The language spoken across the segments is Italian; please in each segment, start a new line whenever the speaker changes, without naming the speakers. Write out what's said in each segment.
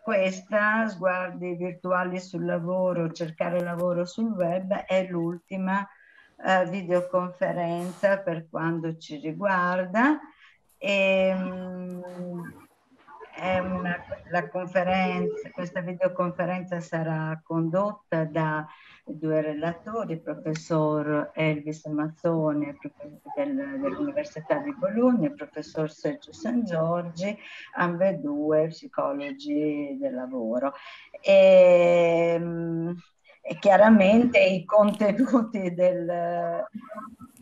Questa, sguardi virtuali sul lavoro, cercare lavoro sul web, è l'ultima eh, videoconferenza per quanto ci riguarda. E, ehm, mh, una, questa videoconferenza sarà condotta da due relatori, il professor Elvis Mazzone del, dell'Università di Bologna e il professor Sergio San Giorgi, ambedue psicologi del lavoro. E, ehm, e chiaramente i contenuti del,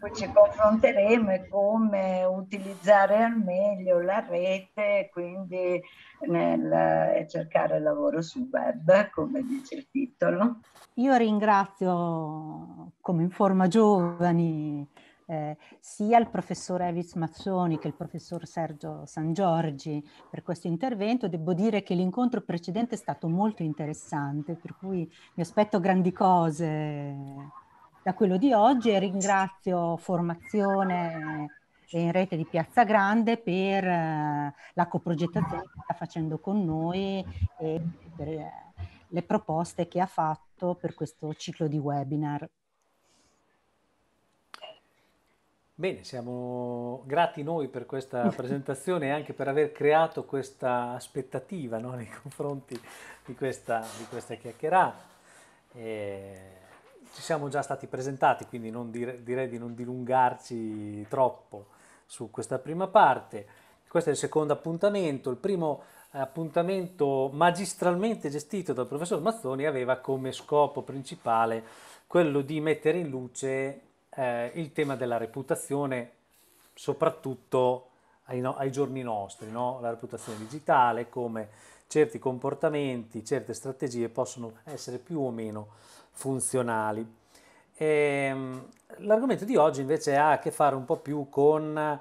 poi ci confronteremo e come utilizzare al meglio la rete, quindi nel eh, cercare lavoro sul web, come dice il titolo. Io ringrazio come Informa Giovani eh, sia il professor Evis Mazzoni che il professor Sergio San Giorgi per questo intervento. Devo dire che l'incontro precedente è stato molto interessante, per cui mi aspetto grandi cose da quello di oggi e ringrazio Formazione in rete di Piazza Grande per eh, la coprogettazione che sta facendo con noi e per eh, le proposte che ha fatto per questo ciclo di webinar.
Bene, siamo grati noi per questa presentazione e anche per aver creato questa aspettativa no, nei confronti di questa, di questa chiacchierata. E eh, ci siamo già stati presentati, quindi dire, direi di non dilungarci troppo su questa prima parte. Questo è il secondo appuntamento. Il primo eh, appuntamento magistralmente gestito dal professor Mazzoni aveva come scopo principale quello di mettere in luce eh, il tema della reputazione, soprattutto ai, no, ai giorni nostri, no? la reputazione digitale, come certi comportamenti, certe strategie possono essere più o meno funzionali. Ehm, l'argomento di oggi invece ha a che fare un po' più con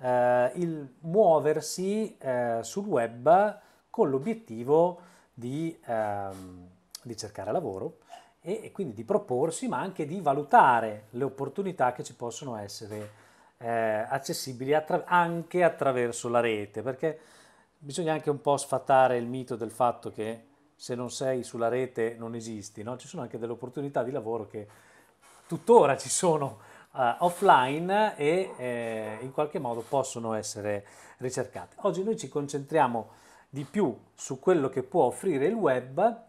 eh, il muoversi eh, sul web con l'obiettivo di, ehm, di cercare lavoro e, e, quindi di proporsi ma anche di valutare le opportunità che ci possono essere eh, accessibili attra- anche attraverso la rete perché bisogna anche un po' sfatare il mito del fatto che se non sei sulla rete non esisti, no? ci sono anche delle opportunità di lavoro che tuttora ci sono uh, offline e eh, in qualche modo possono essere ricercate. Oggi noi ci concentriamo di più su quello che può offrire il web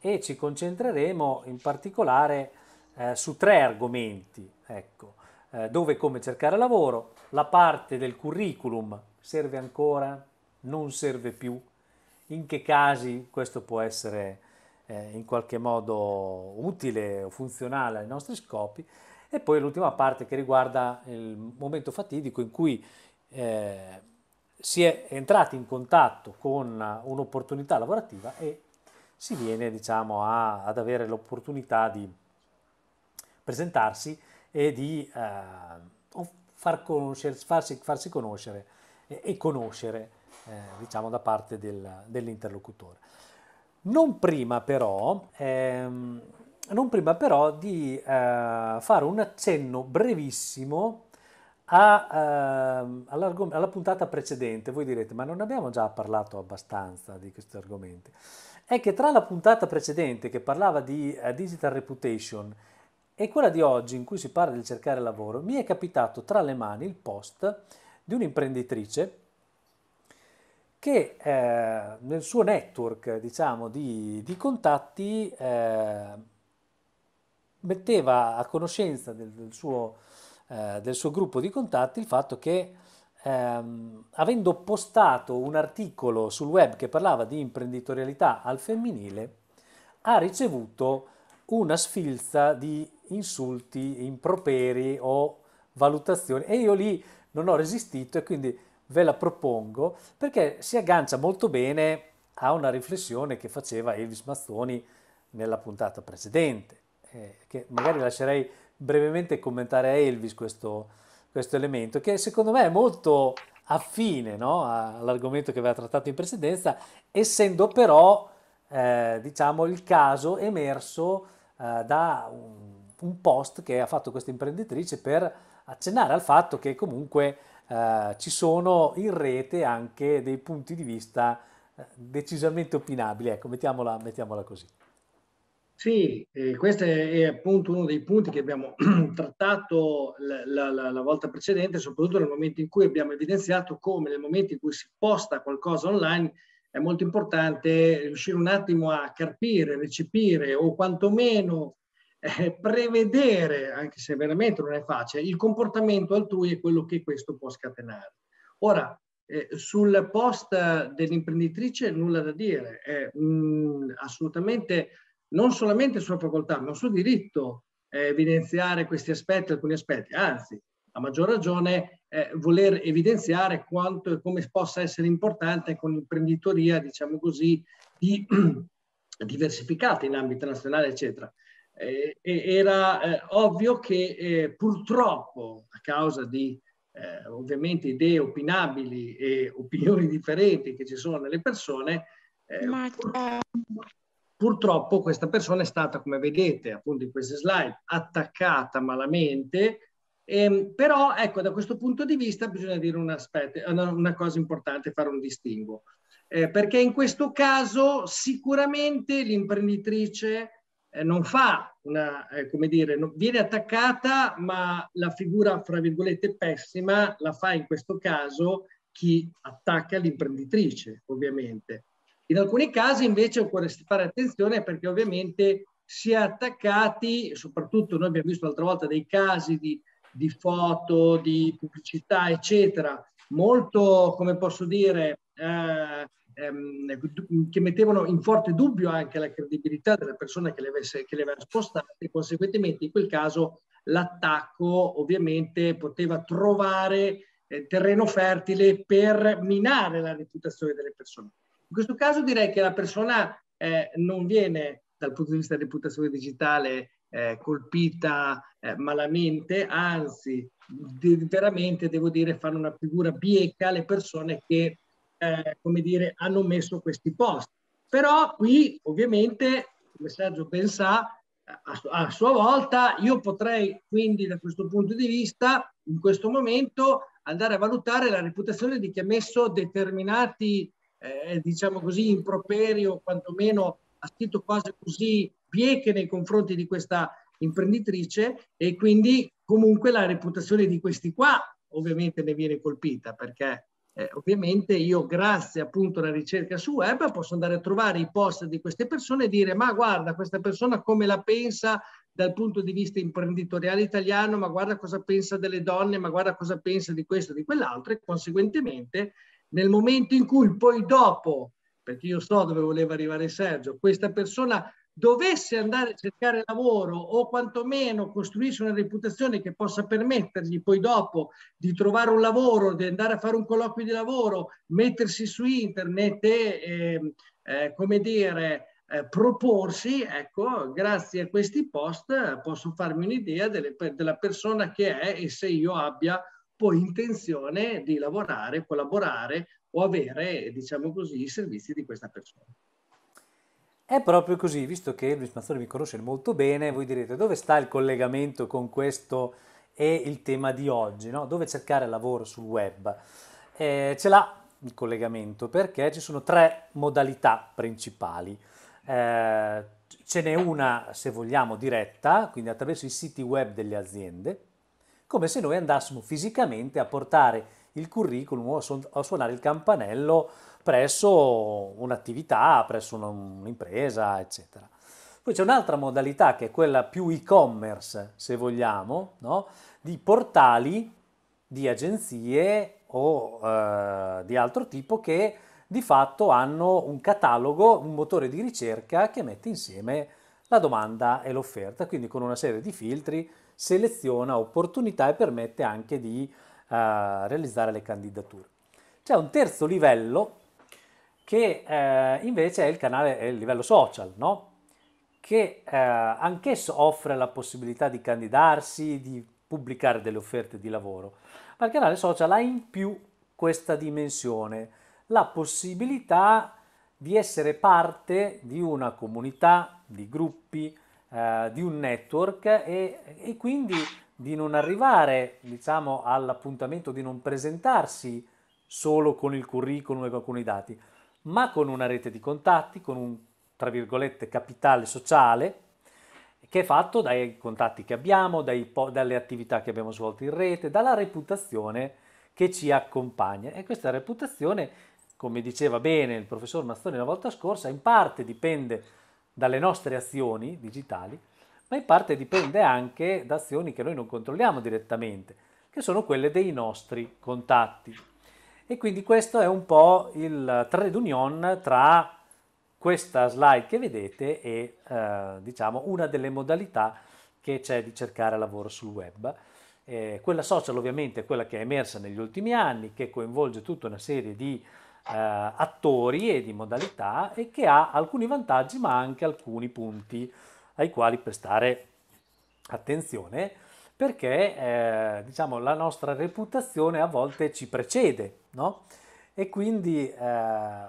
e ci concentreremo in particolare eh, su tre argomenti, ecco, eh, dove e come cercare lavoro, la parte del curriculum serve ancora, non serve più, in che casi questo può essere eh, in qualche modo utile o funzionale ai nostri scopi e poi l'ultima parte che riguarda il momento fatidico in cui eh, si è entrati in contatto con un'opportunità lavorativa e si viene diciamo, a, ad avere l'opportunità di presentarsi e di eh, far conoscere, farsi, farsi conoscere e, e conoscere eh, diciamo da parte del, dell'interlocutore. Non prima però, ehm, non prima però di eh, fare un accenno brevissimo a, eh, alla puntata precedente. Voi direte, ma non abbiamo già parlato abbastanza di questi argomenti? È che tra la puntata precedente che parlava di eh, digital reputation e quella di oggi in cui si parla di cercare lavoro, mi è capitato tra le mani il post di un'imprenditrice che eh, nel suo network diciamo, di, di contatti eh, metteva a conoscenza del, del, suo, eh, del, suo, gruppo di contatti il fatto che ehm, avendo postato un articolo sul web che parlava di imprenditorialità al femminile ha ricevuto una sfilza di insulti, improperi o valutazioni e io lì non ho resistito e quindi ve la propongo perché si aggancia molto bene a una riflessione che faceva Elvis Mazzoni nella puntata precedente, eh, che magari lascerei brevemente commentare a Elvis questo, questo elemento, che secondo me è molto affine no? all'argomento che aveva trattato in precedenza, essendo però eh, diciamo, il caso emerso eh, da un, un, post che ha fatto questa imprenditrice per accennare al fatto che comunque eh, ci sono in rete anche dei punti di vista eh, decisamente opinabili, ecco, mettiamola, mettiamola così.
Sì, eh, questo è, appunto uno dei punti che abbiamo trattato la, la, la, volta precedente, soprattutto nel momento in cui abbiamo evidenziato come nel momento in cui si posta qualcosa online è molto importante riuscire un attimo a carpire, recepire o quantomeno eh, prevedere, anche se veramente non è facile, il comportamento altrui e quello che questo può scatenare. Ora, eh, sul post dell'imprenditrice nulla da dire, è mh, mm, assolutamente non solamente sua facoltà, ma suo diritto eh, evidenziare questi aspetti, alcuni aspetti, anzi, a maggior ragione eh, voler evidenziare quanto e come possa essere importante con l'imprenditoria, diciamo così, di, diversificata in ambito nazionale, eccetera eh, era eh, ovvio che eh, purtroppo a causa di eh, ovviamente idee opinabili e opinioni differenti che ci sono nelle persone, eh, purtroppo, purtroppo questa persona è stata, come vedete appunto in queste slide, attaccata malamente Ehm, però ecco, da questo punto di vista bisogna dire un aspetto, una, una cosa importante, fare un distinguo, eh, perché in questo caso sicuramente l'imprenditrice eh, non fa una, eh, come dire, non, viene attaccata, ma la figura, fra virgolette, pessima la fa in questo caso chi attacca l'imprenditrice, ovviamente. In alcuni casi invece occorre fare attenzione perché ovviamente si è attaccati, soprattutto noi abbiamo visto l'altra volta dei casi di, di foto, di pubblicità, eccetera, molto, come posso dire, eh, ehm, che mettevano in forte dubbio anche la credibilità della persona che le, avesse, che le aveva spostate e conseguentemente in quel caso l'attacco ovviamente poteva trovare eh, terreno fertile per minare la reputazione delle persone. In questo caso direi che la persona eh, non viene dal punto di vista della reputazione digitale eh, colpita eh, malamente, anzi veramente devo dire fanno una figura bieca le persone che eh, come dire, hanno messo questi post. Però qui ovviamente, come Sergio ben sa, a, sua volta io potrei quindi da questo punto di vista, in questo momento, andare a valutare la reputazione di chi ha messo determinati, eh, diciamo così, improperi o quantomeno ha scritto cose così bieche nei confronti di questa imprenditrice e quindi comunque la reputazione di questi qua ovviamente ne viene colpita perché eh, ovviamente io, grazie appunto alla ricerca su web, posso andare a trovare i post di queste persone e dire ma guarda questa persona come la pensa dal punto di vista imprenditoriale italiano, ma guarda cosa pensa delle donne, ma guarda cosa pensa di questo e di quell'altro e conseguentemente nel momento in cui poi dopo, perché io so dove voleva arrivare Sergio, questa persona dovesse andare a cercare lavoro o quantomeno costruirsi una reputazione che possa permettergli poi dopo di trovare un lavoro, di andare a fare un colloquio di lavoro, mettersi su internet e, eh, eh, come dire, eh, proporsi, ecco, grazie a questi post posso farmi un'idea delle, della persona che è e se io abbia poi intenzione di lavorare, collaborare o avere, diciamo così, i servizi di questa persona. È proprio così, visto che Luis
Mazzoni mi conosce molto bene, voi direte dove sta il collegamento con questo e il tema di oggi, no? dove cercare lavoro sul web. Eh, ce l'ha il collegamento perché ci sono tre modalità principali. Eh, ce n'è una, se vogliamo, diretta, quindi attraverso i siti web delle aziende, come se noi andassimo fisicamente a portare il curriculum o a, suonare il campanello presso un'attività, presso un'impresa, eccetera. Poi c'è un'altra modalità che è quella più e-commerce, se vogliamo, no? di portali, di agenzie o eh, di altro tipo che di fatto hanno un catalogo, un motore di ricerca che mette insieme la domanda e l'offerta, quindi con una serie di filtri seleziona opportunità e permette anche di eh, realizzare le candidature. C'è un terzo livello che eh, invece è il canale, è il livello social, no? che eh, anch'esso offre la possibilità di candidarsi, di pubblicare delle offerte di lavoro, ma il canale social ha in più questa dimensione, la possibilità di essere parte di una comunità, di gruppi, eh, di un network e, e, quindi di non arrivare diciamo, all'appuntamento di non presentarsi solo con il curriculum e con i dati, ma con una rete di contatti, con un, tra virgolette, capitale sociale, che è fatto dai contatti che abbiamo, po- dalle attività che abbiamo svolto in rete, dalla reputazione che ci accompagna. E questa reputazione, come diceva bene il professor Mazzoni la volta scorsa, in parte dipende dalle nostre azioni digitali, ma in parte dipende anche da azioni che noi non controlliamo direttamente, che sono quelle dei nostri contatti. E quindi questo è un po' il trade union tra questa slide che vedete e eh, diciamo una delle modalità che c'è di cercare lavoro sul web. Eh, quella social ovviamente è quella che è emersa negli ultimi anni, che coinvolge tutta una serie di eh, attori e di modalità e che ha alcuni vantaggi ma anche alcuni punti ai quali prestare attenzione perché eh, diciamo, la nostra reputazione a volte ci precede no? E quindi eh,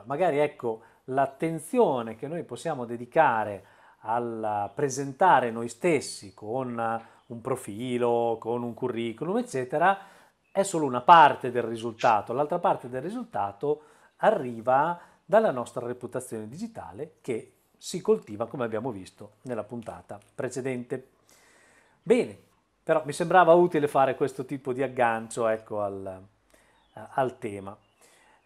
magari ecco l'attenzione che noi possiamo dedicare al presentare noi stessi con un profilo, con un curriculum, eccetera, è solo una parte del risultato, l'altra parte del risultato arriva dalla nostra reputazione digitale che si coltiva come abbiamo visto nella puntata precedente. Bene, però mi sembrava utile fare questo tipo di aggancio ecco, al, eh, al tema.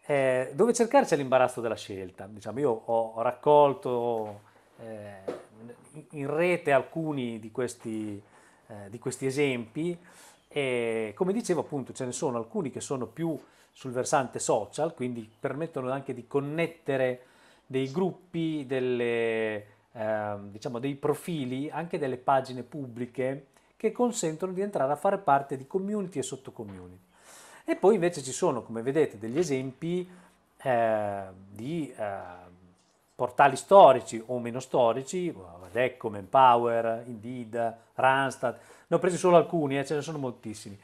Eh, dove cercarci l'imbarazzo della scelta. Diciamo, io ho raccolto eh, in rete alcuni di questi, eh, di questi, esempi e come dicevo appunto ce ne sono alcuni che sono più sul versante social, quindi permettono anche di connettere dei gruppi, delle, ehm, diciamo, dei profili, anche delle pagine pubbliche che consentono di entrare a fare parte di community e sottocommunity. E poi invece ci sono, come vedete, degli esempi eh, di eh, portali storici o meno storici, Adecco, Manpower, Indeed, Randstad, ne ho presi solo alcuni, eh, ce ne sono moltissimi,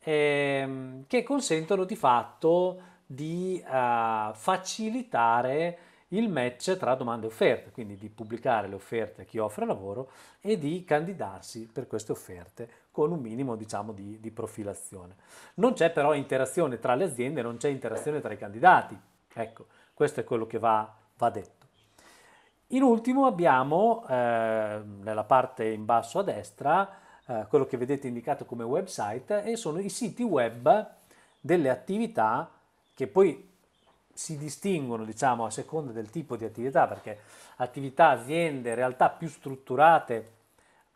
ehm, che consentono di fatto di eh, facilitare il match tra domande e offerte, quindi di pubblicare le offerte a chi offre lavoro e di candidarsi per queste offerte con un minimo diciamo, di, di profilazione. Non c'è però interazione tra le aziende, non c'è interazione tra i candidati. Ecco, questo è quello che va, va detto. In ultimo abbiamo eh, nella parte in basso a destra eh, quello che vedete indicato come website e sono i siti web delle attività che poi si distinguono diciamo a seconda del tipo di attività perché attività aziende realtà più strutturate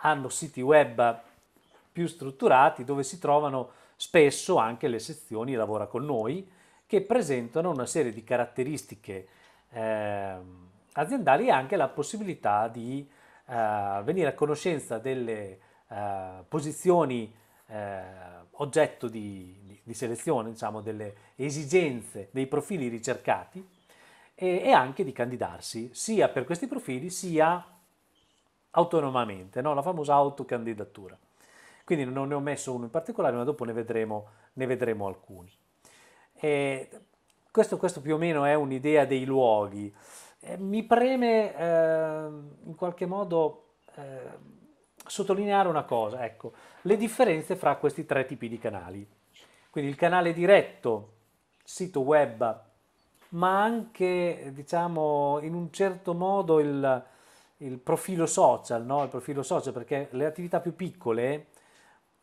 hanno siti web più strutturati dove si trovano spesso anche le sezioni Lavora con noi che presentano una serie di caratteristiche eh, aziendali e anche la possibilità di eh, venire a conoscenza delle eh, posizioni eh, oggetto di, di selezione, diciamo, delle esigenze dei profili ricercati e, e, anche di candidarsi sia per questi profili sia autonomamente, no? la famosa autocandidatura. Quindi non ne ho messo uno in particolare, ma dopo ne vedremo, ne vedremo alcuni. Questo, questo, più o meno è un'idea dei luoghi. mi preme eh, in qualche modo eh, sottolineare una cosa, ecco, le differenze fra questi tre tipi di canali. Quindi il canale diretto, sito web, ma anche, diciamo, in un certo modo il, il profilo social, no? il profilo social, perché le attività più piccole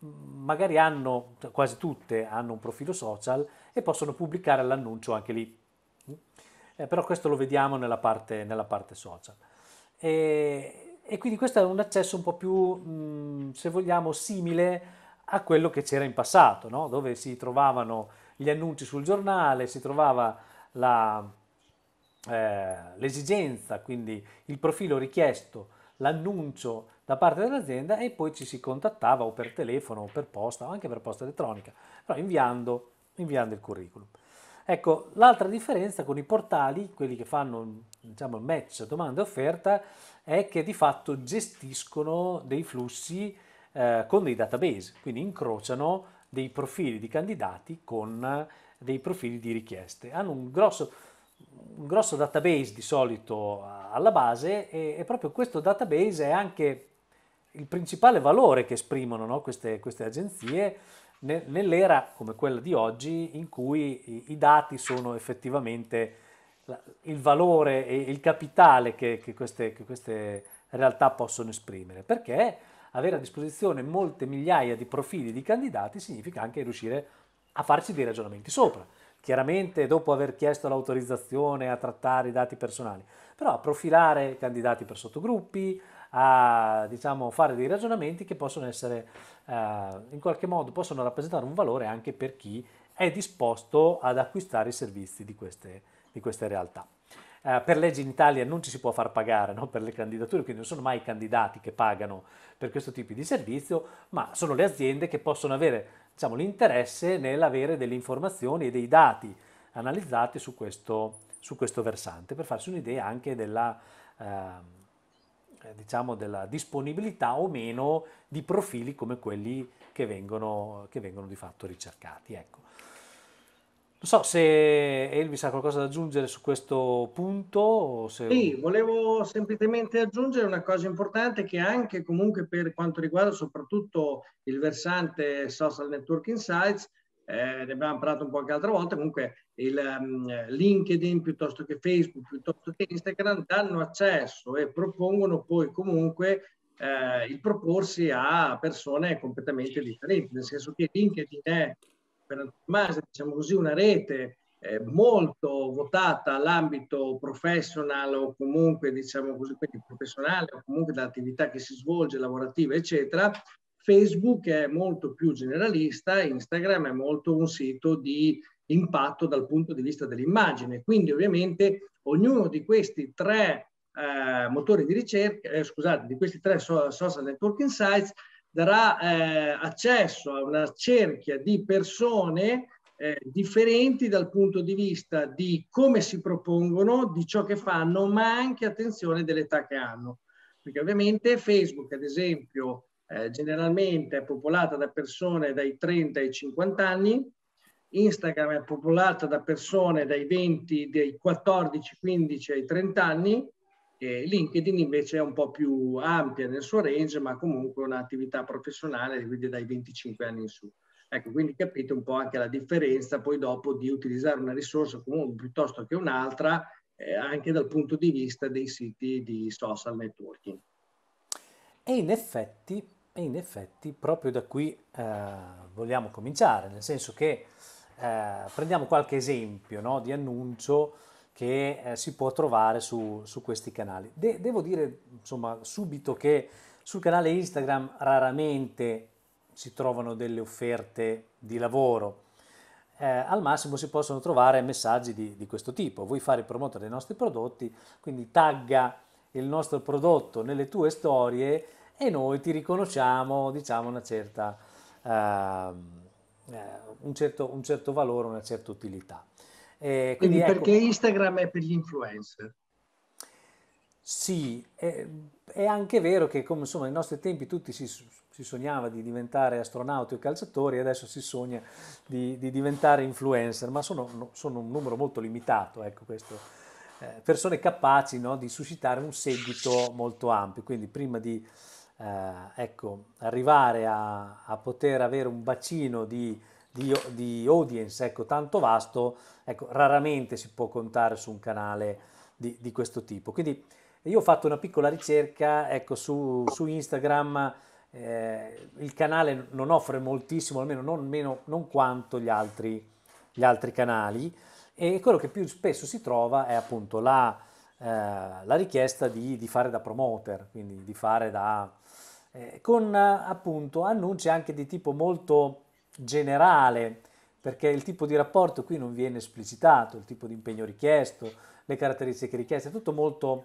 magari hanno, cioè quasi tutte hanno un profilo social e possono pubblicare l'annuncio anche lì. Eh, però questo lo vediamo nella parte, nella parte social. E, e, quindi questo è un accesso un po' più, mh, mm, se vogliamo, simile a quello che c'era in passato, no? dove si trovavano gli annunci sul giornale, si trovava la, eh, l'esigenza, quindi il profilo richiesto, l'annuncio da parte dell'azienda e poi ci si contattava o per telefono o per posta o anche per posta elettronica, però inviando, inviando il curriculum. Ecco, l'altra differenza con i portali, quelli che fanno diciamo, il match domanda e offerta, è che di fatto gestiscono dei flussi eh, con dei database, quindi incrociano dei profili di candidati con dei profili di richieste. Hanno un grosso, un grosso database di solito alla base e, e proprio questo database è anche il principale valore che esprimono no, queste, queste, agenzie ne, nell'era come quella di oggi in cui i, i dati sono effettivamente la, il valore e il capitale che, che, queste, che queste realtà possono esprimere, perché avere a disposizione molte migliaia di profili di candidati significa anche riuscire a farci dei ragionamenti sopra chiaramente dopo aver chiesto l'autorizzazione a trattare i dati personali, però a profilare candidati per sottogruppi, a diciamo, fare dei ragionamenti che possono essere eh, in qualche modo possono rappresentare un valore anche per chi è disposto ad acquistare i servizi di queste, di queste realtà. Eh, per legge in Italia non ci si può far pagare no, per le candidature, quindi non sono mai i candidati che pagano per questo tipo di servizio, ma sono le aziende che possono avere diciamo, l'interesse nell'avere delle informazioni e dei dati analizzati su questo, su questo versante, per farsi un'idea anche della... Eh, eh, diciamo, della disponibilità o meno di profili come quelli che vengono, che vengono di fatto ricercati. Ecco. Non so se Elvis ha qualcosa da aggiungere su questo punto. Se... Sì,
volevo semplicemente aggiungere una cosa importante che anche comunque per quanto riguarda soprattutto il versante social network insights, eh, ne abbiamo parlato un po' anche l'altra volta, comunque il, um, LinkedIn piuttosto che Facebook, piuttosto che Instagram danno accesso e propongono poi comunque eh, il proporsi a persone completamente differenti, nel senso che LinkedIn è per Tommaso, diciamo così, una rete eh, molto votata all'ambito professional o comunque diciamo così, quindi professionale o comunque dall'attività che si svolge, lavorativa, eccetera, Facebook è molto più generalista, Instagram è molto un sito di impatto dal punto di vista dell'immagine. Quindi ovviamente ognuno di questi tre eh, motori di ricerca, eh, scusate, di questi tre social networking sites darà eh, accesso a una cerchia di persone eh, differenti dal punto di vista di come si propongono, di ciò che fanno, ma anche attenzione dell'età che hanno. Perché ovviamente Facebook, ad esempio, eh, generalmente è popolata da persone dai 30 ai 50 anni, Instagram è popolata da persone dai 20, dai 14, 15 ai 30 anni, e LinkedIn invece è un po' più ampia nel suo range, ma comunque un'attività professionale, quindi dai 25 anni in su. Ecco, quindi capite un po' anche la differenza poi dopo di utilizzare una risorsa comune piuttosto che un'altra, eh, anche dal punto di vista dei siti di social networking.
E in effetti e in effetti proprio da qui eh, vogliamo cominciare, nel senso che eh, prendiamo qualche esempio no, di annuncio che eh, si può trovare su, su questi canali. De- devo dire insomma, subito che sul canale Instagram raramente si trovano delle offerte di lavoro. Eh, al massimo si possono trovare messaggi di, di, questo tipo. Vuoi fare il promotore dei nostri prodotti, quindi tagga il nostro prodotto nelle tue storie e noi ti riconosciamo diciamo, una certa, uh, un, certo, un, certo, valore, una certa utilità. Eh, quindi, quindi ecco perché
Instagram è per gli influencer?
Sì, è, è anche vero che come insomma nei nostri tempi tutti si, si, sognava di diventare astronauti o calciatori, adesso si sogna di, di diventare influencer, ma sono, sono, un numero molto limitato, ecco questo. Eh, persone capaci no, di suscitare un seguito molto ampio, quindi prima di eh, ecco, arrivare a, a, poter avere un bacino di, di, di audience ecco, tanto vasto, ecco, raramente si può contare su un canale di, di, questo tipo. Quindi io ho fatto una piccola ricerca ecco, su, su Instagram, eh, il canale non offre moltissimo, almeno non, meno, non quanto gli altri, gli altri, canali, e quello che più spesso si trova è appunto la, eh, la richiesta di, di, fare da promoter, quindi di fare da eh, con eh, appunto annunci anche di tipo molto generale, perché il tipo di rapporto qui non viene esplicitato, il tipo di impegno richiesto, le caratteristiche richieste, è tutto molto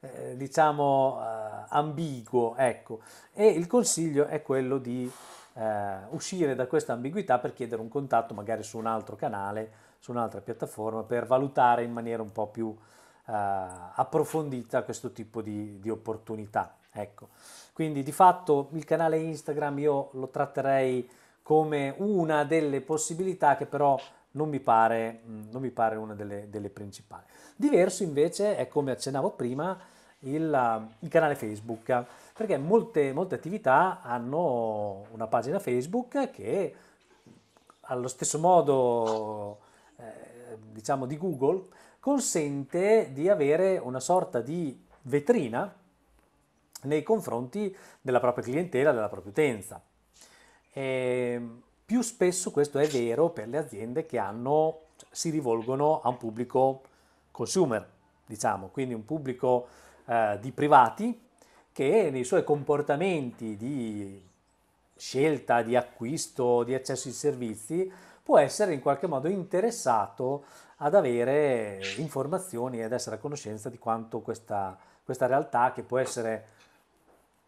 eh, diciamo eh, ambiguo, ecco. E il consiglio è quello di eh, uscire da questa ambiguità per chiedere un contatto magari su un altro canale, su un'altra piattaforma per valutare in maniera un po' più eh, approfondita questo tipo di, di opportunità. Ecco, quindi di fatto il canale Instagram io lo tratterei come una delle possibilità che però non mi pare, mm, non mi pare una delle, delle, principali. Diverso invece è come accennavo prima il, mm, il canale Facebook, perché molte, molte attività hanno una pagina Facebook che allo stesso modo eh, diciamo di Google consente di avere una sorta di vetrina nei confronti della propria clientela, della propria utenza. E ehm, più spesso questo è vero per le aziende che hanno, cioè, si rivolgono a un pubblico consumer, diciamo, quindi un pubblico eh, di privati che nei suoi comportamenti di scelta, di acquisto, di accesso ai servizi può essere in qualche modo interessato ad avere informazioni ed essere a conoscenza di quanto questa, questa realtà che può essere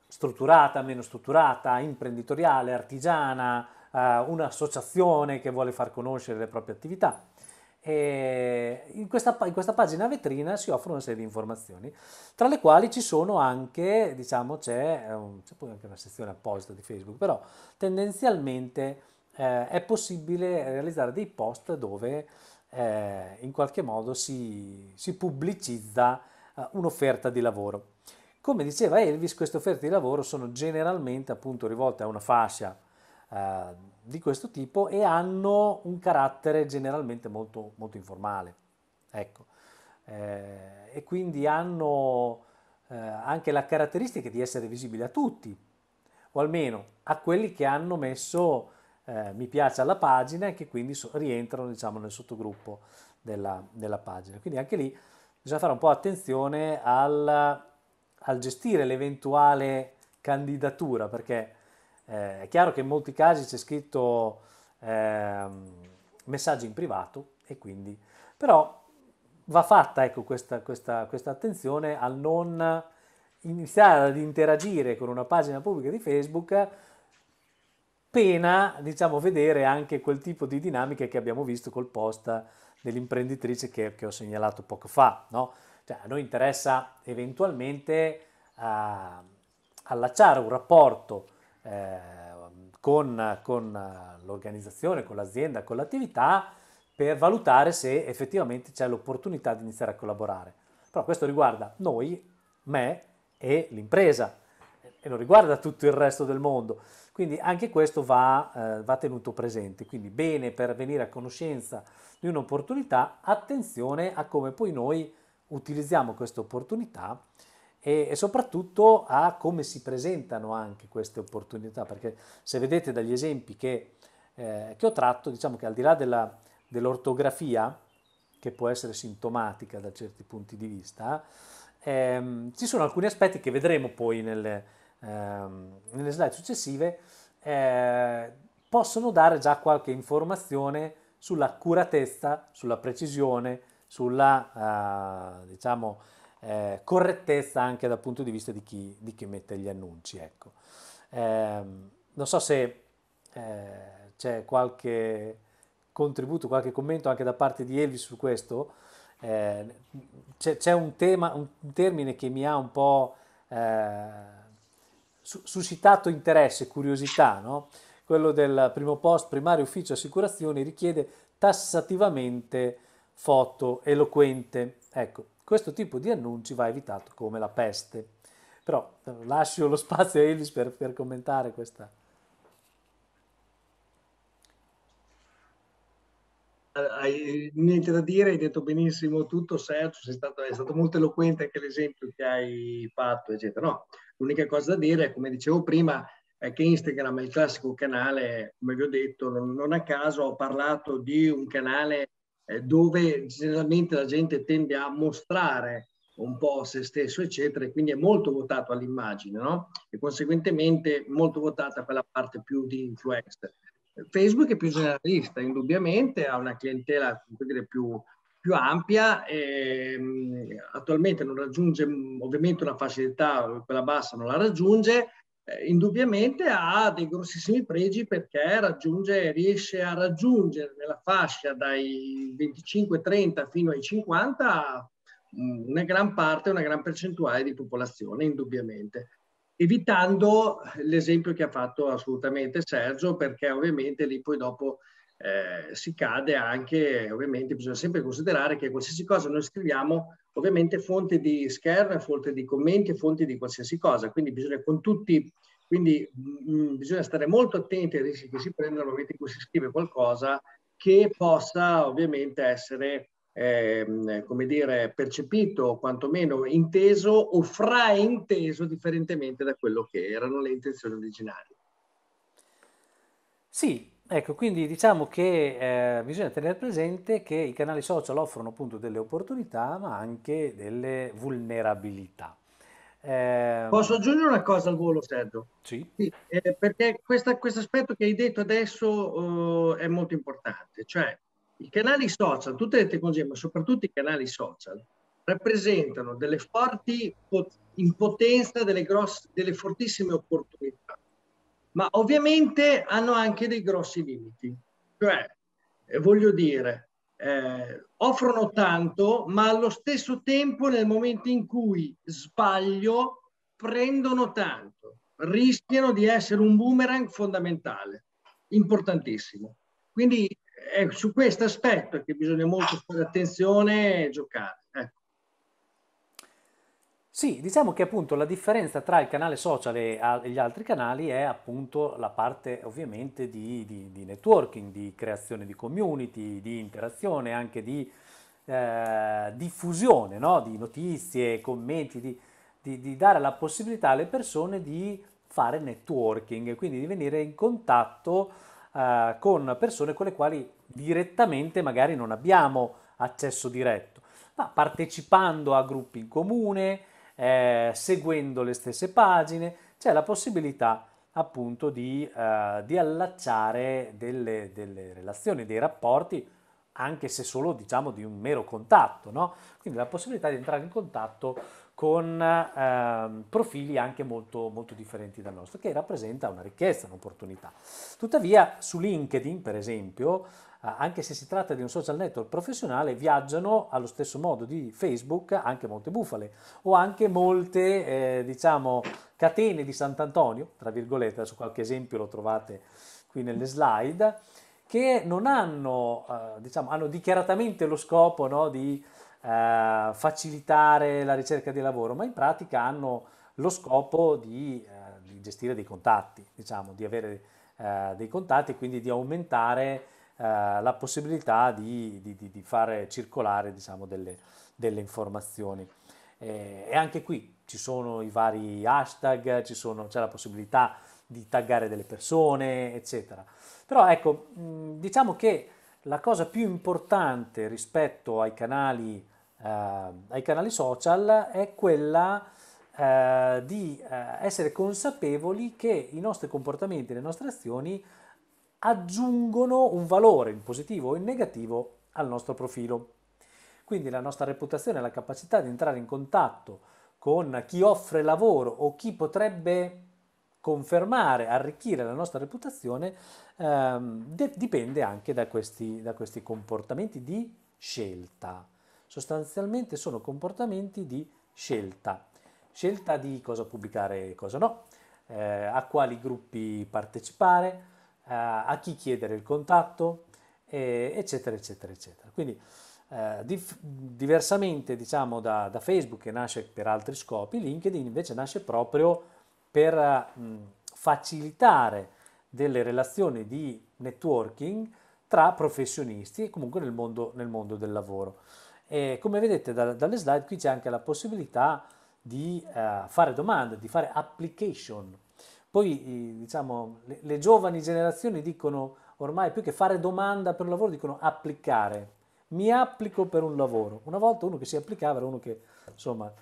strutturata, meno strutturata, imprenditoriale, artigiana, eh, un'associazione che vuole far conoscere le proprie attività. In questa, in, questa, pagina vetrina si offre una serie di informazioni, tra le quali ci sono anche, diciamo, c'è, eh, c'è poi anche una sezione apposita di Facebook, però tendenzialmente eh, è possibile realizzare dei post dove eh, in qualche modo si, si pubblicizza eh, un'offerta di lavoro. Come diceva Elvis, queste offerte di lavoro sono generalmente appunto rivolte a una fascia eh, di questo tipo e hanno un carattere generalmente molto, molto informale. Ecco. Eh, e quindi hanno eh, anche la caratteristica di essere visibili a tutti, o almeno a quelli che hanno messo eh, mi piace alla pagina e che quindi so, rientrano diciamo, nel sottogruppo della, della pagina. Quindi anche lì bisogna fare un po' attenzione al al gestire l'eventuale candidatura, perché eh, è chiaro che in molti casi c'è scritto eh, messaggio in privato e quindi, però va fatta ecco, questa, questa, questa attenzione al non iniziare ad interagire con una pagina pubblica di Facebook pena diciamo vedere anche quel tipo di dinamiche che abbiamo visto col post dell'imprenditrice che, che ho segnalato poco fa no? Cioè, a noi interessa eventualmente uh, allacciare un rapporto eh, con, con l'organizzazione, con l'azienda, con l'attività per valutare se effettivamente c'è l'opportunità di iniziare a collaborare. Però questo riguarda noi, me e l'impresa e non riguarda tutto il resto del mondo. Quindi anche questo va, eh, va tenuto presente. Quindi bene per venire a conoscenza di un'opportunità, attenzione a come poi noi utilizziamo questa opportunità e, e, soprattutto a come si presentano anche queste opportunità, perché se vedete dagli esempi che, eh, che ho tratto, diciamo che al di là della, dell'ortografia, che può essere sintomatica da certi punti di vista, ehm, ci sono alcuni aspetti che vedremo poi nelle, ehm, nelle slide successive, eh, possono dare già qualche informazione sull'accuratezza, sulla precisione, sulla eh, diciamo, eh, correttezza anche dal punto di vista di chi, di chi mette gli annunci. Ecco. Eh, non so se eh, c'è qualche contributo, qualche commento anche da parte di Elvis su questo. Eh, c'è, c'è un, tema, un, termine che mi ha un po' eh, suscitato interesse, curiosità, no? quello del primo post primario ufficio assicurazioni richiede tassativamente foto, eloquente. Ecco, questo tipo di annunci va evitato come la peste. Però eh, lascio lo spazio a Elvis per, per commentare questa.
Eh, hai, niente da dire, hai detto benissimo tutto, Sergio, sei stato, è stato molto eloquente anche l'esempio che hai fatto, eccetera. No, l'unica cosa da dire, come dicevo prima, è che Instagram è il classico canale, come vi ho detto, non, non a caso ho parlato di un canale eh, dove generalmente la gente tende a mostrare un po' se stesso, eccetera, e quindi è molto votato all'immagine, no? E conseguentemente molto votata quella parte più di influencer. Facebook è più generalista, indubbiamente ha una clientela dire, più, più, ampia, e, ehm, attualmente non raggiunge ovviamente una facilità, quella bassa non la raggiunge, eh, indubbiamente ha dei grossissimi pregi perché raggiunge, riesce a raggiungere nella fascia dai 25-30 fino ai 50 mm, una gran parte, una gran percentuale di popolazione, indubbiamente evitando l'esempio che ha fatto assolutamente Sergio, perché ovviamente lì poi dopo eh, si cade anche, ovviamente bisogna sempre considerare che qualsiasi cosa noi scriviamo ovviamente fonte di scherma, fonte di commenti, fonte di qualsiasi cosa, quindi bisogna con tutti, quindi mh, mm, mm, bisogna stare molto attenti ai rischi che si prendono nel momento in cui si scrive qualcosa che possa ovviamente essere, eh, come dire, percepito o quantomeno inteso o frainteso differentemente da quello che erano le intenzioni originali. Sì, Ecco, quindi
diciamo che eh, bisogna tenere presente che i canali social offrono appunto delle opportunità ma anche delle vulnerabilità. Eh, Posso
aggiungere una cosa al volo, Sergio? Sì. sì eh, perché questo aspetto che hai detto adesso eh, è molto importante, cioè i canali social, tutte le tecnologie, ma soprattutto i canali social, rappresentano delle forti in potenza delle, grosse, delle fortissime opportunità ma ovviamente hanno anche dei grossi limiti. Cioè, eh, voglio dire, eh, offrono tanto, ma allo stesso tempo nel momento in cui sbaglio prendono tanto, rischiano di essere un boomerang fondamentale, importantissimo. Quindi è eh, su questo aspetto che bisogna molto fare attenzione e giocare. Ecco. Sì, diciamo che appunto la differenza tra il canale social
e, gli altri canali è appunto la parte ovviamente di, di, di, networking, di creazione di community, di interazione, anche di eh, diffusione no? di notizie, commenti, di, di dare la possibilità alle persone di fare networking, quindi di venire in contatto eh, con persone con le quali direttamente magari non abbiamo accesso diretto, ma partecipando a gruppi in comune, eh, seguendo le stesse pagine, c'è la possibilità appunto di, eh, di allacciare delle, delle, relazioni, dei rapporti, anche se solo diciamo di un mero contatto, no? quindi la possibilità di entrare in contatto con eh, profili anche molto, molto differenti dal nostro, che rappresenta una ricchezza, un'opportunità. Tuttavia su LinkedIn, per esempio, Ah, anche se si tratta di un social network professionale, viaggiano allo stesso modo di Facebook anche molte bufale o anche molte, eh, diciamo, catene di Sant'Antonio, tra virgolette, adesso qualche esempio lo trovate qui nelle slide, che non hanno, eh, diciamo, hanno dichiaratamente lo scopo no, di eh, facilitare la ricerca di lavoro, ma in pratica hanno lo scopo di, eh, di gestire dei contatti, diciamo, di avere eh, dei contatti e quindi di aumentare eh, la possibilità di, di, di fare circolare diciamo, delle, delle, informazioni. Eh, e anche qui ci sono i vari hashtag, sono, c'è la possibilità di taggare delle persone, eccetera. Però ecco, diciamo che la cosa più importante rispetto ai canali, eh, ai canali social è quella eh, di eh, essere consapevoli che i nostri comportamenti, le nostre azioni aggiungono un valore in positivo o in negativo al nostro profilo. Quindi la nostra reputazione, la capacità di entrare in contatto con chi offre lavoro o chi potrebbe confermare, arricchire la nostra reputazione, ehm, de- dipende anche da questi, da questi comportamenti di scelta. Sostanzialmente sono comportamenti di scelta. Scelta di cosa pubblicare e cosa no, eh, a quali gruppi partecipare, eh, a chi chiedere il contatto, eccetera, eccetera, eccetera. Quindi eh, dif- diversamente diciamo, da, da, Facebook che nasce per altri scopi, LinkedIn invece nasce proprio per mh, mm, facilitare delle relazioni di networking tra professionisti e comunque nel mondo, nel mondo del lavoro. E come vedete da, dalle slide qui c'è anche la possibilità di eh, fare domande, di fare application poi eh, diciamo, le, le, giovani generazioni dicono ormai più che fare domanda per un lavoro, dicono applicare. Mi applico per un lavoro. Una volta uno che si applicava era uno che insomma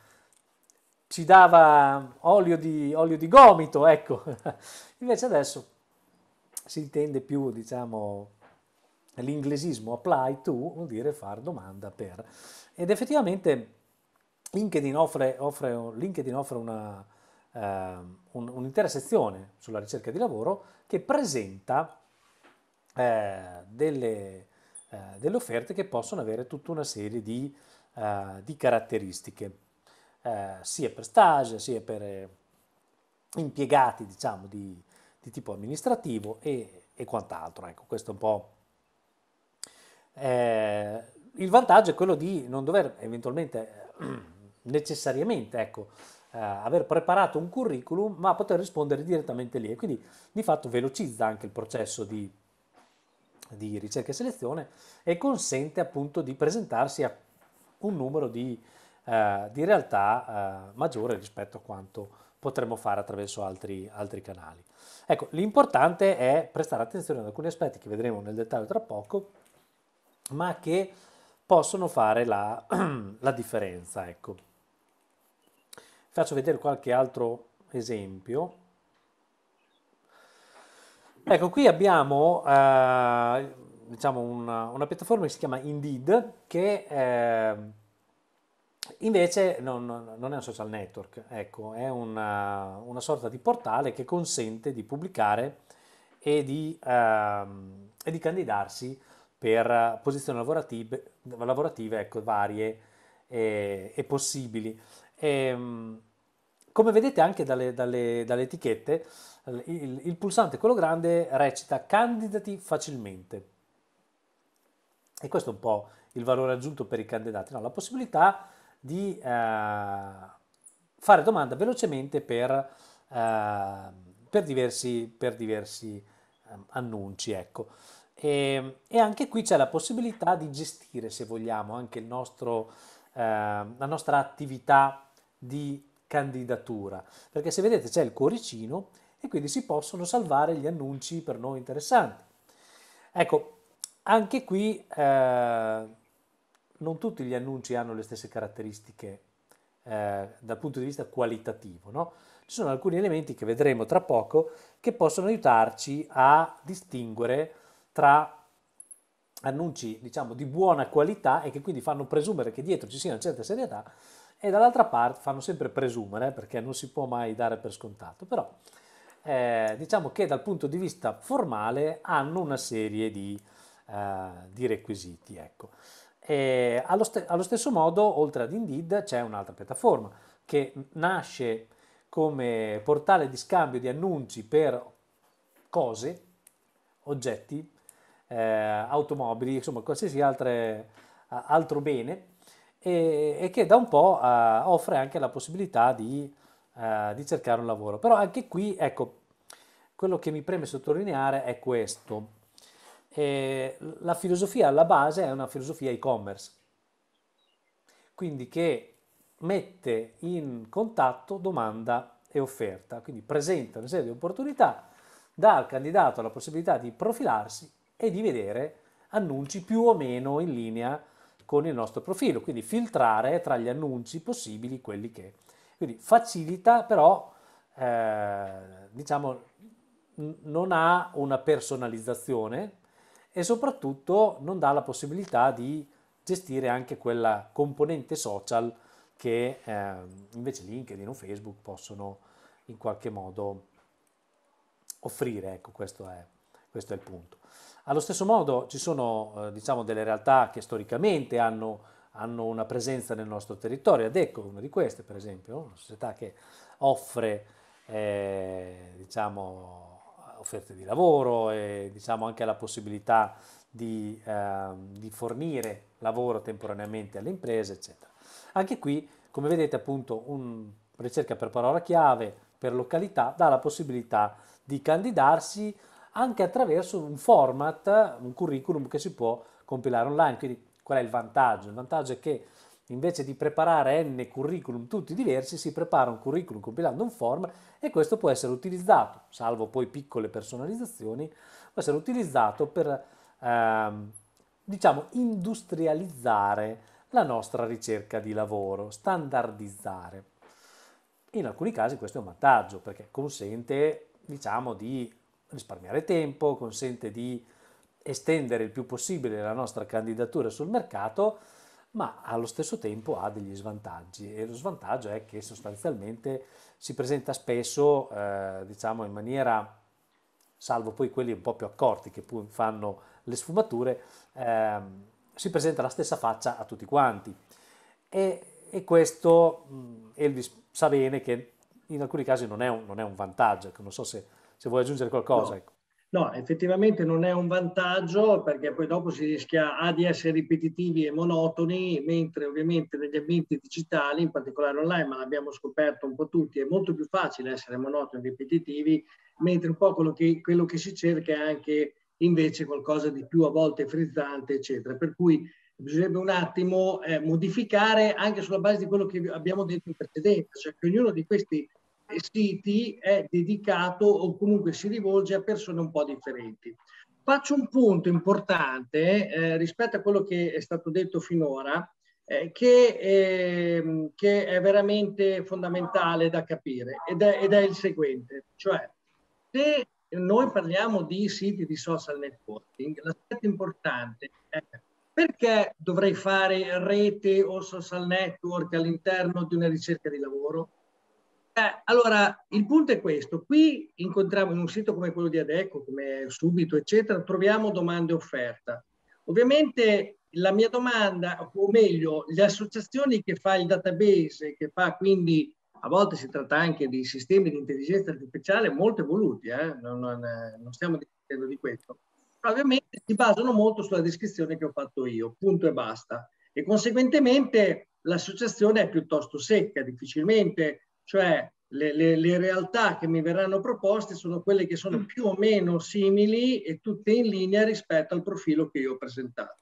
ci dava olio di, olio di gomito, ecco. Invece adesso si intende più, diciamo, l'inglesismo apply to vuol dire far domanda per. Ed effettivamente LinkedIn offre, offre, LinkedIn offre una, Ehm, un, un'intera sezione sulla ricerca di lavoro che presenta eh, delle, eh, delle, offerte che possono avere tutta una serie di, eh, di caratteristiche, sia per stage, sia per impiegati diciamo, di, di tipo amministrativo e, e, quant'altro. Ecco, questo è un po'. Eh, il vantaggio è quello di non dover eventualmente necessariamente ecco, eh, aver preparato un curriculum ma poter rispondere direttamente lì e quindi di fatto velocizza anche il processo di, di ricerca e selezione e consente appunto di presentarsi a un numero di, eh, di realtà eh, maggiore rispetto a quanto potremmo fare attraverso altri, altri canali. Ecco, l'importante è prestare attenzione ad alcuni aspetti che vedremo nel dettaglio tra poco, ma che possono fare la, la differenza. Ecco. Faccio vedere qualche altro esempio. Ecco, qui abbiamo eh, diciamo una, una, piattaforma che si chiama Indeed, che eh, invece non, non, è un social network, ecco, è una, eh, una, sorta di portale che consente di pubblicare e di, eh, e di candidarsi per posizioni lavorative, lavorative ecco, varie e, e possibili. E, ehm, come vedete anche dalle, dalle, dalle etichette, il, il, pulsante, quello grande, recita candidati facilmente. E questo è un po' il valore aggiunto per i candidati, no? la possibilità di eh, fare domanda velocemente per, eh, per diversi, per diversi eh, annunci. Ecco. E, ehm, e, anche qui c'è la possibilità di gestire, se vogliamo, anche nostro, eh, la nostra attività di candidatura, perché se vedete c'è il cuoricino e quindi si possono salvare gli annunci per noi interessanti. Ecco, anche qui eh, non tutti gli annunci hanno le stesse caratteristiche eh, dal punto di vista qualitativo, no? Ci sono alcuni elementi che vedremo tra poco che possono aiutarci a distinguere tra annunci, diciamo, di buona qualità e che quindi fanno presumere che dietro ci sia una certa serietà e dall'altra parte fanno sempre presumere, perché non si può mai dare per scontato, però eh, diciamo che dal punto di vista formale hanno una serie di, eh, di requisiti. Ecco. Allo, st- allo, stesso modo, oltre ad Indeed, c'è un'altra piattaforma che nasce come portale di scambio di annunci per cose, oggetti, eh, automobili, insomma qualsiasi altre, altro bene e, e che da un po' eh, offre anche la possibilità di, eh, di, cercare un lavoro. Però anche qui, ecco, quello che mi preme sottolineare è questo. E la filosofia alla base è una filosofia e-commerce, quindi che mette in contatto domanda e offerta, quindi presenta una serie di opportunità, dà al candidato la possibilità di profilarsi e di vedere annunci più o meno in linea con il nostro profilo, quindi filtrare tra gli annunci possibili quelli che... Quindi facilita però, eh, diciamo, non ha una personalizzazione e soprattutto non dà la possibilità di gestire anche quella componente social che eh, invece LinkedIn o Facebook possono in qualche modo offrire. Ecco, questo è, questo è il punto. Allo stesso modo ci sono eh, diciamo, delle realtà che storicamente hanno, hanno, una presenza nel nostro territorio, Adecco Ecco una di queste per esempio, una società che offre eh, diciamo, offerte di lavoro e diciamo, anche la possibilità di, eh, di fornire lavoro temporaneamente alle imprese, eccetera. Anche qui, come vedete, appunto, un ricerca per parola chiave, per località, dà la possibilità di candidarsi anche attraverso un format, un curriculum che si può compilare online. Quindi qual è il vantaggio? Il vantaggio è che invece di preparare n curriculum tutti diversi, si prepara un curriculum compilando un form e questo può essere utilizzato, salvo poi piccole personalizzazioni, può essere utilizzato per ehm, diciamo industrializzare la nostra ricerca di lavoro, standardizzare. In alcuni casi questo è un vantaggio perché consente diciamo di risparmiare tempo, consente di estendere il più possibile la nostra candidatura sul mercato, ma allo stesso tempo ha degli svantaggi e lo svantaggio è che sostanzialmente si presenta spesso, eh, diciamo in maniera, salvo poi quelli un po' più accorti che fanno le sfumature, eh, si presenta la stessa faccia a tutti quanti. E, e questo mm, Elvis sa bene che in alcuni casi non è un, non è un vantaggio, ecco, non so se se vuoi aggiungere qualcosa. No. Ecco.
No, effettivamente non è un vantaggio perché poi dopo si rischia A di essere ripetitivi e monotoni, mentre ovviamente negli ambienti digitali, in particolare online, ma l'abbiamo scoperto un po' tutti, è molto più facile essere monotoni e ripetitivi, mentre un po' quello che, quello che si cerca è anche invece qualcosa di più a volte frizzante, eccetera. Per cui bisognerebbe un attimo eh, modificare anche sulla base di quello che abbiamo detto in precedenza, cioè che ognuno di questi siti è dedicato o comunque si rivolge a persone un po' differenti. Faccio un punto importante eh, rispetto a quello che è stato detto finora, eh, che, eh, che, è veramente fondamentale da capire ed è, ed è il seguente, cioè se noi parliamo di siti di social networking, l'aspetto importante è perché dovrei fare rete o social network all'interno di una ricerca di lavoro? Eh, allora, il punto è questo. Qui incontriamo in un sito come quello di Adecco, come Subito, eccetera, troviamo domande e offerta. Ovviamente la mia domanda, o meglio, le associazioni che fa il database, che fa quindi, a volte si tratta anche di sistemi di intelligenza artificiale molto evoluti, eh? non, non, non, stiamo dicendo di questo, Però ovviamente si basano molto sulla descrizione che ho fatto io, punto e basta. E conseguentemente l'associazione è piuttosto secca, difficilmente cioè le, le, le, realtà che mi verranno proposte sono quelle che sono mm. più o meno simili e tutte in linea rispetto al profilo che io ho presentato.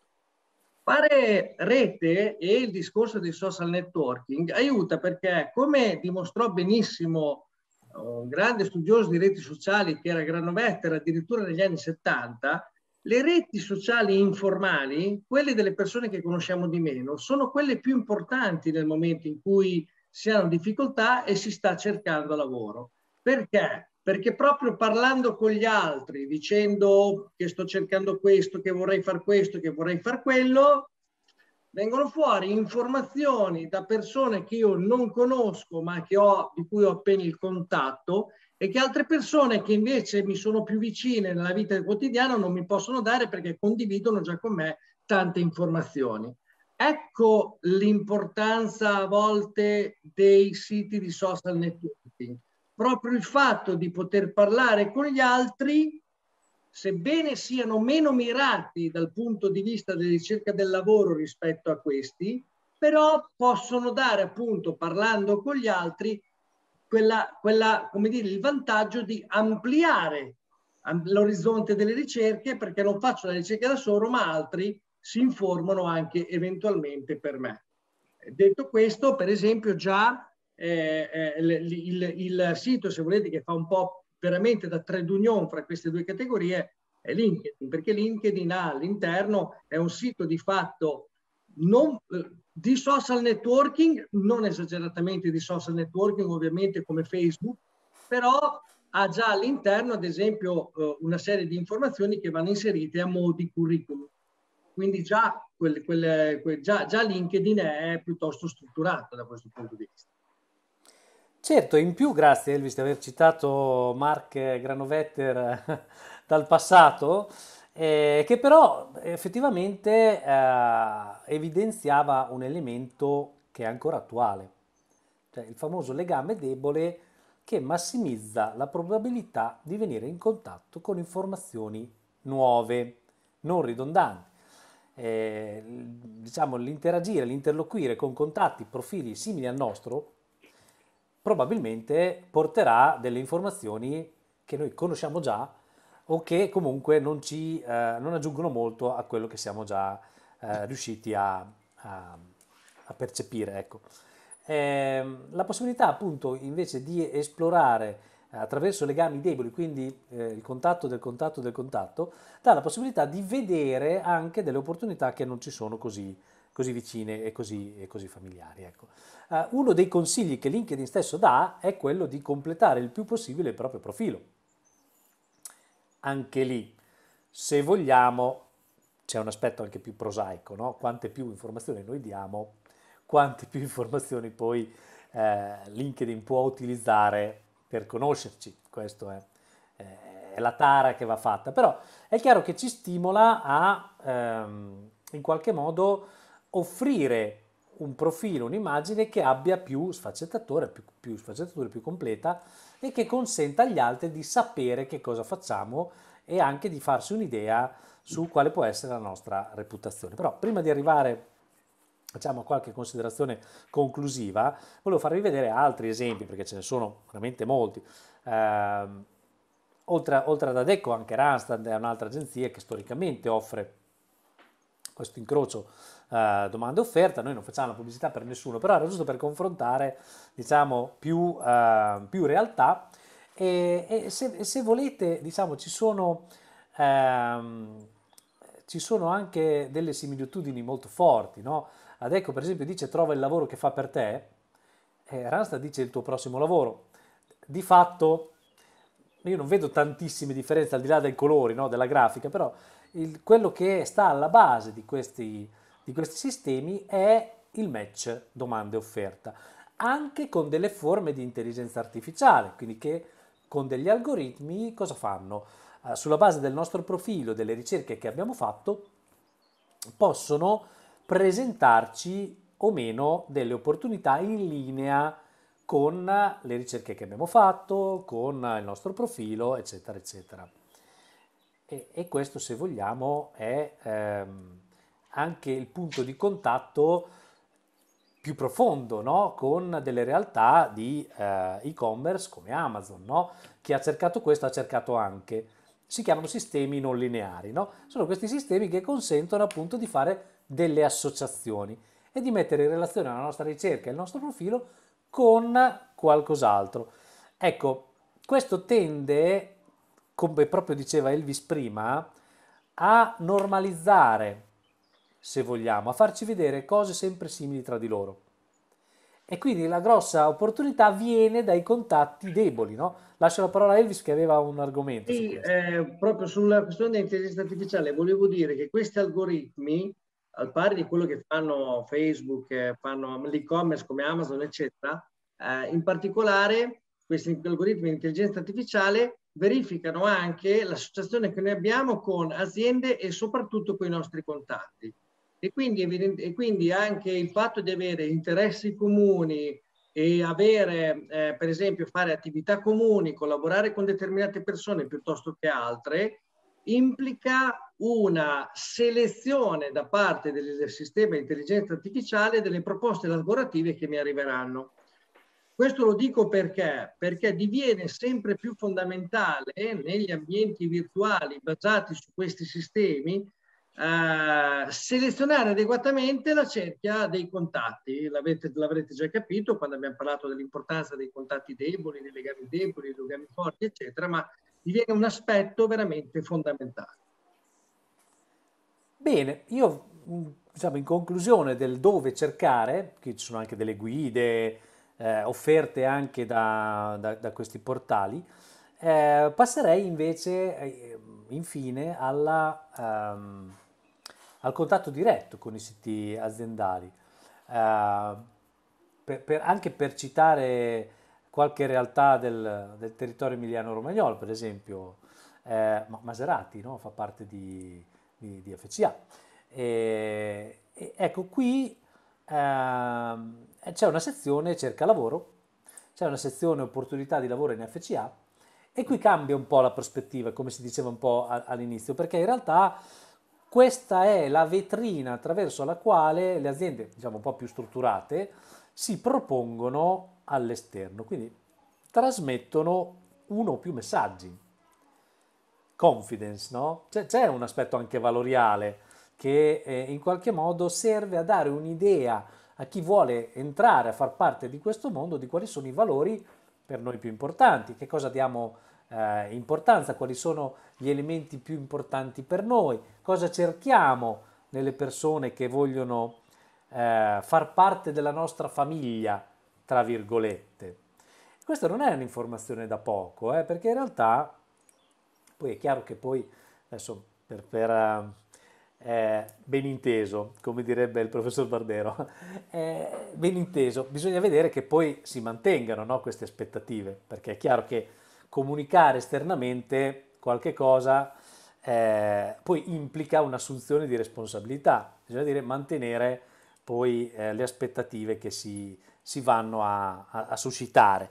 Fare rete e il discorso di social networking aiuta perché, come dimostrò benissimo eh, un grande studioso di reti sociali che era Granovetter addirittura negli anni 70, le reti sociali informali, quelle delle persone che conosciamo di meno, sono quelle più importanti nel momento in cui si hanno difficoltà e si sta cercando lavoro. Perché? Perché proprio parlando con gli altri, dicendo che sto cercando questo, che vorrei fare questo, che vorrei fare quello, vengono fuori informazioni da persone che io non conosco ma ho, di cui ho appena il contatto e che altre persone che invece mi sono più vicine nella vita quotidiana non mi possono dare perché condividono già con me tante informazioni. Ecco l'importanza a volte dei siti di social networking, proprio il fatto di poter parlare con gli altri, sebbene siano meno mirati dal punto di vista della ricerca del lavoro rispetto a questi, però possono dare appunto parlando con gli altri quella, quella, come dire, il vantaggio di ampliare l'orizzonte delle ricerche perché non faccio la ricerca da solo ma altri si informano anche eventualmente per me. Detto questo, per esempio, già eh, eh il, il, il, sito, se volete, che fa un po' veramente da trade union fra queste due categorie è LinkedIn, perché LinkedIn ha all'interno, è un sito di fatto non, di social networking, non esageratamente di social networking ovviamente come Facebook, però ha già all'interno, ad esempio, eh, una serie di informazioni che vanno inserite a modi curriculum. Quindi già, quel, quel, quel, già, già LinkedIn è piuttosto strutturato da questo punto di vista.
Certo, in più grazie Elvis di aver citato Mark Granovetter eh, dal passato, eh, che però effettivamente eh, evidenziava un elemento che è ancora attuale, cioè il famoso legame debole che massimizza la probabilità di venire in contatto con informazioni nuove, non ridondanti eh, diciamo, l'interagire, l'interloquire con contatti, profili simili al nostro, probabilmente porterà delle informazioni che noi conosciamo già o che comunque non, ci, eh, non aggiungono molto a quello che siamo già eh, riusciti a, a, a percepire. Ecco. Ehm, la possibilità appunto invece di esplorare attraverso legami deboli, quindi eh, il contatto del contatto del contatto, dà la possibilità di vedere anche delle opportunità che non ci sono così, così vicine e così, e così familiari. Ecco. Eh, uno dei consigli che LinkedIn stesso dà è quello di completare il più possibile il proprio profilo. Anche lì, se vogliamo, c'è un aspetto anche più prosaico, no? quante più informazioni noi diamo, quante più informazioni poi eh, LinkedIn può utilizzare per conoscerci, questo è, eh, è, la tara che va fatta, però è chiaro che ci stimola a ehm, in qualche modo offrire un profilo, un'immagine che abbia più sfaccettature, più, più sfaccettature, più completa e che consenta agli altri di sapere che cosa facciamo e anche di farsi un'idea su quale può essere la nostra reputazione. Però prima di arrivare facciamo qualche considerazione conclusiva, volevo farvi vedere altri esempi perché ce ne sono veramente molti. Eh, oltre, oltre, ad Adeco anche Randstad è un'altra agenzia che storicamente offre questo incrocio eh, domanda e offerta, noi non facciamo la pubblicità per nessuno, però era giusto per confrontare diciamo, più, eh, più realtà e, e se, se, volete diciamo, ci sono... Ehm, ci sono anche delle similitudini molto forti, no? ad ecco per esempio dice trova il lavoro che fa per te, eh, Randstad dice il tuo prossimo lavoro. Di fatto io non vedo tantissime differenze al di là dei colori, no, della grafica, però il, quello che sta alla base di questi, di questi sistemi è il match domande offerta, anche con delle forme di intelligenza artificiale, quindi che con degli algoritmi cosa fanno? Eh, sulla base del nostro profilo, delle ricerche che abbiamo fatto, possono presentarci o meno delle opportunità in linea con le ricerche che abbiamo fatto, con il nostro profilo, eccetera, eccetera. E, e questo, se vogliamo, è ehm, anche il punto di contatto più profondo no? con delle realtà di eh, e-commerce come Amazon, no? che ha cercato questo, ha cercato anche. Si chiamano sistemi non lineari, no? sono questi sistemi che consentono appunto di fare delle associazioni e di mettere in relazione la nostra ricerca e il nostro profilo con qualcos'altro. Ecco, questo tende, come proprio diceva Elvis prima, a normalizzare, se vogliamo, a farci vedere cose sempre simili tra di loro. E quindi la grossa opportunità viene dai contatti deboli, no? Lascio la parola a Elvis che aveva un argomento.
Sì, su eh, proprio sulla questione dell'intelligenza artificiale volevo dire che questi algoritmi al pari di quello che fanno Facebook, eh, fanno l'e-commerce come Amazon, eccetera, eh, in particolare questi algoritmi di intelligenza artificiale verificano anche l'associazione che noi abbiamo con aziende e soprattutto con i nostri contatti. E quindi, e quindi anche il fatto di avere interessi comuni e avere, eh, per esempio, fare attività comuni, collaborare con determinate persone piuttosto che altre, implica una selezione da parte del sistema di intelligenza artificiale delle proposte lavorative che mi arriveranno. Questo lo dico perché? Perché diviene sempre più fondamentale negli ambienti virtuali basati su questi sistemi eh, selezionare adeguatamente la cerchia dei contatti. l'avrete già capito quando abbiamo parlato dell'importanza dei contatti deboli, dei legami deboli, dei legami forti, eccetera, ma diviene un aspetto veramente fondamentale.
Bene, io mm, diciamo in conclusione del dove cercare, qui ci sono anche delle guide eh, offerte anche da, da, da questi portali, eh, passerei invece eh, infine alla, ehm, al contatto diretto con i siti aziendali, eh, per, per, anche per citare qualche realtà del, del territorio emiliano-romagnolo, per esempio eh, Maserati no? fa parte di, di, di FCA. E, e ecco qui ehm, eh, c'è una sezione cerca lavoro, c'è una sezione opportunità di lavoro in FCA e qui cambia un po' la prospettiva, come si diceva un po' all'inizio, perché in realtà questa è la vetrina attraverso la quale le aziende, diciamo un po' più strutturate, si propongono all'esterno, quindi trasmettono uno o più messaggi. Confidence, no? C'è, un aspetto anche valoriale che eh, in qualche modo serve a dare un'idea a chi vuole entrare a far parte di questo mondo di quali sono i valori per noi più importanti, che cosa diamo eh, importanza, quali sono gli elementi più importanti per noi, cosa cerchiamo nelle persone che vogliono eh, far parte della nostra famiglia, tra virgolette. Questa non è un'informazione da poco, eh, perché in realtà, poi è chiaro che poi, adesso per, per eh, ben inteso, come direbbe il professor Barbero, eh, ben inteso, bisogna vedere che poi si mantengano no, queste aspettative, perché è chiaro che comunicare esternamente qualche cosa eh, poi implica un'assunzione di responsabilità, bisogna dire mantenere poi eh, le aspettative che si, si vanno a, a, a suscitare.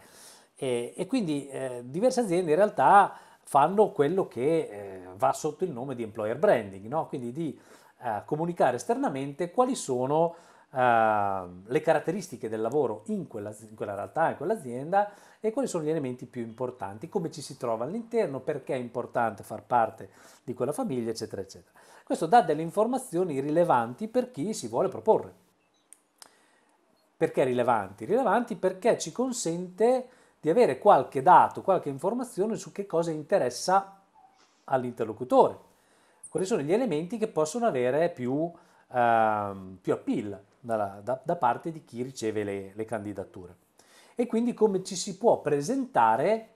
E, e quindi eh, diverse aziende in realtà fanno quello che eh, va sotto il nome di employer branding, no? quindi di eh, comunicare esternamente quali sono eh, le caratteristiche del lavoro in quella, in quella realtà, in quell'azienda e quali sono gli elementi più importanti, come ci si trova all'interno, perché è importante far parte di quella famiglia, eccetera, eccetera. Questo dà delle informazioni rilevanti per chi si vuole proporre. Perché rilevanti? Rilevanti perché ci consente di avere qualche dato, qualche informazione su che cosa interessa all'interlocutore. Quali sono gli elementi che possono avere più, ehm, più appeal dalla, da, da, parte di chi riceve le, le candidature. E quindi come ci si può presentare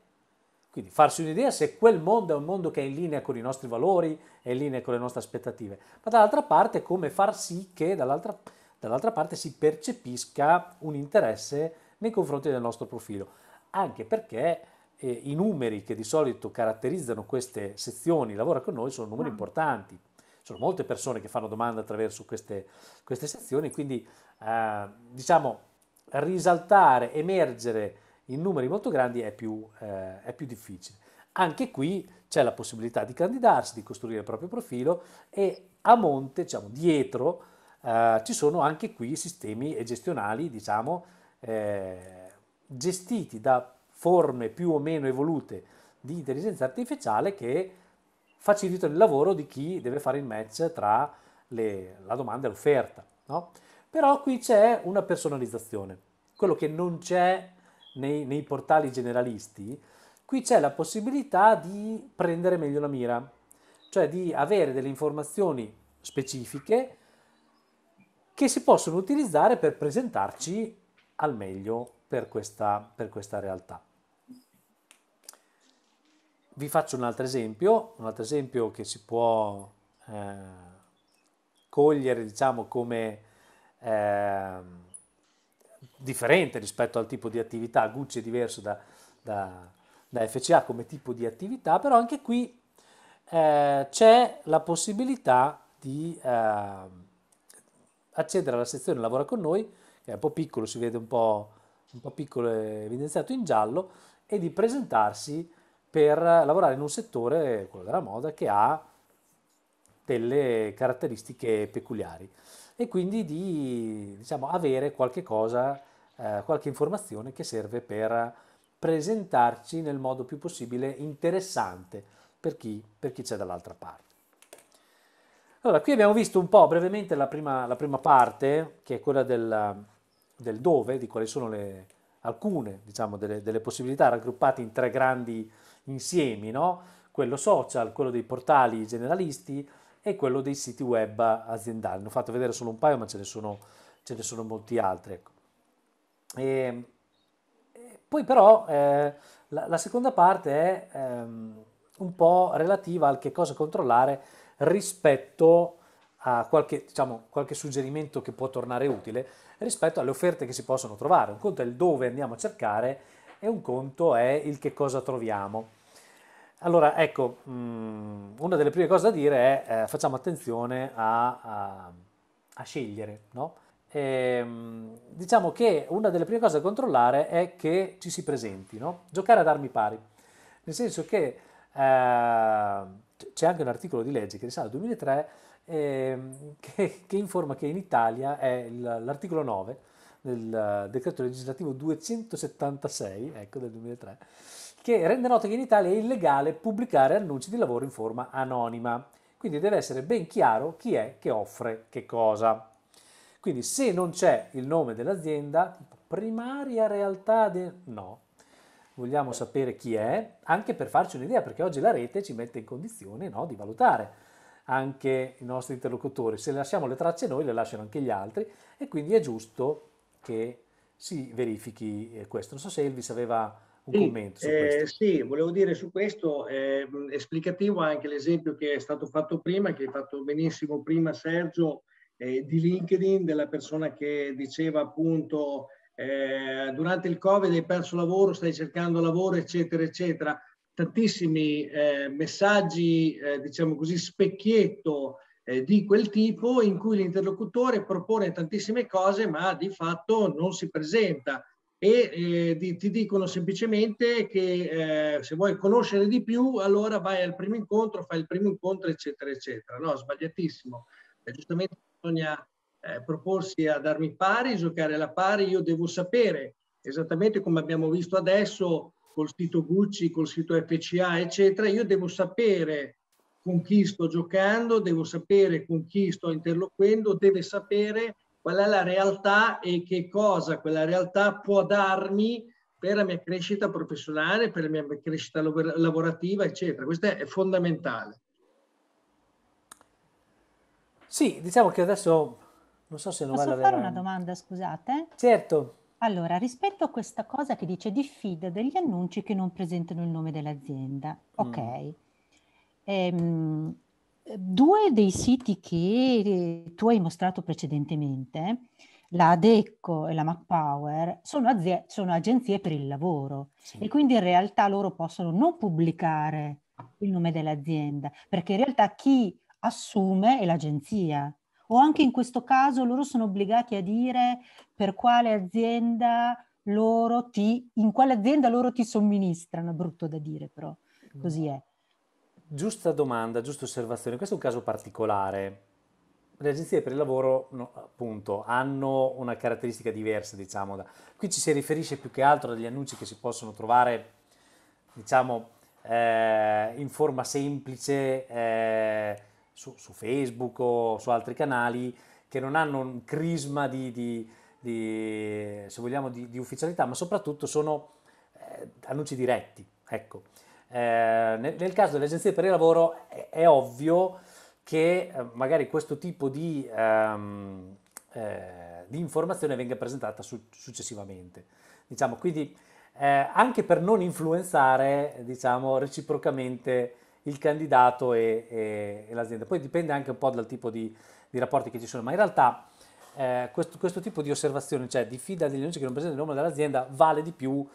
quindi farsi un'idea se quel mondo è un mondo che è in linea con i nostri valori, è in linea con le nostre aspettative, ma dall'altra parte come far sì che, dall'altra parte dall'altra parte si percepisca un interesse nei confronti del nostro profilo, anche perché eh, i numeri che di solito caratterizzano queste sezioni lavora con noi sono numeri ah. importanti. Sono molte persone che fanno domande attraverso queste, queste sezioni, quindi eh, diciamo risaltare, emergere in numeri molto grandi è più, eh, è più difficile. Anche qui c'è la possibilità di candidarsi, di costruire il proprio profilo e a monte, diciamo dietro, eh, ci sono anche qui sistemi gestionali, diciamo, eh, gestiti da forme più o meno evolute di intelligenza artificiale che facilitano il lavoro di chi deve fare il match tra le, la domanda e l'offerta. No? Però qui c'è una personalizzazione, quello che non c'è nei, nei portali generalisti, qui c'è la possibilità di prendere meglio la mira, cioè di avere delle informazioni specifiche che si possono utilizzare per presentarci al meglio per questa, per questa realtà. Vi faccio un altro esempio, un altro esempio che si può eh, cogliere diciamo come eh, differente rispetto al tipo di attività, Gucci è diverso da, da, da FCA come tipo di attività, però anche qui eh, c'è la possibilità di ehm, accedere alla sezione Lavora con noi, che è un po' piccolo, si vede un po', un po piccolo evidenziato in giallo, e di presentarsi per lavorare in un settore, quello della moda, che ha delle caratteristiche peculiari e quindi di diciamo, avere qualche cosa, eh, qualche informazione che serve per presentarci nel modo più possibile interessante per chi, per chi c'è dall'altra parte. Allora, qui abbiamo visto un po' brevemente la prima, la prima parte, che è quella del, del, dove, di quali sono le, alcune diciamo, delle, delle, possibilità raggruppate in tre grandi insiemi, no? quello social, quello dei portali generalisti e quello dei siti web aziendali. Ne ho fatto vedere solo un paio, ma ce ne sono, ce ne sono molti altri. Ecco. E, poi però eh, la, la, seconda parte è ehm, un po' relativa al che cosa controllare rispetto a qualche, diciamo, qualche suggerimento che può tornare utile rispetto alle offerte che si possono trovare. Un conto è il dove andiamo a cercare e un conto è il che cosa troviamo. Allora, ecco, mm, una delle prime cose da dire è eh, facciamo attenzione a, a, a scegliere, no? E, ehm, diciamo che una delle prime cose da controllare è che ci si presenti, no? Giocare ad armi pari, nel senso che eh, c'è anche un articolo di legge che risale al 2003 eh, che, che, informa che in Italia è l'articolo 9 del eh, decreto legislativo 276 ecco, del 2003 che rende noto che in Italia è illegale pubblicare annunci di lavoro in forma anonima. Quindi deve essere ben chiaro chi è che offre che cosa. Quindi se non c'è il nome dell'azienda, primaria realtà del... no, vogliamo sapere chi è, anche per farci un'idea, perché oggi la rete ci mette in condizione no, di valutare anche i nostri interlocutori. Se lasciamo le tracce noi, le lasciano anche gli altri e quindi è giusto che si verifichi eh, questo. Non so se Elvis aveva un sì, commento su Eh,
sì, volevo dire su questo, eh, esplicativo anche l'esempio che è stato fatto prima, che hai fatto benissimo prima Sergio, eh, di LinkedIn, della persona che diceva appunto eh, durante il Covid hai perso lavoro, stai cercando lavoro, eccetera, eccetera. Tantissimi eh, messaggi, eh, diciamo così, specchietto eh, di quel tipo in cui l'interlocutore propone tantissime cose ma di fatto non si presenta e eh, di, ti dicono semplicemente che eh, se vuoi conoscere di più allora vai al primo incontro, fai il primo incontro, eccetera, eccetera. No, sbagliatissimo. giustamente bisogna eh, proporsi ad armi pari, giocare alla pari, io devo sapere esattamente come abbiamo visto adesso col sito Gucci, col sito FCA, eccetera, io devo sapere con chi sto giocando, devo sapere con chi sto interloquendo, deve sapere qual è la realtà e che cosa quella realtà può darmi per la mia crescita professionale, per la mia crescita lavorativa, eccetera. Questo è fondamentale. Sì, diciamo che adesso non so se non Posso vale fare una
domanda, scusate? Certo. Allora, rispetto a questa cosa che dice diffida degli annunci che non presentano il nome dell'azienda, mm. ok. Mm. Ehm, due dei siti che eh, tu hai mostrato precedentemente, la Adecco e la MacPower, sono, azie- sono agenzie per il lavoro sì. e quindi in realtà loro possono non pubblicare il nome dell'azienda, perché in realtà chi assume è l'agenzia. O anche in questo caso loro sono obbligati a dire per quale azienda loro ti, in quale azienda loro ti somministrano, brutto da dire però, mm. così è.
Giusta domanda, giusta osservazione, questo è un caso particolare. Le agenzie per il lavoro no, appunto hanno una caratteristica diversa, diciamo. Da, qui ci si riferisce più che altro agli annunci che si possono trovare, diciamo, eh, in forma semplice, eh, su, su, Facebook o su altri canali che non hanno un crisma di, di, di se vogliamo, di, di, ufficialità, ma soprattutto sono eh, annunci diretti. Ecco. Eh, nel, nel, caso delle agenzie per il lavoro è, è ovvio che eh, magari questo tipo di, ehm, eh, di informazione venga presentata su, successivamente. Diciamo, quindi eh, anche per non influenzare diciamo, reciprocamente il candidato e, e, e l'azienda. Poi dipende anche un po' dal tipo di, di rapporti che ci sono, ma in realtà eh, questo, questo, tipo di osservazione, cioè di fida degli annunci che non presentano il nome dell'azienda, vale di più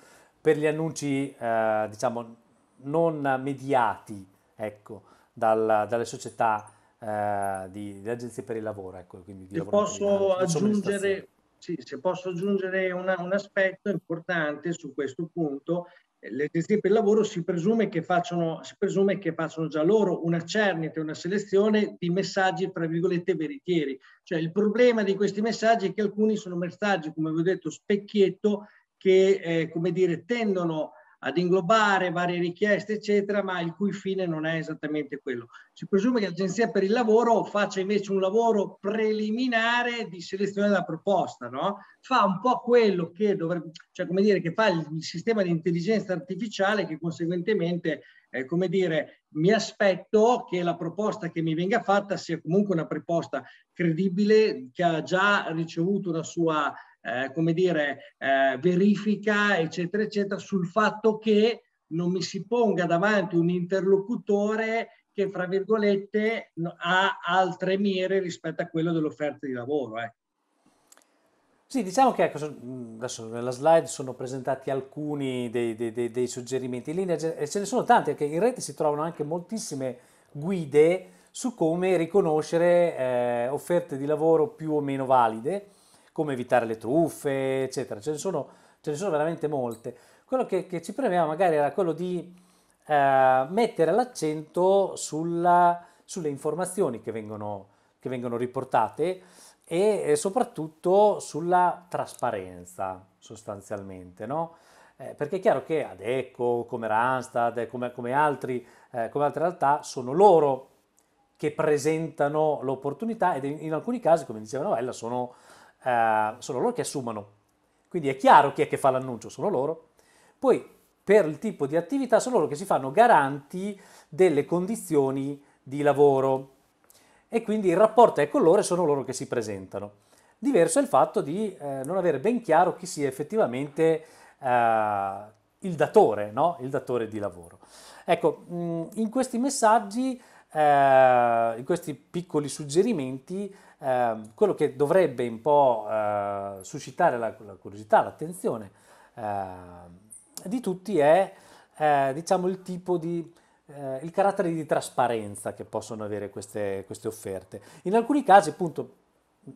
per gli annunci, eh, diciamo, non mediati, ecco, dal, dalle società eh, di, di, agenzie per il lavoro. Ecco, se, posso
aggiungere, sì, se posso aggiungere una, un aspetto importante su questo punto, le agenzie per il lavoro si presume, facciano, si presume, che facciano, già loro una cernita, una selezione di messaggi, tra virgolette, veritieri. Cioè il problema di questi messaggi è che alcuni sono messaggi, come vi ho detto, specchietto, che, eh, come dire, tendono ad inglobare varie richieste, eccetera, ma il cui fine non è esattamente quello. Si presume che l'Agenzia per il Lavoro faccia invece un lavoro preliminare di selezione della proposta, no? Fa un po' quello che dovrebbe, cioè come dire, che fa il, sistema di intelligenza artificiale che conseguentemente, eh, come dire, mi aspetto che la proposta che mi venga fatta sia comunque una proposta credibile, che ha già ricevuto una sua eh, come dire, eh, verifica, eccetera, eccetera, sul fatto che non mi si ponga davanti un interlocutore che, fra virgolette, ha altre mire rispetto a quello dell'offerta di lavoro. Eh. Sì, diciamo che ecco,
adesso nella slide sono presentati alcuni dei, dei, dei, dei suggerimenti in linea e ce ne sono tanti perché in rete si trovano anche moltissime guide su come riconoscere eh, offerte di lavoro più o meno valide come evitare le truffe, eccetera. Ce ne sono, ce ne sono veramente molte. Quello che, che, ci premeva magari era quello di eh, mettere l'accento sulla, sulle informazioni che vengono, che vengono riportate e, soprattutto sulla trasparenza sostanzialmente, no? Eh, perché è chiaro che Adeco, come Randstad, eh, come, come, altri, eh, come altre realtà, sono loro che presentano l'opportunità ed in alcuni casi, come diceva Novella, sono eh, sono loro che assumono. Quindi è chiaro chi è che fa l'annuncio, sono loro. Poi per il tipo di attività sono loro che si fanno garanti delle condizioni di lavoro e quindi il rapporto è con loro e sono loro che si presentano. Diverso è il fatto di eh, non avere ben chiaro chi sia effettivamente eh, il datore, no? il datore di lavoro. Ecco, mm, in questi messaggi, eh, in questi piccoli suggerimenti, Ehm, quello che dovrebbe un po' eh, suscitare la, la, curiosità, l'attenzione ehm, di tutti è eh, diciamo il tipo di eh, il carattere di trasparenza che possono avere queste, queste offerte. In alcuni casi, appunto,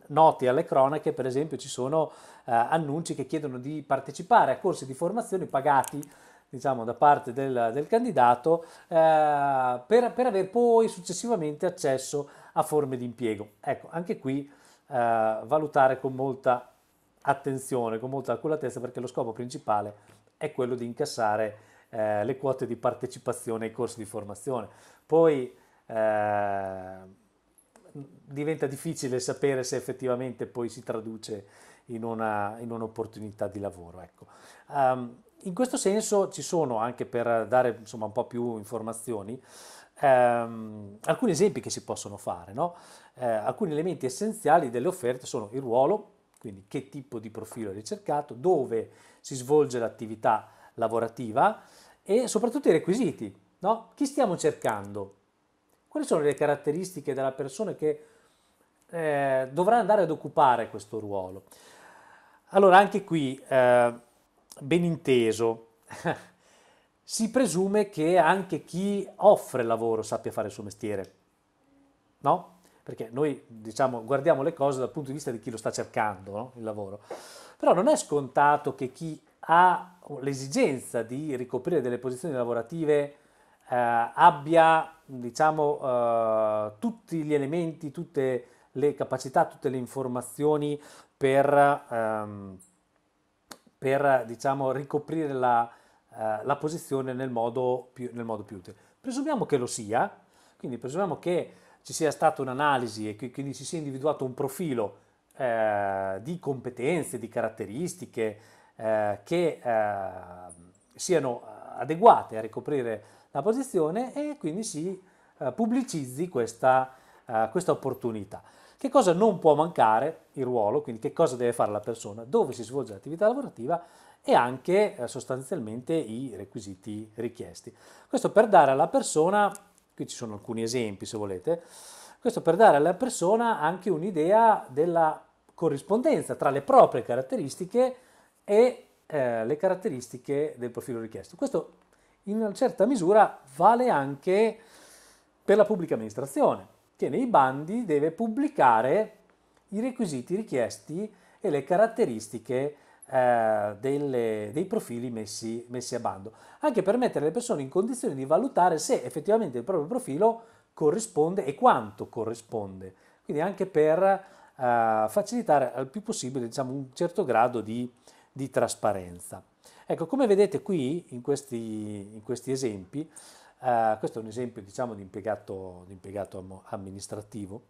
noti alle cronache, per esempio, ci sono eh, annunci che chiedono di partecipare a corsi di formazione pagati diciamo, da parte del, del candidato eh, per, per aver poi successivamente accesso a forme di impiego. Ecco, anche qui eh, valutare con molta attenzione, con molta accuratezza, perché lo scopo principale è quello di incassare eh, le quote di partecipazione ai corsi di formazione. Poi eh, diventa difficile sapere se effettivamente poi si traduce in, una, in un'opportunità di lavoro. Ecco. Um, in questo senso ci sono, anche per dare insomma, un po' più informazioni, ehm, alcuni esempi che si possono fare. No? Eh, alcuni elementi essenziali delle offerte sono il ruolo, quindi che tipo di profilo è ricercato, dove si svolge l'attività lavorativa e soprattutto i requisiti. No? Chi stiamo cercando? Quali sono le caratteristiche della persona che eh, dovrà andare ad occupare questo ruolo? Allora, anche qui... Eh, ben inteso, si presume che anche chi offre lavoro sappia fare il suo mestiere, no? Perché noi diciamo, guardiamo le cose dal punto di vista di chi lo sta cercando, no? il lavoro. Però non è scontato che chi ha l'esigenza di ricoprire delle posizioni lavorative eh, abbia diciamo, eh, tutti gli elementi, tutte le capacità, tutte le informazioni per... Ehm, per diciamo, ricoprire la, eh, la posizione nel modo, più, nel modo, più, utile. Presumiamo che lo sia, quindi presumiamo che ci sia stata un'analisi e che quindi si sia individuato un profilo eh, di competenze, di caratteristiche eh, che eh, siano adeguate a ricoprire la posizione e quindi si eh, pubblicizzi questa, eh, questa opportunità. Che cosa non può mancare? Il ruolo, quindi che cosa deve fare la persona, dove si svolge l'attività lavorativa e anche eh, sostanzialmente i requisiti richiesti. Questo per dare alla persona, qui ci sono alcuni esempi se volete, questo per dare alla persona anche un'idea della corrispondenza tra le proprie caratteristiche e eh, le caratteristiche del profilo richiesto. Questo in una certa misura vale anche per la pubblica amministrazione che nei bandi deve pubblicare i requisiti richiesti e le caratteristiche eh, delle, dei profili messi, messi, a bando, anche per mettere le persone in condizione di valutare se effettivamente il proprio profilo corrisponde e quanto corrisponde, quindi anche per eh, facilitare al più possibile diciamo, un certo grado di, di trasparenza. Ecco, come vedete qui in questi, in questi esempi, eh, questo è un esempio diciamo, di, impiegato, di impiegato amministrativo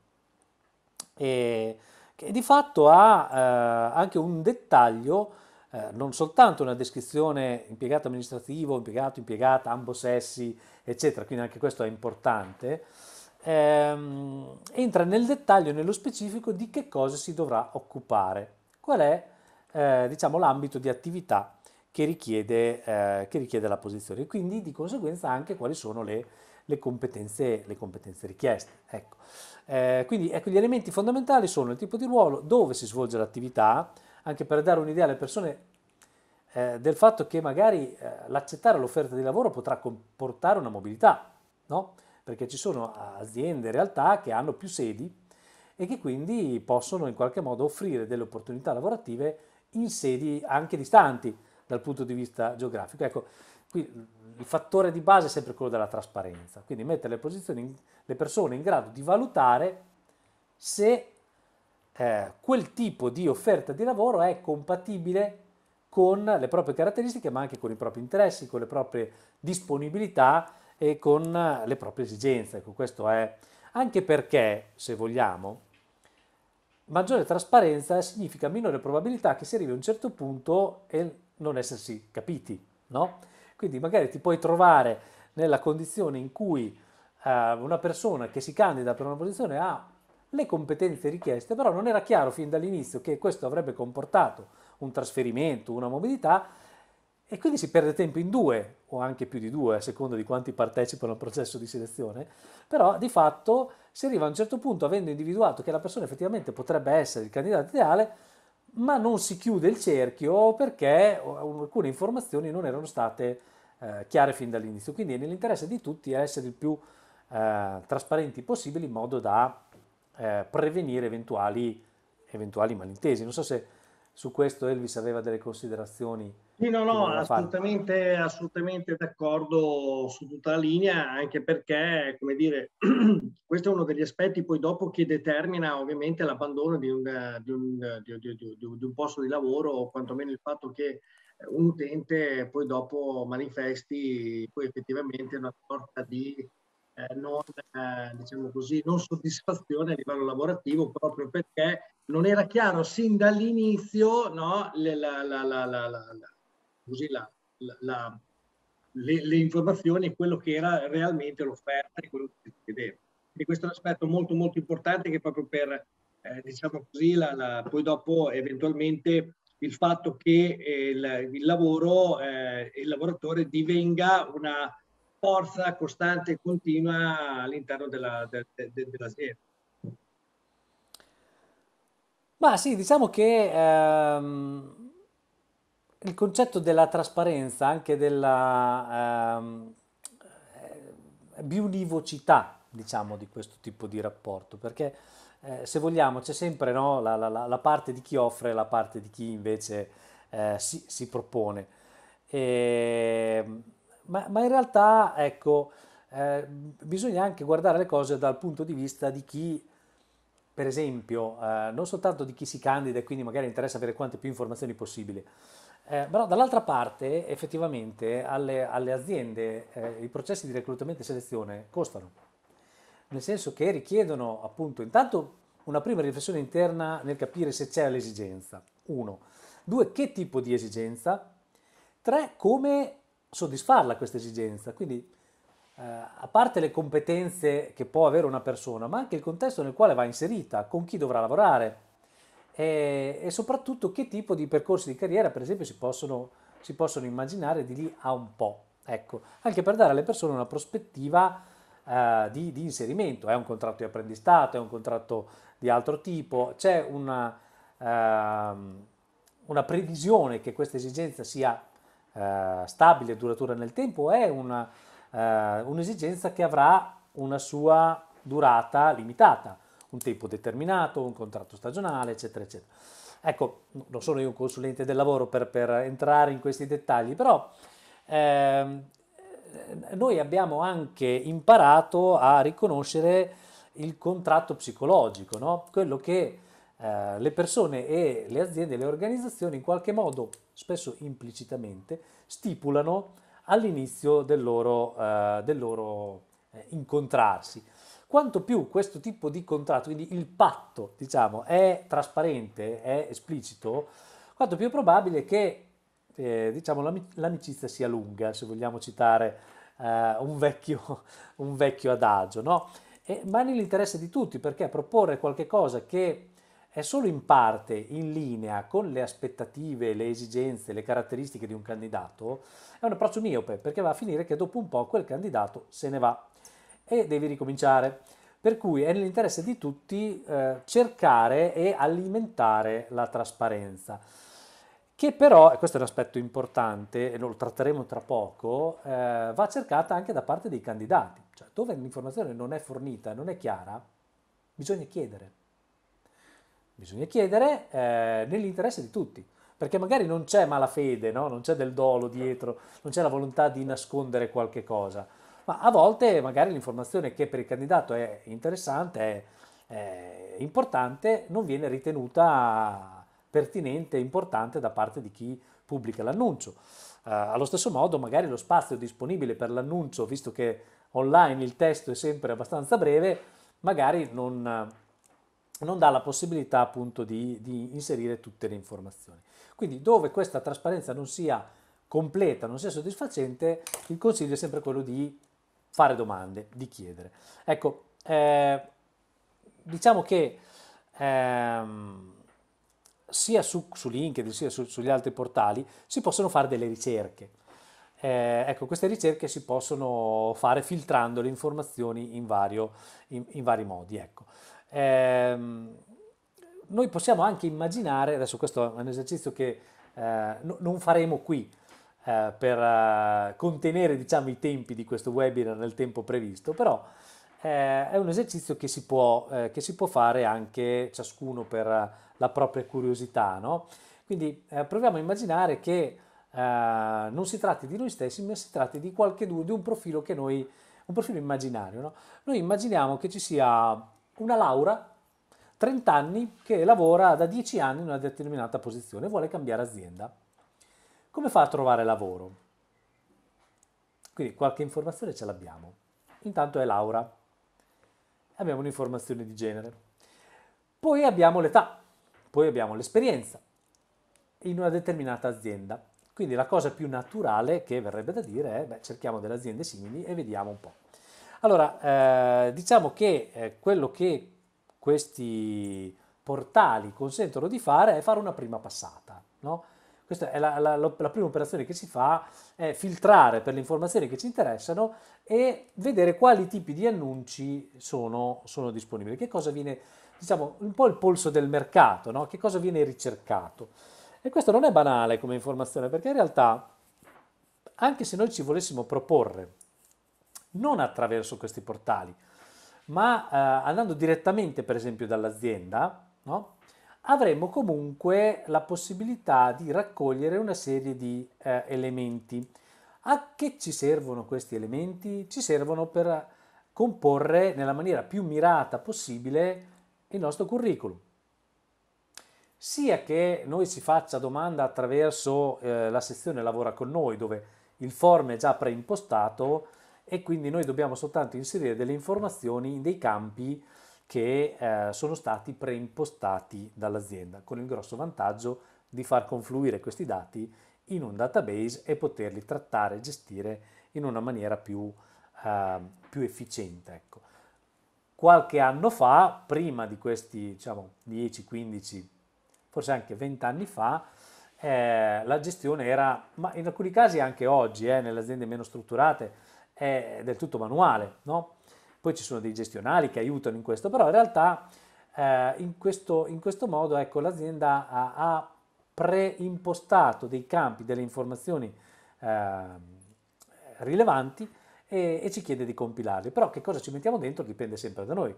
e che di fatto ha uh, anche un dettaglio, uh, non soltanto una descrizione impiegato amministrativo, impiegato, impiegata, ambo sessi, eccetera, quindi anche questo è importante, ehm, entra nel dettaglio, nello specifico di che cosa si dovrà occupare, qual è eh, diciamo, l'ambito di attività che richiede, eh, che richiede la posizione e quindi di conseguenza anche quali sono le, le, competenze, le competenze, richieste. Ecco. Eh, quindi ecco, gli elementi fondamentali sono il tipo di ruolo, dove si svolge l'attività, anche per dare un'idea alle persone eh, del fatto che magari eh, l'accettare l'offerta di lavoro potrà comportare una mobilità, no? perché ci sono aziende, realtà che hanno più sedi e che quindi possono in qualche modo offrire delle opportunità lavorative in sedi anche distanti dal punto di vista geografico. Ecco, qui il fattore di base è sempre quello della trasparenza, quindi mettere le, in, le persone in grado di valutare se eh, quel tipo di offerta di lavoro è compatibile con le proprie caratteristiche, ma anche con i propri interessi, con le proprie disponibilità e con le proprie esigenze. Ecco, questo è anche perché, se vogliamo, maggiore trasparenza significa minore probabilità che si arrivi a un certo punto e non essersi capiti, no? Quindi magari ti puoi trovare nella condizione in cui eh, una persona che si candida per una posizione ha le competenze richieste, però non era chiaro fin dall'inizio che questo avrebbe comportato un trasferimento, una mobilità e quindi si perde tempo in due o anche più di due a seconda di quanti partecipano al processo di selezione, però di fatto si arriva a un certo punto avendo individuato che la persona effettivamente potrebbe essere il candidato ideale, ma non si chiude il cerchio perché alcune informazioni non erano state eh, chiare fin dall'inizio. Quindi nell'interesse di tutti è essere il più eh, trasparenti possibile in modo da eh, prevenire eventuali, eventuali malintesi. Non so se su questo Elvis aveva delle considerazioni
sì, no, no, assolutamente, assolutamente d'accordo su tutta la linea, anche perché, come dire, questo è uno degli aspetti poi dopo che determina ovviamente l'abbandono di un, di un, di, di, un posto di lavoro o quantomeno il fatto che un utente poi dopo manifesti poi effettivamente una sorta di eh, non, eh, diciamo così, non soddisfazione a livello lavorativo proprio perché non era chiaro sin dall'inizio no, la, la, la, la così la, la, la, le, le, informazioni, quello che era realmente l'offerta e quello che si chiedeva. E questo è un aspetto molto molto importante che proprio per, eh, diciamo così, poi dopo eventualmente il fatto che eh, il, il, lavoro, eh, il lavoratore divenga una forza costante e continua all'interno della, de, de, de, dell'azienda.
Ma sì, diciamo che ehm, il concetto della trasparenza, anche della ehm, eh, biunivocità, diciamo, di questo tipo di rapporto, perché eh, se vogliamo c'è sempre no, la, la, la, parte di chi offre e la parte di chi invece eh, si, si, propone. E, ma, ma, in realtà, ecco, eh, bisogna anche guardare le cose dal punto di vista di chi per esempio, eh, non soltanto di chi si candida e quindi magari interessa avere quante più informazioni possibili, eh, però dall'altra parte effettivamente alle, alle aziende eh, i processi di reclutamento e selezione costano, nel senso che richiedono appunto intanto una prima riflessione interna nel capire se c'è l'esigenza, uno, due, che tipo di esigenza, tre, come soddisfarla questa esigenza, quindi eh, a parte le competenze che può avere una persona, ma anche il contesto nel quale va inserita, con chi dovrà lavorare, e, e, soprattutto che tipo di percorsi di carriera, per esempio, si possono, si possono immaginare di lì a un po'. Ecco, anche per dare alle persone una prospettiva eh, di, di, inserimento, è un contratto di apprendistato, è un contratto di altro tipo, c'è una, eh, una previsione che questa esigenza sia eh, stabile e duratura nel tempo, è una, eh, un'esigenza che avrà una sua durata limitata un tempo determinato, un contratto stagionale, eccetera, eccetera. Ecco, non sono io un consulente del lavoro per, per entrare in questi dettagli, però ehm, noi abbiamo anche imparato a riconoscere il contratto psicologico, no? quello che eh, le persone e le aziende e le organizzazioni in qualche modo, spesso implicitamente, stipulano all'inizio del loro, eh, del loro eh, incontrarsi. Quanto più questo tipo di contratto, quindi il patto, diciamo, è trasparente, è esplicito, quanto più è probabile che eh, diciamo, l'amicizia sia lunga, se vogliamo citare eh, un, vecchio, un, vecchio, adagio, no? E, ma nell'interesse di tutti, perché proporre qualcosa che è solo in parte in linea con le aspettative, le esigenze, le caratteristiche di un candidato, è un approccio miope, perché va a finire che dopo un po' quel candidato se ne va e devi ricominciare. Per cui è nell'interesse di tutti eh, cercare e alimentare la trasparenza, che però, e questo è un aspetto importante e lo tratteremo tra poco, eh, va cercata anche da parte dei candidati. Cioè, dove l'informazione non è fornita, non è chiara, bisogna chiedere. Bisogna chiedere eh, nell'interesse di tutti perché magari non c'è malafede, no? non c'è del dolo dietro, non c'è la volontà di nascondere qualche cosa ma a volte magari l'informazione che per il candidato è interessante, è, è importante, non viene ritenuta pertinente e importante da parte di chi pubblica l'annuncio. Eh, allo stesso modo, magari lo spazio disponibile per l'annuncio, visto che online il testo è sempre abbastanza breve, magari non, non dà la possibilità appunto di, di, inserire tutte le informazioni. Quindi dove questa trasparenza non sia completa, non sia soddisfacente, il consiglio è sempre quello di fare domande, di chiedere. Ecco, eh, diciamo che ehm, sia su, su, LinkedIn sia su, sugli altri portali si possono fare delle ricerche. Eh, ecco, queste ricerche si possono fare filtrando le informazioni in, vario, in, in vari modi. Ecco. Eh, noi possiamo anche immaginare, adesso questo è un esercizio che eh, no, non faremo qui, eh, per eh, contenere diciamo, i tempi di questo webinar nel tempo previsto, però eh, è un esercizio che si, può, eh, che si, può, fare anche ciascuno per la propria curiosità. No? Quindi eh, proviamo a immaginare che eh, non si tratti di noi stessi, ma si tratti di qualche di un profilo che noi, un profilo immaginario. No? Noi immaginiamo che ci sia una Laura 30 anni che lavora da 10 anni in una determinata posizione e vuole cambiare azienda. Come fa a trovare lavoro? Quindi qualche informazione ce l'abbiamo. Intanto è Laura. Abbiamo un'informazione di genere. Poi abbiamo l'età, poi abbiamo l'esperienza in una determinata azienda. Quindi la cosa più naturale che verrebbe da dire è beh, cerchiamo delle aziende simili e vediamo un po'. Allora, eh, diciamo che eh, quello che questi portali consentono di fare è fare una prima passata, no? Questa è la, la, la prima operazione che si fa, è filtrare per le informazioni che ci interessano e vedere quali tipi di annunci sono, sono disponibili, che cosa viene, diciamo, un po' il polso del mercato, no? che cosa viene ricercato. E questo non è banale come informazione, perché in realtà, anche se noi ci volessimo proporre, non attraverso questi portali, ma eh, andando direttamente, per esempio, dall'azienda, no? avremo comunque la possibilità di raccogliere una serie di eh, elementi. A che ci servono questi elementi? Ci servono per comporre nella maniera più mirata possibile il nostro curriculum. Sia che noi si faccia domanda attraverso eh, la sezione Lavora con noi, dove il form è già preimpostato e quindi noi dobbiamo soltanto inserire delle informazioni in dei campi che eh, sono stati preimpostati dall'azienda, con il grosso vantaggio di far confluire questi dati in un database e poterli trattare e gestire in una maniera più, eh, più efficiente. Ecco. Qualche anno fa, prima di questi diciamo, 10, 15, forse anche 20 anni fa, eh, la gestione era, ma in alcuni casi anche oggi, eh, nelle aziende meno strutturate, è del tutto manuale, no? Poi ci sono dei gestionali che aiutano in questo, però in realtà eh, in, questo, in, questo, modo ecco, l'azienda ha, ha preimpostato dei campi, delle informazioni eh, rilevanti e, e, ci chiede di compilarli. Però che cosa ci mettiamo dentro dipende sempre da noi.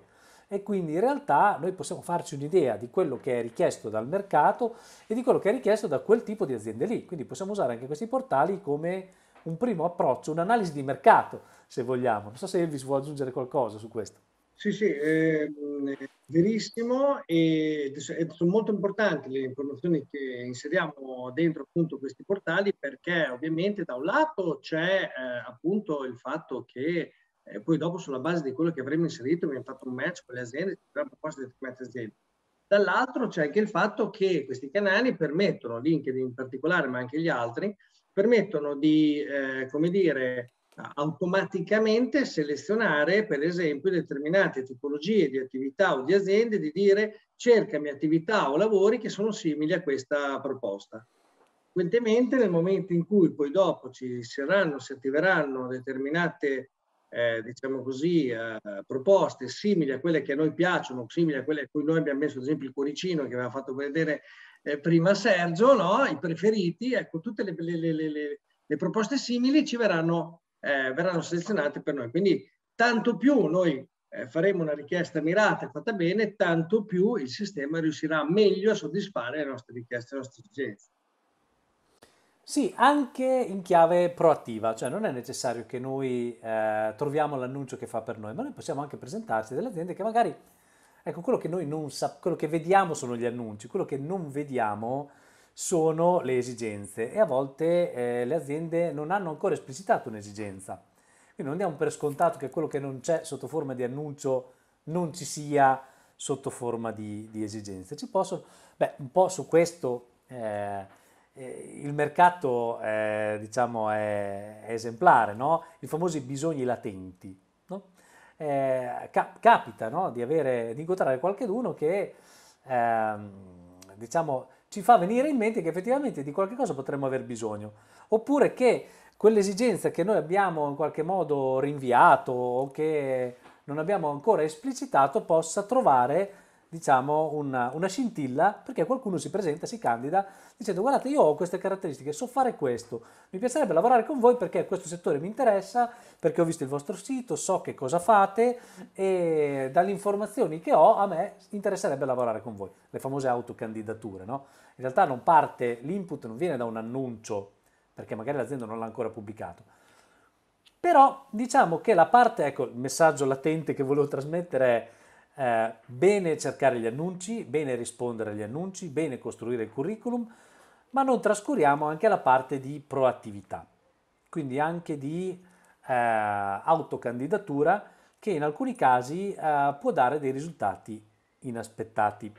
E quindi in realtà noi possiamo farci un'idea di quello che è richiesto dal mercato e di quello che è richiesto da quel tipo di aziende lì. Quindi possiamo usare anche questi portali come un primo approccio, un'analisi di mercato, se vogliamo. Non so se Elvis
vuole aggiungere qualcosa su questo. Sì, sì, eh, verissimo e eh, sono molto importanti le informazioni che inseriamo dentro appunto questi portali perché ovviamente da un lato c'è eh, appunto il fatto che eh, poi dopo sulla base di quello che avremo inserito abbiamo fatto un match con le aziende, una proposta di determinate aziende. Dall'altro c'è anche il fatto che questi canali permettono, LinkedIn in particolare ma anche gli altri, permettono di, eh, come dire, automaticamente selezionare per esempio determinate tipologie di attività o di aziende di dire cercami attività o lavori che sono simili a questa proposta. Frequentemente nel momento in cui poi dopo ci saranno, si attiveranno determinate eh, diciamo così, eh, proposte simili a quelle che a noi piacciono, simili a quelle a cui noi abbiamo messo ad esempio il cuoricino che aveva fatto vedere eh, prima Sergio, no? i preferiti, ecco, tutte le, le, le, le proposte simili ci verranno, eh, verranno, selezionate per noi. Quindi tanto più noi eh, faremo una richiesta mirata e fatta bene, tanto più il sistema riuscirà meglio a soddisfare le nostre richieste, le nostre esigenze. Sì,
anche in chiave proattiva, cioè non è necessario che noi eh, troviamo l'annuncio che fa per noi, ma noi possiamo anche presentarci delle aziende che magari Ecco, quello che noi non sappiamo, quello che vediamo sono gli annunci, quello che non vediamo sono le esigenze e a volte eh, le aziende non hanno ancora esplicitato un'esigenza. Quindi non diamo per scontato che quello che non c'è sotto forma di annuncio non ci sia sotto forma di, di esigenze. Ci possono, beh, un po' su questo eh, eh, il mercato eh, diciamo è, è esemplare, no? i famosi bisogni latenti eh, cap- capita no? di, avere, di incontrare qualcuno che ehm, diciamo, ci fa venire in mente che effettivamente di qualche cosa potremmo aver bisogno, oppure che quell'esigenza che noi abbiamo in qualche modo rinviato o che non abbiamo ancora esplicitato possa trovare diciamo, una, una, scintilla perché qualcuno si presenta, si candida dicendo guardate io ho queste caratteristiche, so fare questo, mi piacerebbe lavorare con voi perché questo settore mi interessa, perché ho visto il vostro sito, so che cosa fate e dalle informazioni che ho a me interesserebbe lavorare con voi, le famose autocandidature. No? In realtà non parte, l'input non viene da un annuncio perché magari l'azienda non l'ha ancora pubblicato. Però diciamo che la parte, ecco il messaggio latente che volevo trasmettere è eh, bene cercare gli annunci, bene rispondere agli annunci, bene costruire il curriculum, ma non trascuriamo anche la parte di proattività, quindi anche di eh, autocandidatura che in alcuni casi eh, può dare dei risultati inaspettati.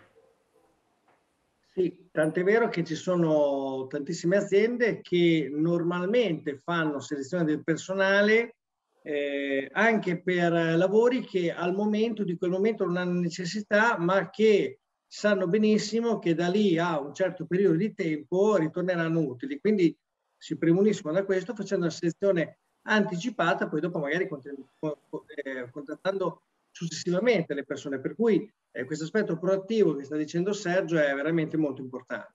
Sì, tant'è vero che ci sono tantissime aziende che normalmente fanno selezione del personale eh, anche per lavori che al momento, di quel momento non hanno necessità, ma che sanno benissimo che da lì a un certo periodo di tempo ritorneranno utili. Quindi si premuniscono da questo facendo una selezione anticipata, poi dopo magari eh, contattando successivamente le persone. Per cui eh, questo aspetto proattivo che sta dicendo Sergio è veramente molto importante.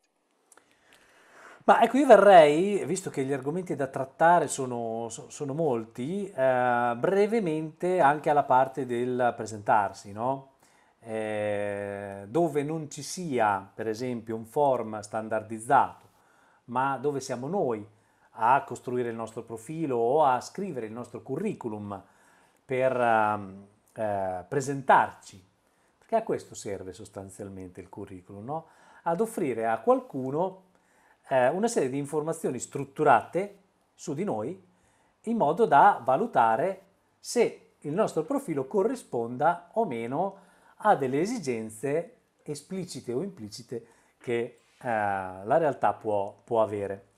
Ma ecco, io verrei, visto
che gli argomenti da trattare sono, sono molti, eh, brevemente anche alla parte del presentarsi, no? eh, dove non ci sia, per esempio, un form standardizzato, ma dove siamo noi a costruire il nostro profilo o a scrivere il nostro curriculum per ehm, eh, presentarci, perché a questo serve sostanzialmente il curriculum, no? ad offrire a qualcuno eh, una serie di informazioni strutturate su di noi in modo da valutare se il nostro profilo corrisponda o meno a delle esigenze esplicite o implicite che eh, la realtà può, può avere.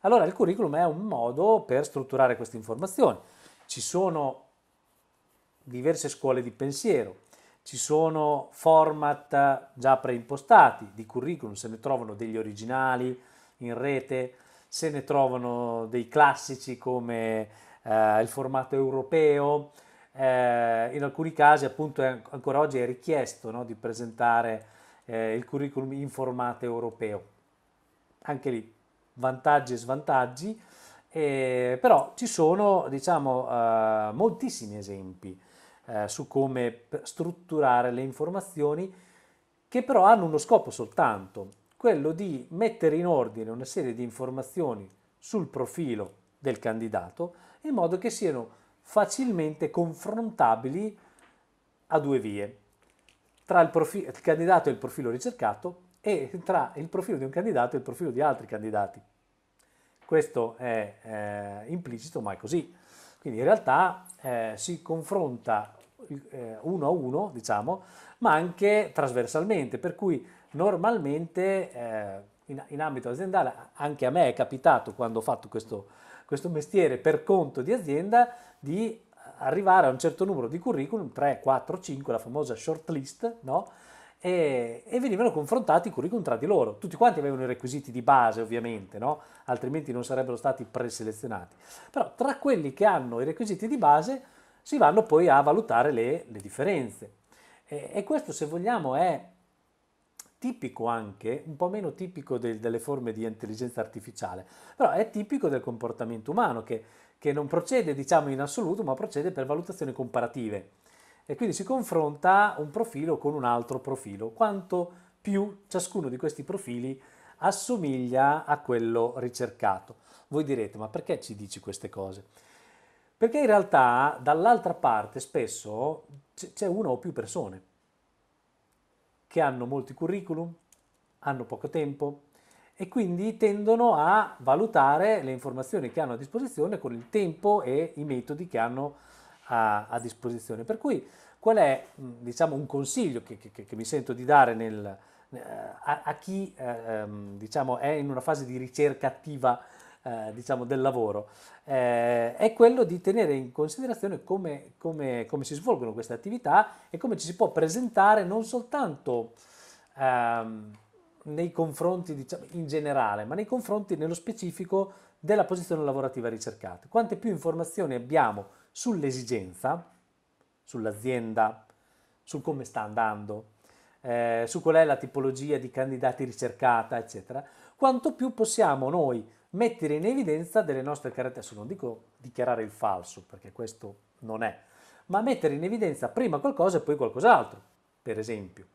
Allora il curriculum è un modo per strutturare queste informazioni. Ci sono diverse scuole di pensiero, ci sono format già preimpostati di curriculum, se ne trovano degli originali, in rete, se ne trovano dei classici come eh, il formato europeo, eh, in alcuni casi appunto è, ancora oggi è richiesto no, di presentare eh, il curriculum in formato europeo. Anche lì vantaggi e svantaggi, però ci sono diciamo eh, moltissimi esempi eh, su come strutturare le informazioni che però hanno uno scopo soltanto, quello di mettere in ordine una serie di informazioni sul profilo del candidato in modo che siano facilmente confrontabili a due vie, tra il, profi- il candidato e il profilo ricercato e tra il profilo di un candidato e il profilo di altri candidati. Questo è eh, implicito, ma è così. Quindi in realtà eh, si confronta eh, uno a uno, diciamo, ma anche trasversalmente, per cui normalmente eh, in, in, ambito aziendale, anche a me è capitato quando ho fatto questo, questo mestiere per conto di azienda, di arrivare a un certo numero di curriculum, 3, 4, 5, la famosa shortlist, no? E, e, venivano confrontati i curriculum tra di loro. Tutti quanti avevano i requisiti di base, ovviamente, no? altrimenti non sarebbero stati preselezionati. Però tra quelli che hanno i requisiti di base si vanno poi a valutare le, le differenze. E, e, questo, se vogliamo, è tipico anche, un po' meno tipico del, delle forme di intelligenza artificiale, però è tipico del comportamento umano che, che non procede diciamo in assoluto, ma procede per valutazioni comparative e quindi si confronta un profilo con un altro profilo, quanto più ciascuno di questi profili assomiglia a quello ricercato. Voi direte, ma perché ci dici queste cose? Perché in realtà dall'altra parte spesso c'è una o più persone che hanno molti curriculum, hanno poco tempo e quindi tendono a valutare le informazioni che hanno a disposizione con il tempo e i metodi che hanno a, a disposizione. Per cui qual è diciamo, un consiglio che, che, che, mi sento di dare nel, eh, a, a, chi eh, ehm, diciamo, è in una fase di ricerca attiva eh, diciamo, del lavoro, eh, è quello di tenere in considerazione come, come, come, si svolgono queste attività e come ci si può presentare non soltanto ehm, nei confronti diciamo, in generale, ma nei confronti nello specifico della posizione lavorativa ricercata. Quante più informazioni abbiamo sull'esigenza, sull'azienda, su come sta andando, eh, su qual è la tipologia di candidati ricercata, eccetera, quanto più possiamo noi mettere in evidenza delle nostre caratteristiche. Non dico dichiarare il falso, perché questo non è, ma mettere in evidenza prima qualcosa e poi qualcos'altro, per esempio.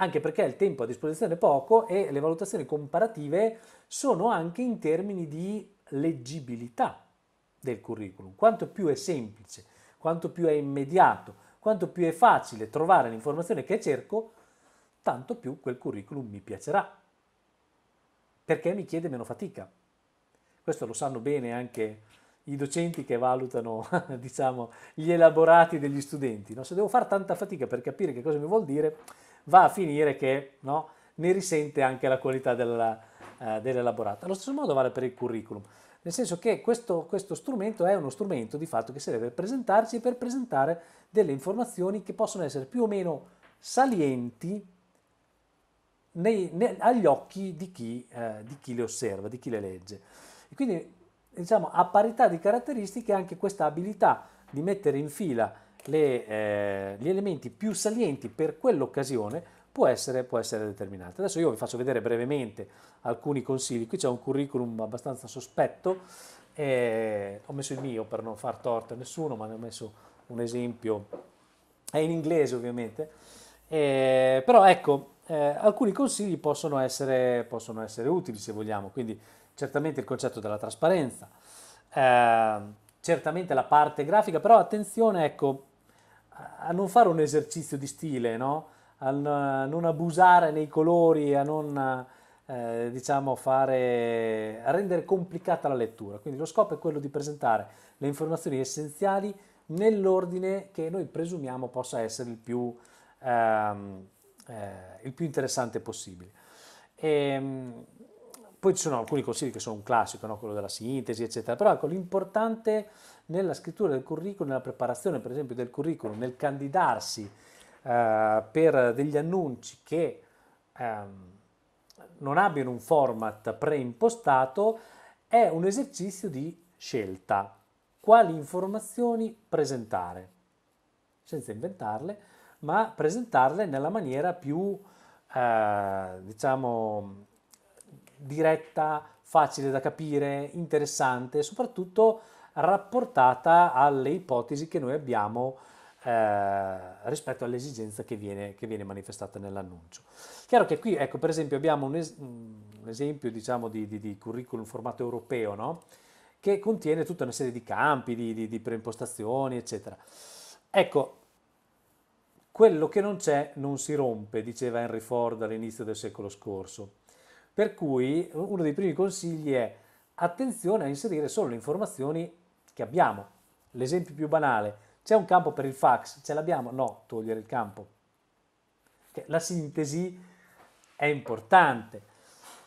Anche perché il tempo a disposizione è poco e le valutazioni comparative sono anche in termini di leggibilità del curriculum. Quanto più è semplice, quanto più è immediato, quanto più è facile trovare l'informazione che cerco, tanto più quel curriculum mi piacerà. Perché mi chiede meno fatica questo lo sanno bene anche i docenti che valutano diciamo, gli elaborati degli studenti. No? Se devo fare tanta fatica per capire che cosa mi vuol dire, va a finire che no, ne risente anche la qualità della, eh, dell'elaborato. Allo stesso modo vale per il curriculum, nel senso che questo, questo strumento è uno strumento di fatto che serve per presentarci e per presentare delle informazioni che possono essere più o meno salienti nei, ne, agli occhi di chi, eh, di chi le osserva, di chi le legge. E quindi diciamo a parità di caratteristiche anche questa abilità di mettere in fila le, eh, gli elementi più salienti per quell'occasione può essere, può essere determinata. Adesso io vi faccio vedere brevemente alcuni consigli. Qui c'è un curriculum abbastanza sospetto, eh, ho messo il mio per non far torto a nessuno, ma ne ho messo un esempio, è in inglese ovviamente, eh, però ecco, eh, alcuni consigli possono essere, possono essere utili se vogliamo, quindi certamente il concetto della trasparenza, eh, certamente la parte grafica, però attenzione ecco, a non fare un esercizio di stile, no? a non abusare nei colori, a non eh, diciamo fare, a rendere complicata la lettura. Quindi lo scopo è quello di presentare le informazioni essenziali nell'ordine che noi presumiamo possa essere il più, ehm, eh, il più interessante possibile. E, ehm, poi ci sono alcuni consigli che sono un classico, no? quello della sintesi, eccetera, però ecco, l'importante nella scrittura del curriculum, nella preparazione per esempio del curriculum, nel candidarsi eh, per degli annunci che ehm, non abbiano un format preimpostato, è un esercizio di scelta. Quali informazioni presentare? Senza inventarle, ma presentarle nella maniera più, eh, diciamo, diretta, facile da capire, interessante soprattutto rapportata alle ipotesi che noi abbiamo eh, rispetto all'esigenza che viene, che viene manifestata nell'annuncio. Chiaro che qui, ecco, per esempio, abbiamo un, es- un esempio diciamo, di, di, di, curriculum formato europeo, no? che contiene tutta una serie di campi, di, di preimpostazioni, eccetera. Ecco, quello che non c'è non si rompe, diceva Henry Ford all'inizio del secolo scorso. Per cui uno dei primi consigli è attenzione a inserire solo le informazioni che abbiamo. L'esempio più banale, c'è un campo per il fax, ce l'abbiamo? No, togliere il campo. Cioè, la sintesi è importante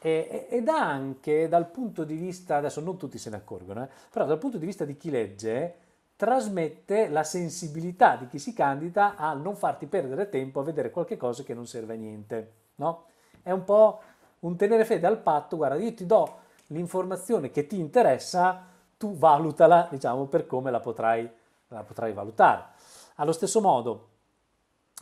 ed anche dal punto di vista, adesso non tutti se ne accorgono, eh, però dal punto di vista di chi legge, trasmette la sensibilità di chi si candida a non farti perdere tempo a vedere qualche cosa che non serve a niente. No? È un po' un tenere fede al patto, guarda, io ti do l'informazione che ti interessa, tu valutala, diciamo, per come la potrai, la potrai valutare. Allo stesso modo,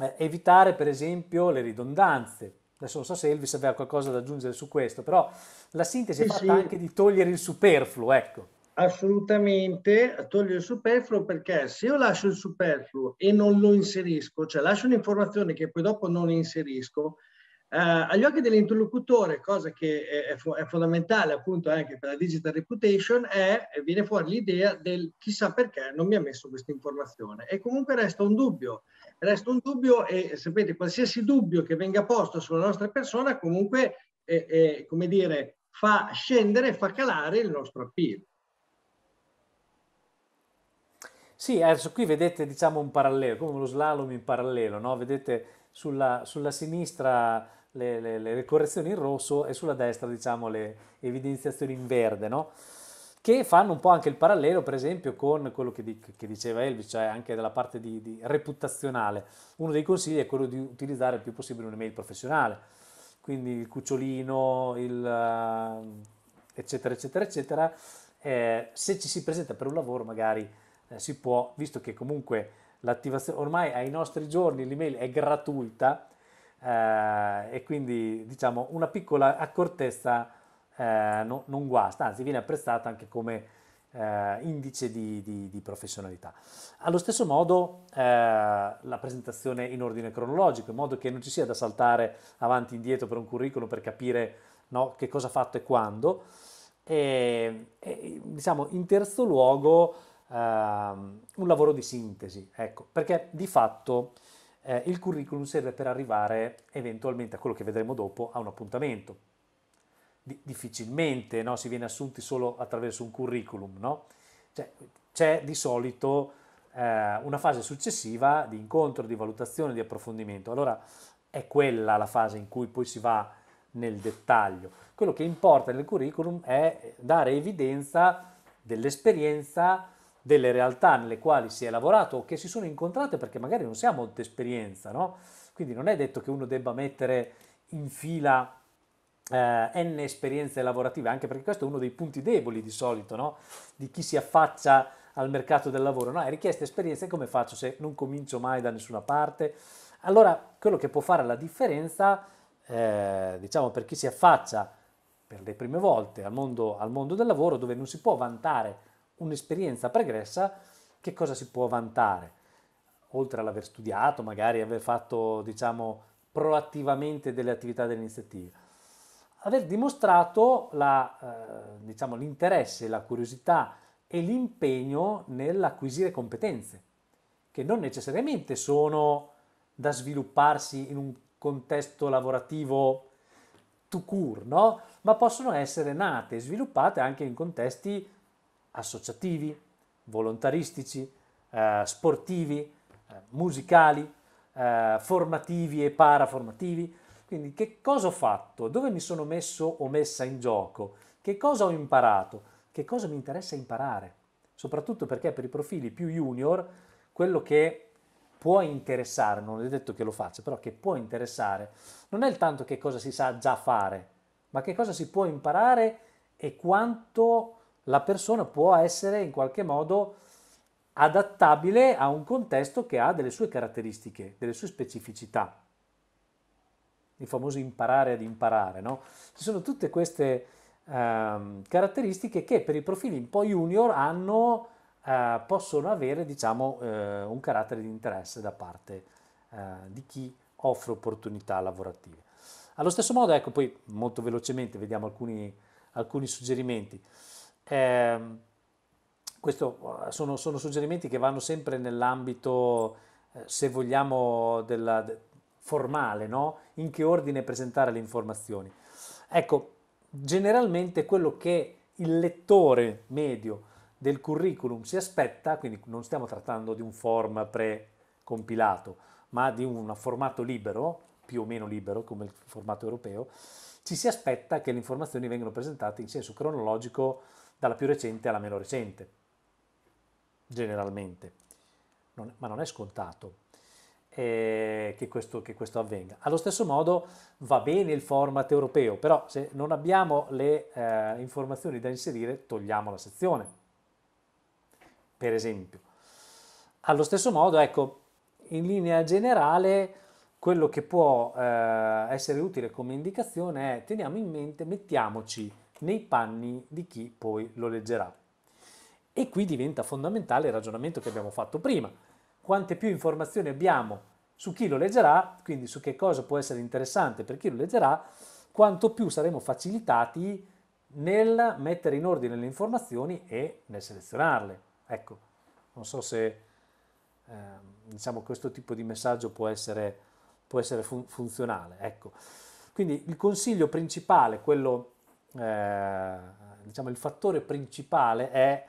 eh, evitare per esempio le ridondanze. Adesso non so se Elvis aveva qualcosa da aggiungere su questo, però la sintesi sì, è fatta sì. anche di togliere il superfluo,
ecco. Assolutamente, togliere il superfluo perché se io lascio il superfluo e non lo inserisco, cioè lascio un'informazione che poi dopo non inserisco, eh, agli occhi dell'interlocutore, cosa che è, è, fondamentale appunto anche per la digital reputation, è, viene fuori l'idea del chissà perché non mi ha messo questa informazione. E comunque resta un dubbio, resta un dubbio e sapete, qualsiasi dubbio che venga posto sulla nostra persona comunque, è, è, come dire, fa scendere, fa calare il nostro appeal. Sì, adesso eh, qui vedete diciamo un parallelo,
come lo slalom in parallelo, no? vedete sulla, sulla sinistra le, le, le correzioni in rosso e sulla destra diciamo le evidenziazioni in verde, no? che fanno un po' anche il parallelo, per esempio, con quello che, di, che diceva Elvis, cioè anche dalla parte di, di reputazionale. Uno dei consigli è quello di utilizzare il più possibile un'email professionale, quindi il cucciolino, il, eh, eccetera, eccetera, eccetera. Eh, se ci si presenta per un lavoro, magari eh, si può, visto che comunque l'attivazione ormai ai nostri giorni l'email è gratuita, eh, e quindi diciamo una piccola accortezza eh, no, non guasta, anzi viene apprezzata anche come eh, indice di, di, di, professionalità. Allo stesso modo eh, la presentazione in ordine cronologico, in modo che non ci sia da saltare avanti e indietro per un curriculum per capire no, che cosa ha fatto e quando. E, e, diciamo in terzo luogo Uh, un lavoro di sintesi, ecco, perché di fatto eh, il curriculum serve per arrivare eventualmente a quello che vedremo dopo, a un appuntamento. D- difficilmente no, si viene assunti solo attraverso un curriculum, no? cioè, c'è di solito eh, una fase successiva di incontro, di valutazione, di approfondimento. Allora è quella la fase in cui poi si va nel dettaglio. Quello che importa nel curriculum è dare evidenza dell'esperienza, delle realtà nelle quali si è lavorato o che si sono incontrate perché magari non si ha molta esperienza, no? Quindi non è detto che uno debba mettere in fila eh, n esperienze lavorative, anche perché questo è uno dei punti deboli di solito, no? Di chi si affaccia al mercato del lavoro, no? È richiesta esperienza e come faccio se non comincio mai da nessuna parte? Allora, quello che può fare la differenza, eh, diciamo, per chi si affaccia per le prime volte al mondo, al mondo del lavoro, dove non si può vantare un'esperienza pregressa, che cosa si può vantare? Oltre all'aver studiato, magari aver fatto, diciamo, proattivamente delle attività delle iniziative, aver dimostrato la, eh, diciamo, l'interesse, la curiosità e l'impegno nell'acquisire competenze, che non necessariamente sono da svilupparsi in un contesto lavorativo to cure, no? ma possono essere nate e sviluppate anche in contesti associativi, volontaristici, eh, sportivi, eh, musicali, eh, formativi e paraformativi. Quindi che cosa ho fatto? Dove mi sono messo o messa in gioco? Che cosa ho imparato? Che cosa mi interessa imparare? Soprattutto perché per i profili più junior quello che può interessare, non è detto che lo faccia, però che può interessare, non è il tanto che cosa si sa già fare, ma che cosa si può imparare e quanto la persona può essere in qualche modo adattabile a un contesto che ha delle sue caratteristiche, delle sue specificità. Il famoso imparare ad imparare, no? Ci sono tutte queste ehm, caratteristiche che per i profili un po' junior hanno, eh, possono avere, diciamo, eh, un carattere di interesse da parte eh, di chi offre opportunità lavorative. Allo stesso modo, ecco, poi molto velocemente vediamo alcuni, alcuni suggerimenti. Ehm, eh, questo sono, sono, suggerimenti che vanno sempre nell'ambito, eh, se vogliamo, della, de, formale, no? in che ordine presentare le informazioni. Ecco, generalmente quello che il lettore medio del curriculum si aspetta, quindi non stiamo trattando di un form pre-compilato, ma di un formato libero, più o meno libero come il formato europeo, ci si aspetta che le informazioni vengano presentate in senso cronologico dalla più recente alla meno recente, generalmente. Non, ma non è scontato eh, che, questo, che, questo, avvenga. Allo stesso modo va bene il format europeo, però se non abbiamo le eh, informazioni da inserire, togliamo la sezione, per esempio. Allo stesso modo, ecco, in linea generale quello che può eh, essere utile come indicazione è teniamo in mente, mettiamoci nei panni di chi poi lo leggerà. E qui diventa fondamentale il ragionamento che abbiamo fatto prima. Quante più informazioni abbiamo su chi lo leggerà, quindi su che cosa può essere interessante per chi lo leggerà, quanto più saremo facilitati nel mettere in ordine le informazioni e nel selezionarle. Ecco, non so se eh, diciamo questo tipo di messaggio può essere, può essere fun funzionale. Ecco. Quindi il consiglio principale, quello eh, diciamo, il fattore principale è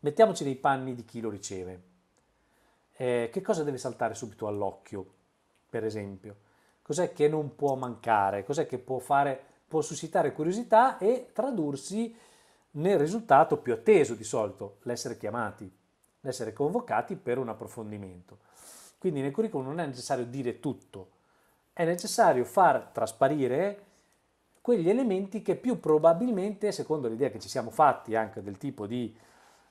mettiamoci nei panni di chi lo riceve. Eh, che cosa deve saltare subito all'occhio, per esempio? Cos'è che non può mancare? Cos'è che può, fare, può suscitare curiosità e tradursi nel risultato più atteso di solito, l'essere chiamati, l'essere convocati per un approfondimento. Quindi nel curriculum non è necessario dire tutto, è necessario far trasparire quegli elementi che più probabilmente, secondo l'idea che ci siamo fatti anche del tipo di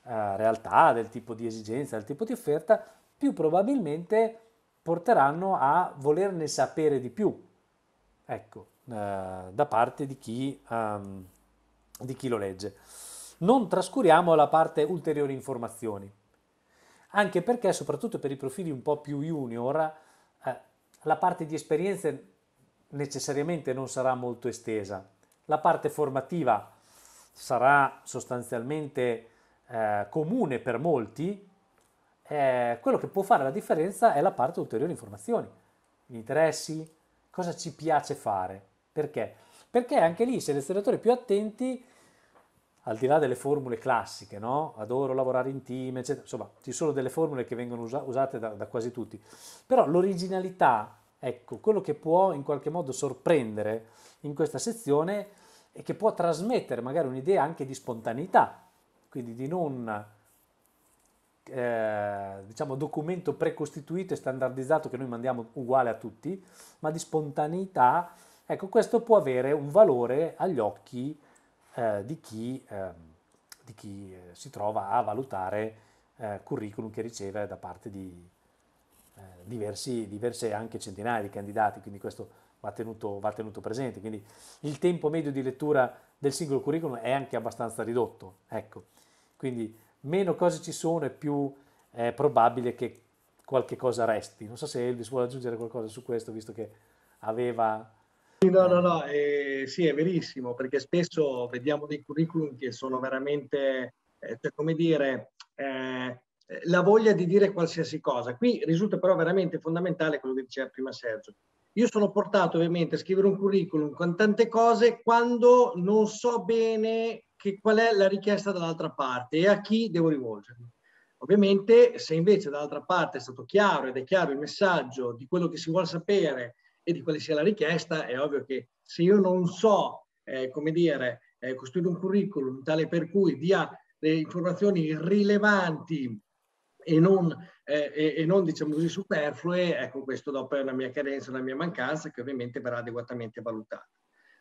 eh, realtà, del tipo di esigenza, del tipo di offerta, più probabilmente porteranno a volerne sapere di più, ecco, eh, da parte di chi, um, di chi lo legge. Non trascuriamo la parte ulteriori informazioni, anche perché soprattutto per i profili un po' più junior, eh, la parte di esperienze necessariamente non sarà molto estesa. La parte formativa sarà sostanzialmente eh, comune per molti, eh, quello che può fare la differenza è la parte ulteriori informazioni, gli interessi, cosa ci piace fare, perché? Perché anche lì i selezionatori più attenti, al di là delle formule classiche, no? adoro lavorare in team, eccetera, insomma ci sono delle formule che vengono usa- usate da, da quasi tutti, però l'originalità Ecco, quello che può in qualche modo sorprendere in questa sezione è che può trasmettere magari un'idea anche di spontaneità, quindi di non eh, diciamo documento precostituito e standardizzato che noi mandiamo uguale a tutti, ma di spontaneità, ecco questo può avere un valore agli occhi eh, di chi, eh, di chi eh, si trova a valutare eh, curriculum che riceve da parte di, eh, diversi, diverse anche centinaia di candidati, quindi questo va tenuto, va tenuto, presente. Quindi il tempo medio di lettura del singolo curriculum è anche abbastanza ridotto. Ecco. Quindi meno cose ci sono e più è probabile che qualche cosa resti. Non so se Elvis vuole aggiungere qualcosa su questo, visto che aveva... No, eh, no, no,
eh, sì, è verissimo, perché spesso vediamo dei curriculum che sono veramente, eh, cioè, come dire, eh, eh, la voglia di dire qualsiasi cosa. Qui risulta però veramente fondamentale quello che diceva prima Sergio. Io sono portato ovviamente a scrivere un curriculum con tante cose quando non so bene che, qual è la richiesta dall'altra parte e a chi devo rivolgermi. Ovviamente se invece dall'altra parte è stato chiaro ed è chiaro il messaggio di quello che si vuole sapere e di quale sia la richiesta, è ovvio che se io non so, eh, come dire, eh, costruire un curriculum tale per cui dia le informazioni rilevanti e non, eh, e, e non, diciamo così superflue, ecco questo dopo è una mia carenza, una mia mancanza che ovviamente verrà adeguatamente valutata.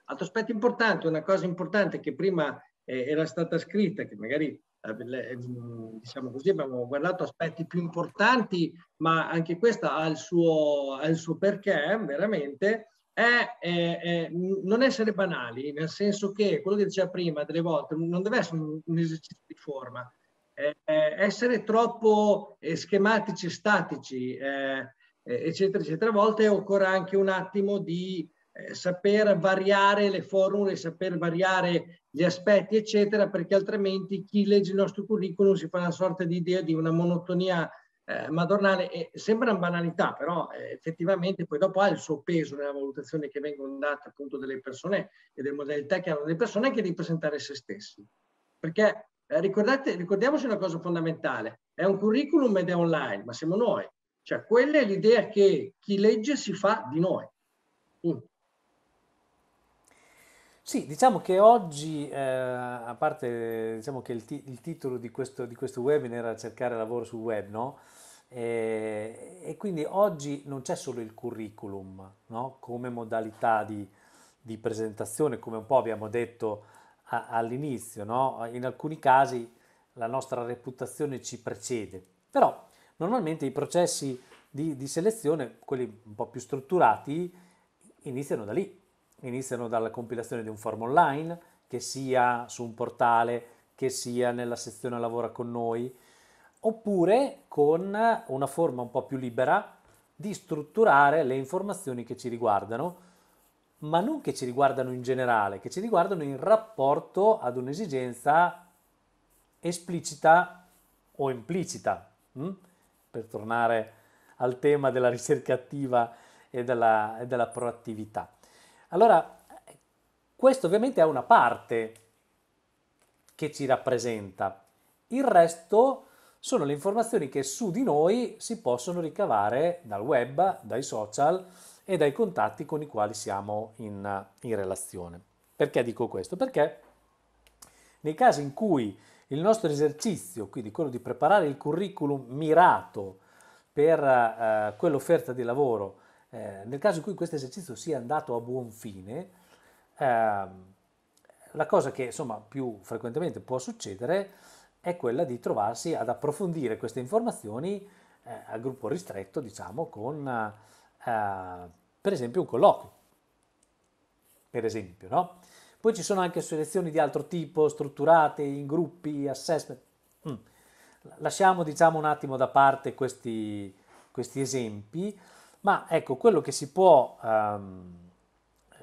Altro aspetto importante, una cosa importante che prima eh, era stata scritta, che magari eh, eh, diciamo così abbiamo guardato aspetti più importanti, ma anche questa ha il suo, ha il suo perché veramente, è, è, è, non essere banali, nel senso che quello che diceva prima delle volte non deve essere un, un esercizio di forma, eh, essere troppo eh, schematici, statici, eh, eh, eccetera, eccetera, a volte occorre anche un attimo di eh, saper variare le formule, saper variare gli aspetti, eccetera, perché altrimenti chi legge il nostro curriculum si fa una sorta di idea di una monotonia eh, madornale. E sembra una banalità, però eh, effettivamente poi dopo ha il suo peso nella valutazione che vengono date appunto delle persone e delle modalità che hanno le persone anche di presentare se stessi. Perché eh, ricordate, ricordiamoci una cosa fondamentale, è un curriculum ed è online, ma siamo noi. Cioè, quella è l'idea che chi legge si fa di noi. Mm.
Sì, diciamo che oggi, eh, a parte diciamo che il, ti- il titolo di questo, di questo, webinar era cercare lavoro sul web, no? E, eh, e quindi oggi non c'è solo il curriculum no? come modalità di, di presentazione, come un po' abbiamo detto all'inizio, no? in alcuni casi la nostra reputazione ci precede, però normalmente i processi di, di selezione, quelli un po' più strutturati, iniziano da lì, iniziano dalla compilazione di un form online, che sia su un portale, che sia nella sezione lavora con noi, oppure con una forma un po' più libera di strutturare le informazioni che ci riguardano ma non che ci riguardano in generale, che ci riguardano in rapporto ad un'esigenza esplicita o implicita. Mm? Per tornare al tema della ricerca attiva e della, e della proattività. Allora, questo ovviamente è una parte che ci rappresenta, il resto sono le informazioni che su di noi si possono ricavare dal web, dai social, e dai contatti con i quali siamo in, in relazione. Perché dico questo? Perché nei casi in cui il nostro esercizio, quindi quello di preparare il curriculum mirato per eh, quell'offerta di lavoro, eh, nel caso in cui questo esercizio sia andato a buon fine, eh, la cosa che insomma più frequentemente può succedere è quella di trovarsi ad approfondire queste informazioni eh, a gruppo ristretto, diciamo, con eh, per esempio un colloquio, per esempio, no? Poi ci sono anche selezioni di altro tipo, strutturate, in gruppi, assessment. Mm. Lasciamo diciamo un attimo da parte questi, questi esempi, ma ecco quello che si può ehm, eh,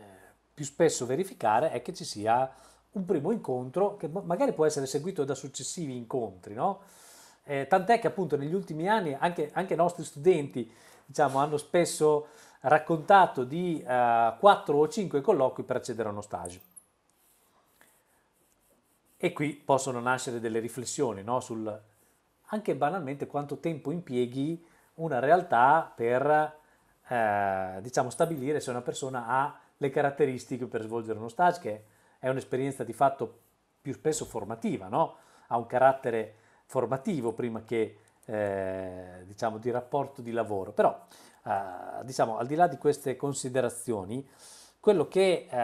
più spesso verificare è che ci sia un primo incontro che magari può essere seguito da successivi incontri, no? eh, tant'è che appunto negli ultimi anni anche, anche i nostri studenti diciamo, hanno spesso raccontato di eh, 4 o 5 colloqui per accedere a uno stage. E qui possono nascere delle riflessioni no? sul anche banalmente quanto tempo impieghi una realtà per eh, diciamo, stabilire se una persona ha le caratteristiche per svolgere uno stage, che è un'esperienza di fatto più spesso formativa, no? ha un carattere formativo prima che eh, diciamo, di rapporto di lavoro. Però, eh, diciamo, al di là di queste considerazioni, quello che eh,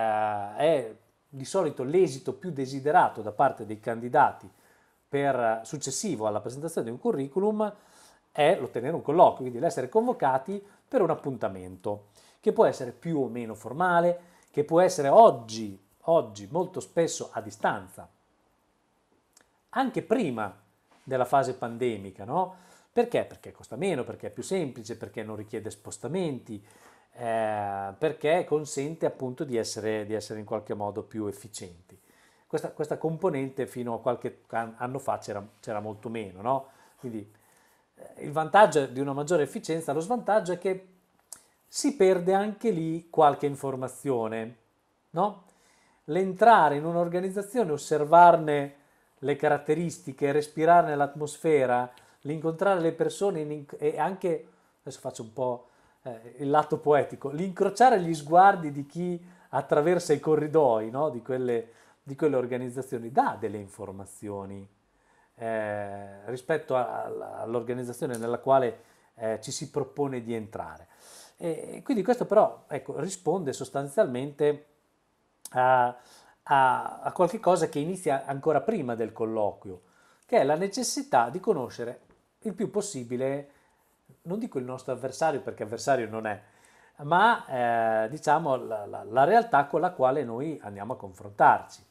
è di solito l'esito più desiderato da parte dei candidati per, successivo alla presentazione di un curriculum è l'ottenere un colloquio, quindi l'essere convocati per un appuntamento, che può essere più o meno formale, che può essere oggi, oggi molto spesso a distanza, anche prima della fase pandemica, no? Perché? Perché costa meno, perché è più semplice, perché non richiede spostamenti, eh, perché consente appunto di essere, di essere, in qualche modo più efficienti. Questa, questa componente fino a qualche anno fa c'era, c'era molto meno, no? Quindi eh, il vantaggio di una maggiore efficienza, lo svantaggio è che si perde anche lì qualche informazione, no? L'entrare in un'organizzazione, osservarne le caratteristiche, respirare nell'atmosfera, l'incontrare le persone in, e anche, adesso faccio un po' eh, il lato poetico, l'incrociare gli sguardi di chi attraversa i corridoi no? di, quelle, di, quelle, organizzazioni, dà delle informazioni eh, rispetto a, a, all'organizzazione nella quale eh, ci si propone di entrare. E, quindi questo però ecco, risponde sostanzialmente a, a, a qualche cosa che inizia ancora prima del colloquio, che è la necessità di conoscere il più possibile, non dico il nostro avversario perché avversario non è, ma eh, diciamo la, la, la, realtà con la quale noi
andiamo a confrontarci.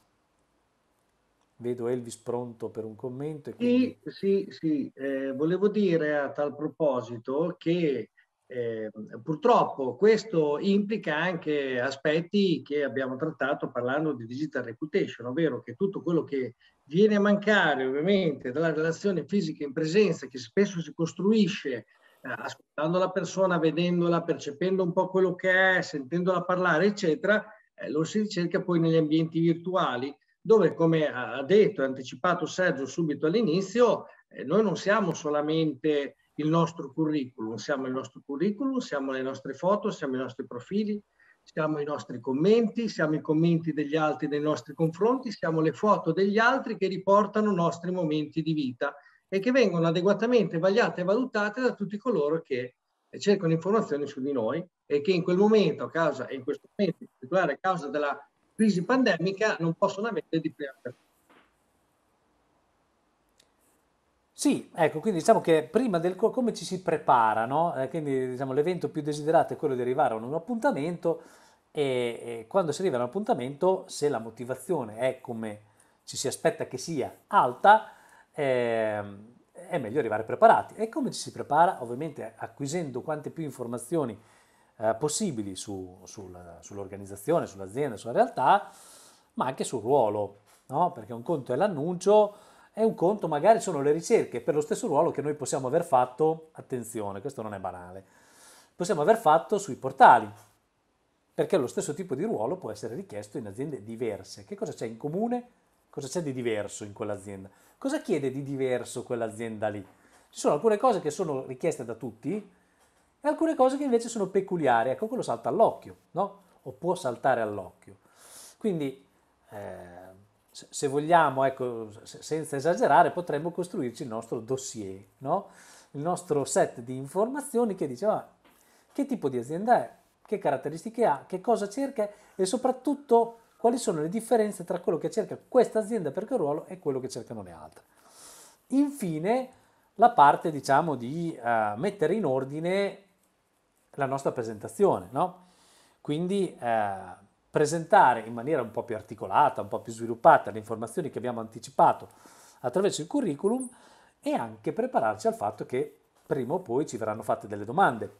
Vedo Elvis pronto per un commento.
Quindi... Sì, sì, sì. Eh, volevo dire a tal proposito che eh, purtroppo questo implica anche aspetti che abbiamo trattato parlando di digital reputation, ovvero che tutto quello che viene a mancare ovviamente dalla relazione fisica in presenza, che spesso si costruisce eh, ascoltando la persona, vedendola, percependo un po' quello che è, sentendola parlare, eccetera, eh, lo si ricerca poi negli ambienti virtuali dove, come ha detto e anticipato Sergio subito all'inizio, eh, noi non siamo solamente il nostro curriculum, siamo il nostro curriculum, siamo le nostre foto, siamo i nostri profili, siamo i nostri commenti, siamo i commenti degli altri nei nostri confronti, siamo le foto degli altri che riportano i nostri momenti di vita e che vengono adeguatamente vagliate e valutate da tutti coloro che cercano informazioni su di noi e che in quel momento, a causa, in questo momento in particolare a causa della crisi pandemica, non possono avere di prima persona.
Sì, ecco, quindi diciamo che prima del come ci si prepara, no? Eh, quindi diciamo, l'evento più desiderato è quello di arrivare a un appuntamento e, e quando si arriva a un appuntamento, se la motivazione è come ci si aspetta che sia alta, eh, è meglio arrivare preparati. E come ci si prepara? Ovviamente acquisendo quante più informazioni eh, possibili su, sul, sull'organizzazione, sull'azienda, sulla realtà, ma anche sul ruolo, no? perché un conto è l'annuncio e un conto magari sono le ricerche per lo stesso ruolo che noi possiamo aver fatto, attenzione, questo non è banale, possiamo aver fatto sui portali, perché lo stesso tipo di ruolo può essere richiesto in aziende diverse. Che cosa c'è in comune? Cosa c'è di diverso in quell'azienda? Cosa chiede di diverso quell'azienda lì? Ci sono alcune cose che sono richieste da tutti e alcune cose che invece sono peculiari, ecco quello salta all'occhio, no? O può saltare all'occhio. Quindi eh, se vogliamo, ecco, senza esagerare, potremmo costruirci il nostro dossier, no? il nostro set di informazioni che dice ah, che tipo di azienda è, che caratteristiche ha, che cosa cerca e soprattutto quali sono le differenze tra quello che cerca questa azienda per che ruolo e quello che cercano le altre. Infine, la parte diciamo di uh, mettere in ordine la nostra presentazione, no? Quindi uh, presentare in maniera un po' più articolata, un po' più sviluppata le informazioni che abbiamo anticipato attraverso il curriculum e anche prepararci al fatto che prima o poi ci verranno fatte delle domande.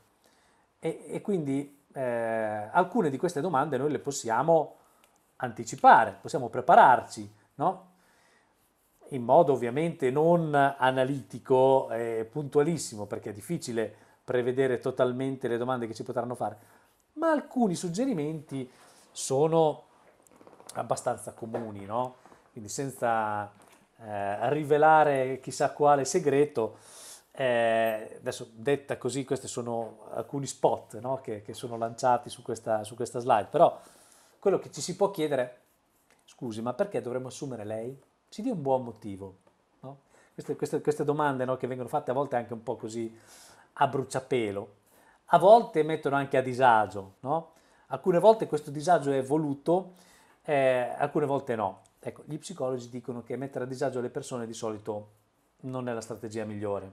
E, e quindi eh, alcune di queste domande noi le possiamo anticipare, possiamo prepararci, no? in modo ovviamente non analitico e puntualissimo, perché è difficile prevedere totalmente le domande che ci potranno fare, ma alcuni suggerimenti sono abbastanza comuni, no? Quindi senza eh, rivelare chissà quale segreto, eh, adesso detta così, questi sono alcuni spot no? che, che, sono lanciati su questa, su questa slide, però quello che ci si può chiedere, scusi, ma perché dovremmo assumere lei? Ci dia un buon motivo. No? Queste, queste, queste, domande no, che vengono fatte a volte anche un po' così a bruciapelo, a volte mettono anche a disagio, no? Alcune volte questo disagio è voluto, eh, alcune volte no. Ecco, gli psicologi dicono che mettere a disagio le persone di solito non è la strategia migliore,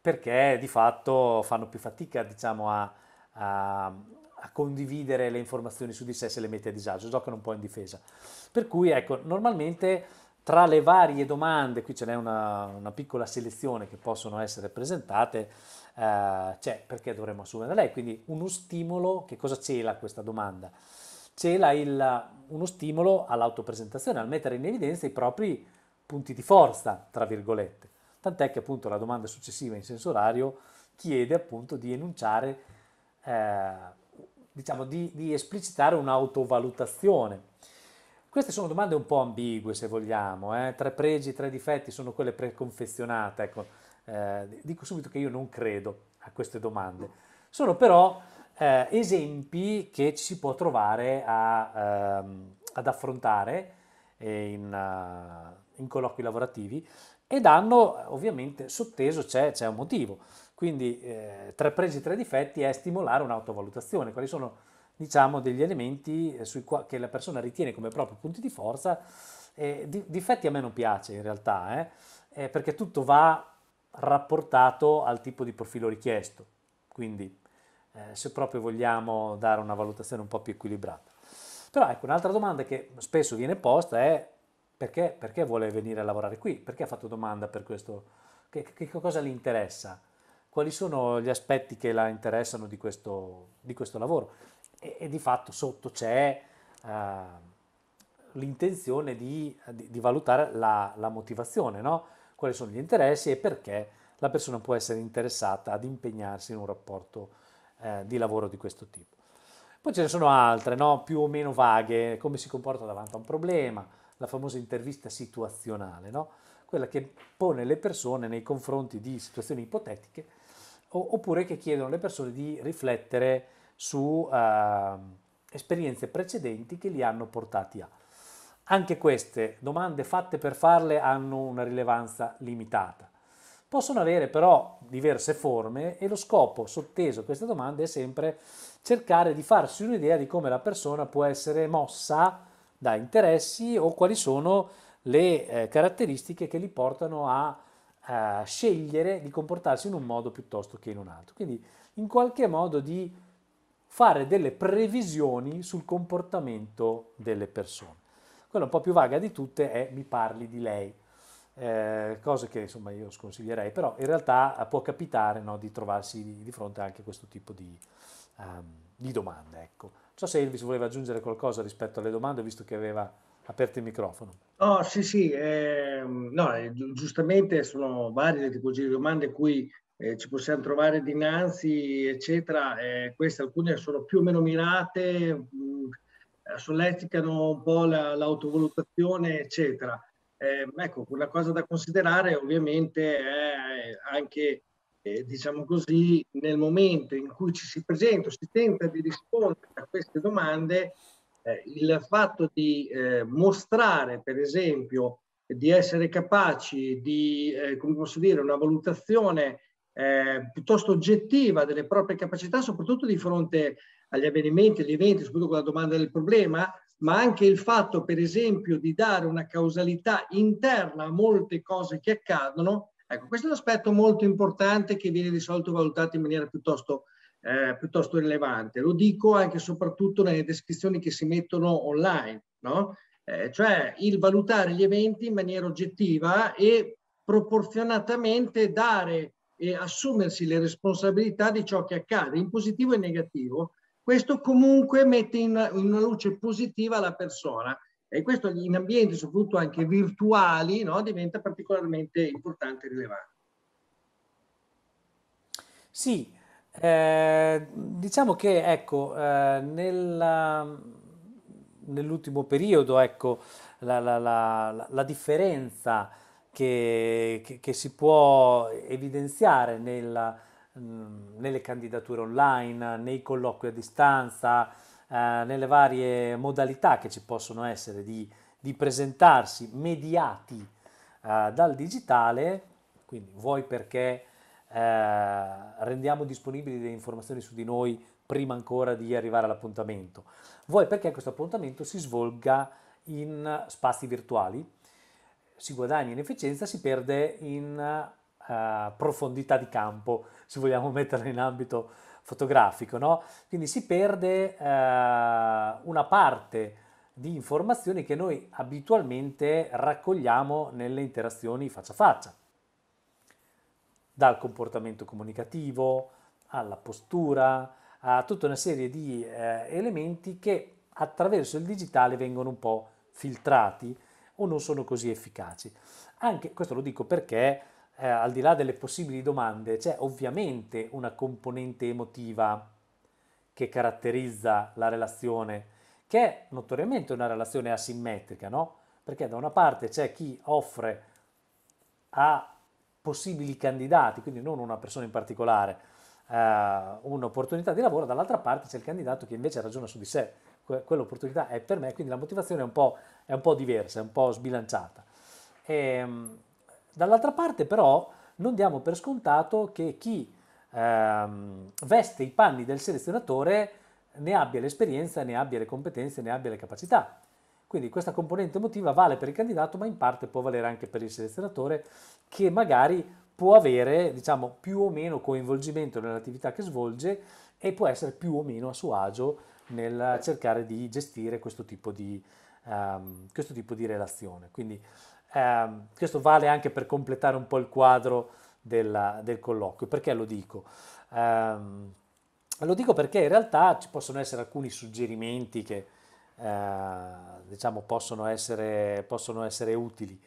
perché di fatto fanno più fatica diciamo, a, a, a condividere le informazioni su di sé se le mette a disagio, giocano un po' in difesa. Per cui ecco, normalmente tra le varie domande, qui ce n'è una, una piccola selezione che possono essere presentate, eh, c'è perché dovremmo assumere lei, quindi uno stimolo, che cosa cela questa domanda? Cela il, uno stimolo all'autopresentazione, al mettere in evidenza i propri punti di forza, tra virgolette. Tant'è che appunto la domanda successiva in senso orario chiede appunto di enunciare, eh, diciamo di, di esplicitare un'autovalutazione. Queste sono domande un po' ambigue, se vogliamo. Eh? Tre pregi, tre difetti sono quelle preconfezionate. Ecco. Eh, dico subito che io non credo a queste domande. Sono però eh, esempi che ci si può trovare a, ehm, ad affrontare eh, in, uh, in, colloqui lavorativi e danno ovviamente sotteso c'è, c'è un motivo. Quindi eh, tre pregi, tre difetti è stimolare un'autovalutazione. Quali sono diciamo, degli elementi eh, qua- che la persona ritiene come propri punti di forza. Eh, di- difetti a me non piace in realtà, eh, eh, perché tutto va rapportato al tipo di profilo richiesto. Quindi, eh, se proprio vogliamo dare una valutazione un po' più equilibrata. Però ecco, un'altra domanda che spesso viene posta è perché, perché vuole venire a lavorare qui? Perché ha fatto domanda per questo? Che, che cosa gli interessa? Quali sono gli aspetti che la interessano di questo, di questo lavoro? e, e di fatto sotto c'è uh, l'intenzione di, di, di, valutare la, la motivazione, no? quali sono gli interessi e perché la persona può essere interessata ad impegnarsi in un rapporto eh, di lavoro di questo tipo. Poi ce ne sono altre, no? più o meno vaghe, come si comporta davanti a un problema, la famosa intervista situazionale, no? quella che pone le persone nei confronti di situazioni ipotetiche, o, oppure che chiedono alle persone di riflettere su eh, esperienze precedenti che li hanno portati a. Anche queste domande fatte per farle hanno una rilevanza limitata. Possono avere però diverse forme e lo scopo sotteso a queste domande è sempre cercare di farsi un'idea di come la persona può essere mossa da interessi o quali sono le eh, caratteristiche che li portano a eh, scegliere di comportarsi in un modo piuttosto che in un altro. Quindi in qualche modo di fare delle previsioni sul comportamento delle persone. Quella un po' più vaga di tutte è mi parli di lei, eh, cosa che insomma io sconsiglierei, però in realtà eh, può capitare no, di trovarsi di, fronte anche a questo tipo di, um, di domande. Ecco. Non so se Elvis voleva aggiungere qualcosa rispetto alle domande, visto che aveva aperto il microfono.
No, sì, sì, ehm, eh, no, giustamente sono varie le tipologie di domande cui eh, ci possiamo trovare dinanzi, eccetera, eh, queste alcune sono più o meno mirate, mh, mm, sollecitano un po' la, l'autovalutazione, eccetera. Eh, ecco, una cosa da considerare ovviamente è anche, eh, diciamo così, nel momento in cui ci si presenta, si tenta di rispondere a queste domande, eh, il fatto di eh, mostrare, per esempio, di essere capaci di, come posso dire, una valutazione eh, piuttosto oggettiva delle proprie capacità, soprattutto di fronte agli avvenimenti, agli eventi, soprattutto con la domanda del problema, ma anche il fatto, per esempio, di dare una causalità interna a molte cose che accadono. Ecco, questo è un aspetto molto importante che viene di solito valutato in maniera piuttosto, eh, piuttosto rilevante. Lo dico anche e soprattutto nelle descrizioni che si mettono online, no? Eh, cioè il valutare gli eventi in maniera oggettiva e proporzionatamente dare e assumersi le responsabilità di ciò che accade, in positivo e negativo, questo comunque mette in, in una luce positiva la persona e questo in ambienti soprattutto anche virtuali no, diventa particolarmente importante e rilevante. Sì, eh,
diciamo che ecco, eh, nell'ultimo periodo ecco, la, la, la, la differenza che, che, che si può evidenziare nella, mh, nelle candidature online, nei colloqui a distanza, eh, nelle varie modalità che ci possono essere di, di presentarsi mediati eh, dal digitale, quindi vuoi perché eh, rendiamo disponibili le informazioni su di noi prima ancora di arrivare all'appuntamento, vuoi perché questo appuntamento si svolga in spazi virtuali si guadagna in efficienza, si perde in uh, profondità di campo, se vogliamo metterlo in ambito fotografico, no? Quindi si perde uh, una parte di informazioni che noi abitualmente raccogliamo nelle interazioni faccia a faccia, dal comportamento comunicativo alla postura, a tutta una serie di eh, elementi che attraverso il digitale vengono un po' filtrati o non sono così efficaci. Anche questo lo dico perché eh, al di là delle possibili domande c'è ovviamente una componente emotiva che caratterizza la relazione, che è notoriamente una relazione asimmetrica, no? Perché da una parte c'è chi offre a possibili candidati, quindi non una persona in particolare, eh, un'opportunità di lavoro, dall'altra parte c'è il candidato che invece ragiona su di sé quell'opportunità è per me, quindi la motivazione è un po', è un po diversa, è un po' sbilanciata. E, ehm, dall'altra parte però non diamo per scontato che chi ehm, veste i panni del selezionatore ne abbia l'esperienza, ne abbia le competenze, ne abbia le capacità. Quindi questa componente emotiva vale per il candidato, ma in parte può valere anche per il selezionatore che magari può avere diciamo, più o meno coinvolgimento nell'attività che svolge e può essere più o meno a suo agio nel cercare di gestire questo tipo di, um, questo tipo di relazione. Quindi um, questo vale anche per completare un po' il quadro della, del colloquio. Perché lo dico? Um, lo dico perché in realtà ci possono essere alcuni suggerimenti che uh, diciamo possono essere, possono essere utili.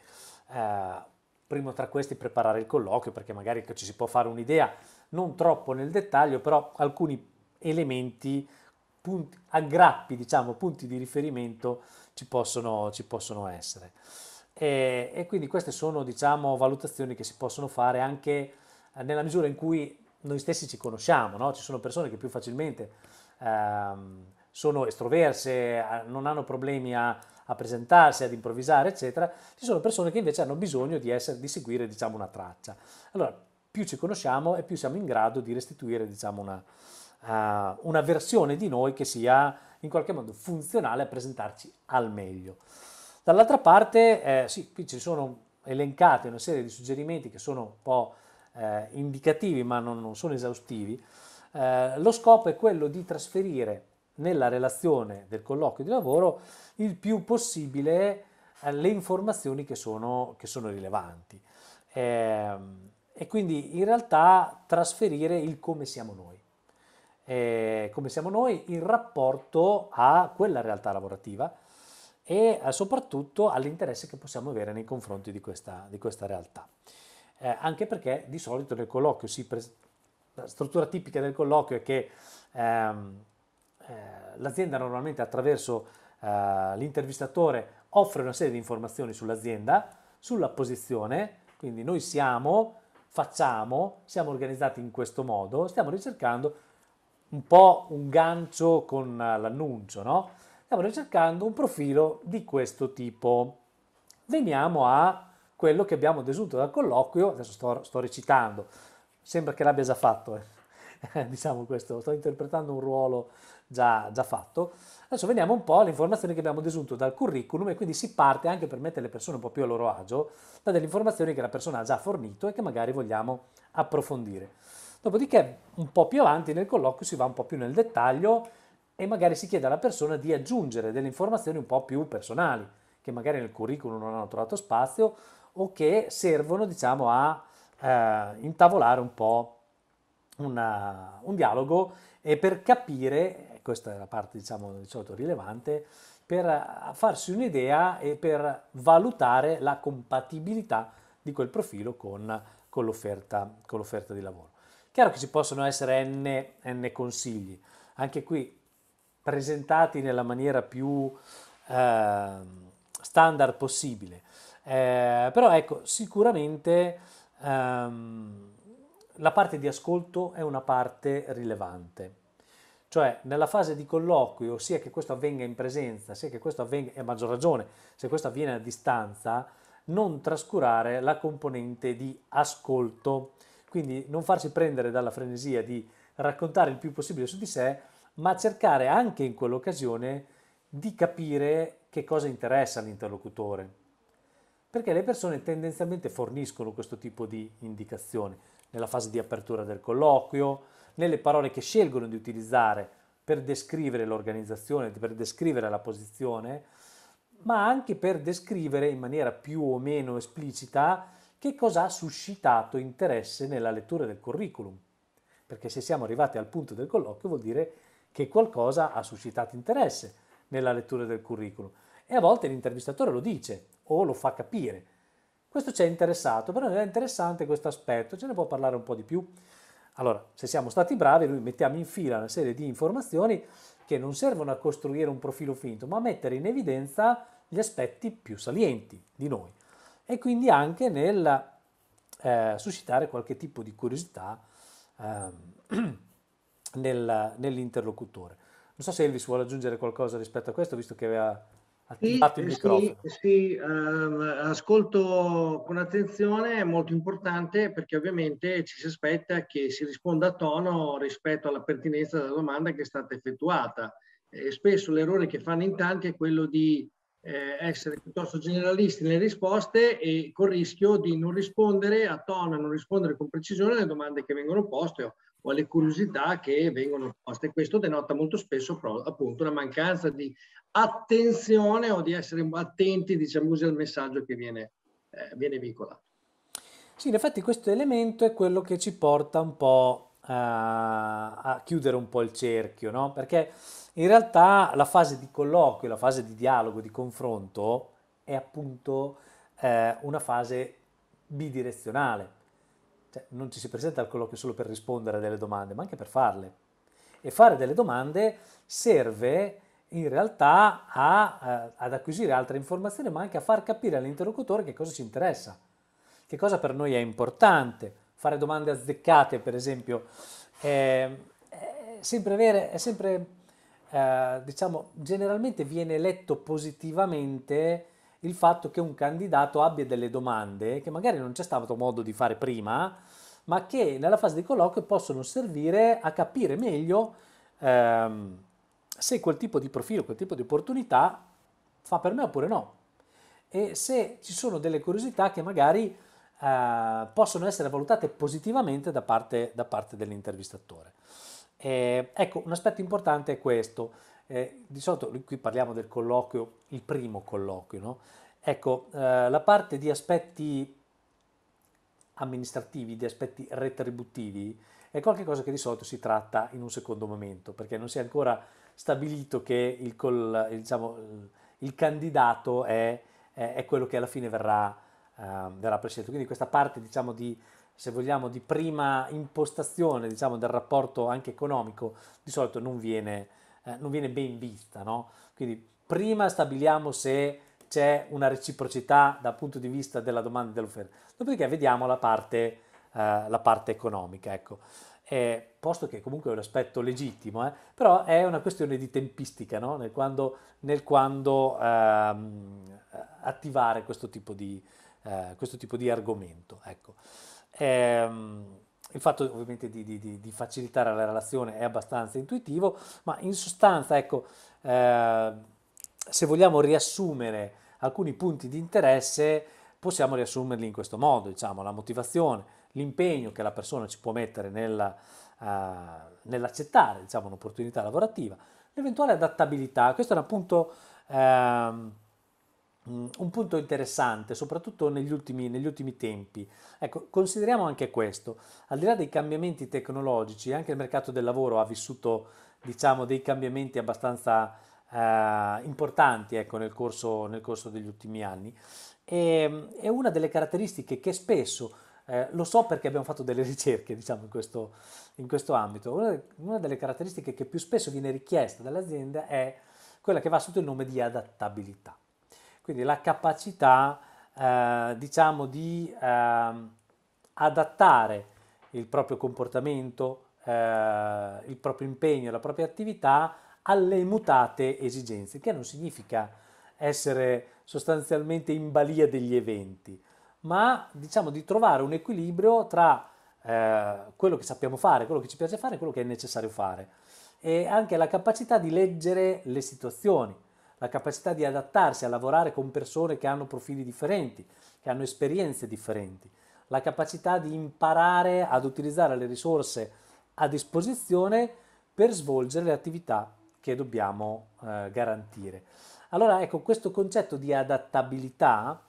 Uh, primo tra questi preparare il colloquio perché magari ci si può fare un'idea non troppo nel dettaglio, però alcuni elementi punti, aggrappi, diciamo, punti di riferimento ci possono, ci possono essere. E, e, quindi queste sono, diciamo, valutazioni che si possono fare anche eh, nella misura in cui noi stessi ci conosciamo, no? Ci sono persone che più facilmente ehm, sono estroverse, non hanno problemi a, a, presentarsi, ad improvvisare, eccetera. Ci sono persone che invece hanno bisogno di, essere, di seguire, diciamo, una traccia. Allora, più ci conosciamo e più siamo in grado di restituire, diciamo, una, eh, una versione di noi che sia in qualche modo funzionale a presentarci al meglio. Dall'altra parte, eh, sì, qui ci sono elencate una serie di suggerimenti che sono un po' eh, indicativi ma non, non sono esaustivi. Eh, lo scopo è quello di trasferire nella relazione del colloquio di lavoro il più possibile eh, le informazioni che sono, che sono rilevanti ehm, e quindi in realtà trasferire il come siamo noi eh, come siamo noi in rapporto a quella realtà lavorativa e eh, soprattutto all'interesse che possiamo avere nei confronti di questa, di questa realtà. Eh, anche perché di solito nel colloquio si pres- la struttura tipica del colloquio è che ehm, eh, l'azienda normalmente attraverso eh, l'intervistatore offre una serie di informazioni sull'azienda, sulla posizione, quindi noi siamo, facciamo, siamo organizzati in questo modo, stiamo ricercando un po' un gancio con eh, l'annuncio, no? Stiamo ricercando un profilo di questo tipo. Veniamo a quello che abbiamo desunto dal colloquio, adesso sto, sto recitando, sembra che l'abbia già fatto, eh. diciamo questo, sto interpretando un ruolo già, già fatto. Adesso veniamo un po' alle informazioni che abbiamo desunto dal curriculum e quindi si parte anche per mettere le persone un po' più a loro agio da delle informazioni che la persona ha già fornito e che magari vogliamo approfondire. Dopodiché, un po' più avanti nel colloquio si va un po' più nel dettaglio e magari si chiede alla persona di aggiungere delle informazioni un po' più personali, che magari nel curriculum non hanno trovato spazio o che servono, diciamo, a eh, intavolare un po' una, un dialogo e per capire, questa è la parte, diciamo, di solito rilevante, per farsi un'idea e per valutare la compatibilità di quel profilo con, con l'offerta, con l'offerta di lavoro. Chiaro che ci possono essere n, n consigli, anche qui presentati nella maniera più eh, standard possibile. Eh, però ecco, sicuramente ehm, la parte di ascolto è una parte rilevante. Cioè, nella fase di colloquio, sia che questo avvenga in presenza, sia che questo avvenga, e a maggior ragione, se questo avviene a distanza, non trascurare la componente di ascolto quindi non farsi prendere dalla frenesia di raccontare il più possibile su di sé, ma cercare anche in quell'occasione di capire che cosa interessa all'interlocutore. Perché le persone tendenzialmente forniscono questo tipo di indicazioni nella fase di apertura del colloquio, nelle parole che scelgono di utilizzare per descrivere l'organizzazione, per descrivere la posizione, ma anche per descrivere in maniera più o meno esplicita che cosa ha suscitato interesse nella lettura del curriculum. Perché se siamo arrivati al punto del colloquio vuol dire che qualcosa ha suscitato interesse nella lettura del curriculum. E a volte l'intervistatore lo dice o lo fa capire. Questo ci è interessato, però è interessante questo aspetto, ce ne può parlare un po' di più. Allora, se siamo stati bravi, noi mettiamo in fila una serie di informazioni che non servono a costruire un profilo finto, ma a mettere in evidenza gli aspetti più salienti di noi e quindi anche nel eh, suscitare qualche tipo di curiosità eh, nel, nell'interlocutore. Non so se Elvis vuole aggiungere qualcosa rispetto a questo, visto che aveva attivato sì, il microfono.
Sì, sì ehm, ascolto con attenzione, è molto importante perché ovviamente ci si aspetta che si risponda a tono rispetto alla pertinenza della domanda che è stata effettuata. E spesso l'errore che fanno in tanti è quello di eh, essere piuttosto generalisti nelle risposte e col rischio di non rispondere a tono, non rispondere con precisione alle domande che vengono poste o alle curiosità che vengono poste. Questo denota molto spesso pro, appunto una mancanza di attenzione o di essere attenti, diciamo così, al messaggio che viene, eh, viene veicolato. Sì, in effetti
questo elemento è quello che ci porta un po' a, eh, a chiudere un po' il cerchio, no? Perché in realtà la fase di colloquio, la fase di dialogo, di confronto è appunto eh, una fase bidirezionale. Cioè, non ci si presenta al colloquio solo per rispondere a delle domande, ma anche per farle. E fare delle domande serve in realtà a, eh, ad acquisire altre informazioni, ma anche a far capire all'interlocutore che cosa ci interessa, che cosa per noi è importante. Fare domande azzeccate, per esempio, è, è sempre avere, è sempre eh, diciamo, generalmente viene letto positivamente il fatto che un candidato abbia delle domande che magari non c'è stato modo di fare prima, ma che nella fase di colloquio possono servire a capire meglio ehm, se quel tipo di profilo, quel tipo di opportunità fa per me oppure no. E se ci sono delle curiosità che magari eh, possono essere valutate positivamente da parte, da parte dell'intervistatore. Eh, ecco, un aspetto importante è questo. Eh, di solito qui parliamo del colloquio, il primo colloquio, no? Ecco, eh, la parte di aspetti amministrativi, di aspetti retributivi, è qualcosa che di solito si tratta in un secondo momento, perché non si è ancora stabilito che il, col, diciamo, il candidato è, è, è, quello che alla fine verrà, eh, verrà prescelto. Quindi questa parte diciamo, di se vogliamo, di prima impostazione diciamo, del rapporto anche economico, di solito non viene, eh, non viene ben vista. No? Quindi prima stabiliamo se c'è una reciprocità dal punto di vista della domanda e dell'offerta, dopodiché vediamo la parte, eh, la parte economica. Ecco. Eh, posto che comunque è un aspetto legittimo, eh, però è una questione di tempistica no? nel quando, nel quando ehm, attivare questo tipo di, eh, questo tipo di argomento. Ecco. Ehm, il fatto ovviamente di, di, di, facilitare la relazione è abbastanza intuitivo, ma in sostanza, ecco, eh, se vogliamo riassumere alcuni punti di interesse, possiamo riassumerli in questo modo, diciamo, la motivazione, l'impegno che la persona ci può mettere nella, eh, nell'accettare diciamo, un'opportunità lavorativa, l'eventuale adattabilità, questo è un punto... Eh, Mm, un punto interessante, soprattutto negli ultimi, negli ultimi tempi. Ecco, consideriamo anche questo. Al di là dei cambiamenti tecnologici, anche il mercato del lavoro ha vissuto, diciamo, dei cambiamenti abbastanza eh, importanti ecco, nel, corso, nel, corso, degli ultimi anni. E, ehm, è una delle caratteristiche che spesso, eh, lo so perché abbiamo fatto delle ricerche diciamo, in, questo, in questo ambito, una, una delle caratteristiche che più spesso viene richiesta dall'azienda è quella che va sotto il nome di adattabilità. Quindi la capacità, eh, diciamo, di eh, adattare il proprio comportamento, eh, il proprio impegno, la propria attività alle mutate esigenze, che non significa essere sostanzialmente in balia degli eventi, ma diciamo di trovare un equilibrio tra eh, quello che sappiamo fare, quello che ci piace fare e quello che è necessario fare e anche la capacità di leggere le situazioni la capacità di adattarsi a lavorare con persone che hanno profili differenti, che hanno esperienze differenti, la capacità di imparare ad utilizzare le risorse a disposizione per svolgere le attività che dobbiamo eh, garantire. Allora ecco, questo concetto di adattabilità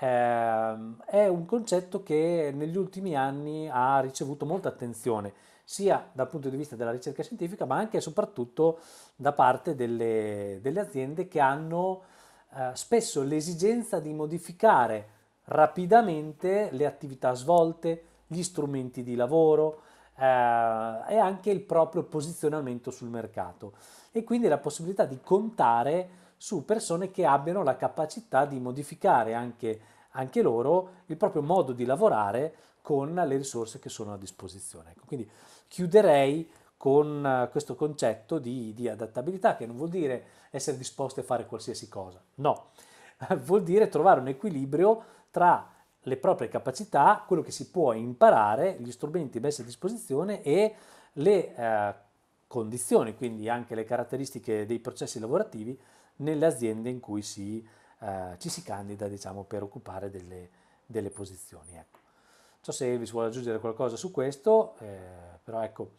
eh, è un concetto che negli ultimi anni ha ricevuto molta attenzione sia dal punto di vista della ricerca scientifica, ma anche e soprattutto da parte delle, delle aziende che hanno eh, spesso l'esigenza di modificare rapidamente le attività svolte, gli strumenti di lavoro eh, e anche il proprio posizionamento sul mercato e quindi la possibilità di contare su persone che abbiano la capacità di modificare anche, anche loro il proprio modo di lavorare con le risorse che sono a disposizione. Ecco, quindi chiuderei con eh, questo concetto di, di adattabilità, che non vuol dire essere disposti a fare qualsiasi cosa, no, vuol dire trovare un equilibrio tra le proprie capacità, quello che si può imparare, gli strumenti messi a disposizione e le eh, condizioni, quindi anche le caratteristiche dei processi lavorativi nelle aziende in cui si, eh, ci si candida diciamo, per occupare delle, delle posizioni. Ecco so se Elvis vuole aggiungere qualcosa su questo, eh, però ecco,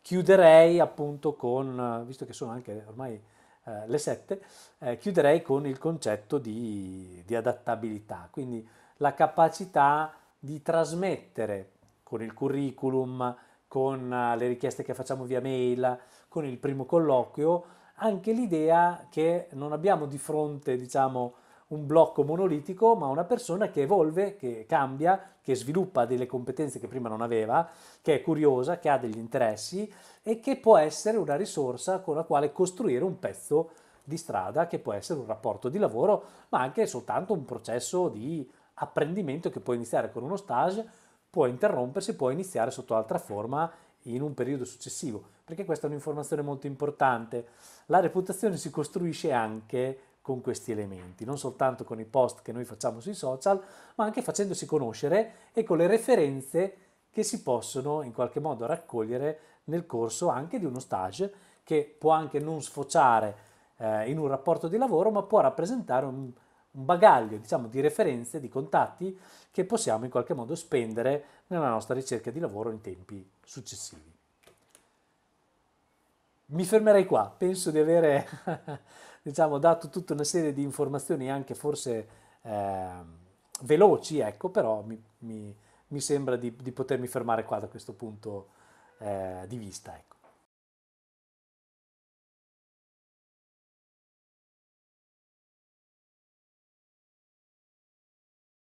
chiuderei appunto con, visto che sono anche ormai eh, le 7, eh, chiuderei con il concetto di, di adattabilità, quindi la capacità di trasmettere con il curriculum, con eh, le richieste che facciamo via mail, con il primo colloquio, anche l'idea che non abbiamo di fronte, diciamo, un blocco monolitico, ma una persona che evolve, che cambia, che sviluppa delle competenze che prima non aveva, che è curiosa, che ha degli interessi e che può essere una risorsa con la quale costruire un pezzo di strada, che può essere un rapporto di lavoro, ma anche soltanto un processo di apprendimento che può iniziare con uno stage, può interrompersi, può iniziare sotto altra forma in un periodo successivo, perché questa è un'informazione molto importante. La reputazione si costruisce anche con questi elementi, non soltanto con i post che noi facciamo sui social, ma anche facendosi conoscere e con le referenze che si possono in qualche modo raccogliere nel corso anche di uno stage che può anche non sfociare eh, in un rapporto di lavoro, ma può rappresentare un, un bagaglio diciamo, di referenze, di contatti che possiamo in qualche modo spendere nella nostra ricerca di lavoro in tempi successivi. Mi fermerei qua, penso di avere diciamo, dato tutta una serie di informazioni anche forse eh, veloci, ecco, però mi, mi, mi sembra
di, di, potermi fermare qua da questo punto eh, di vista. Ecco.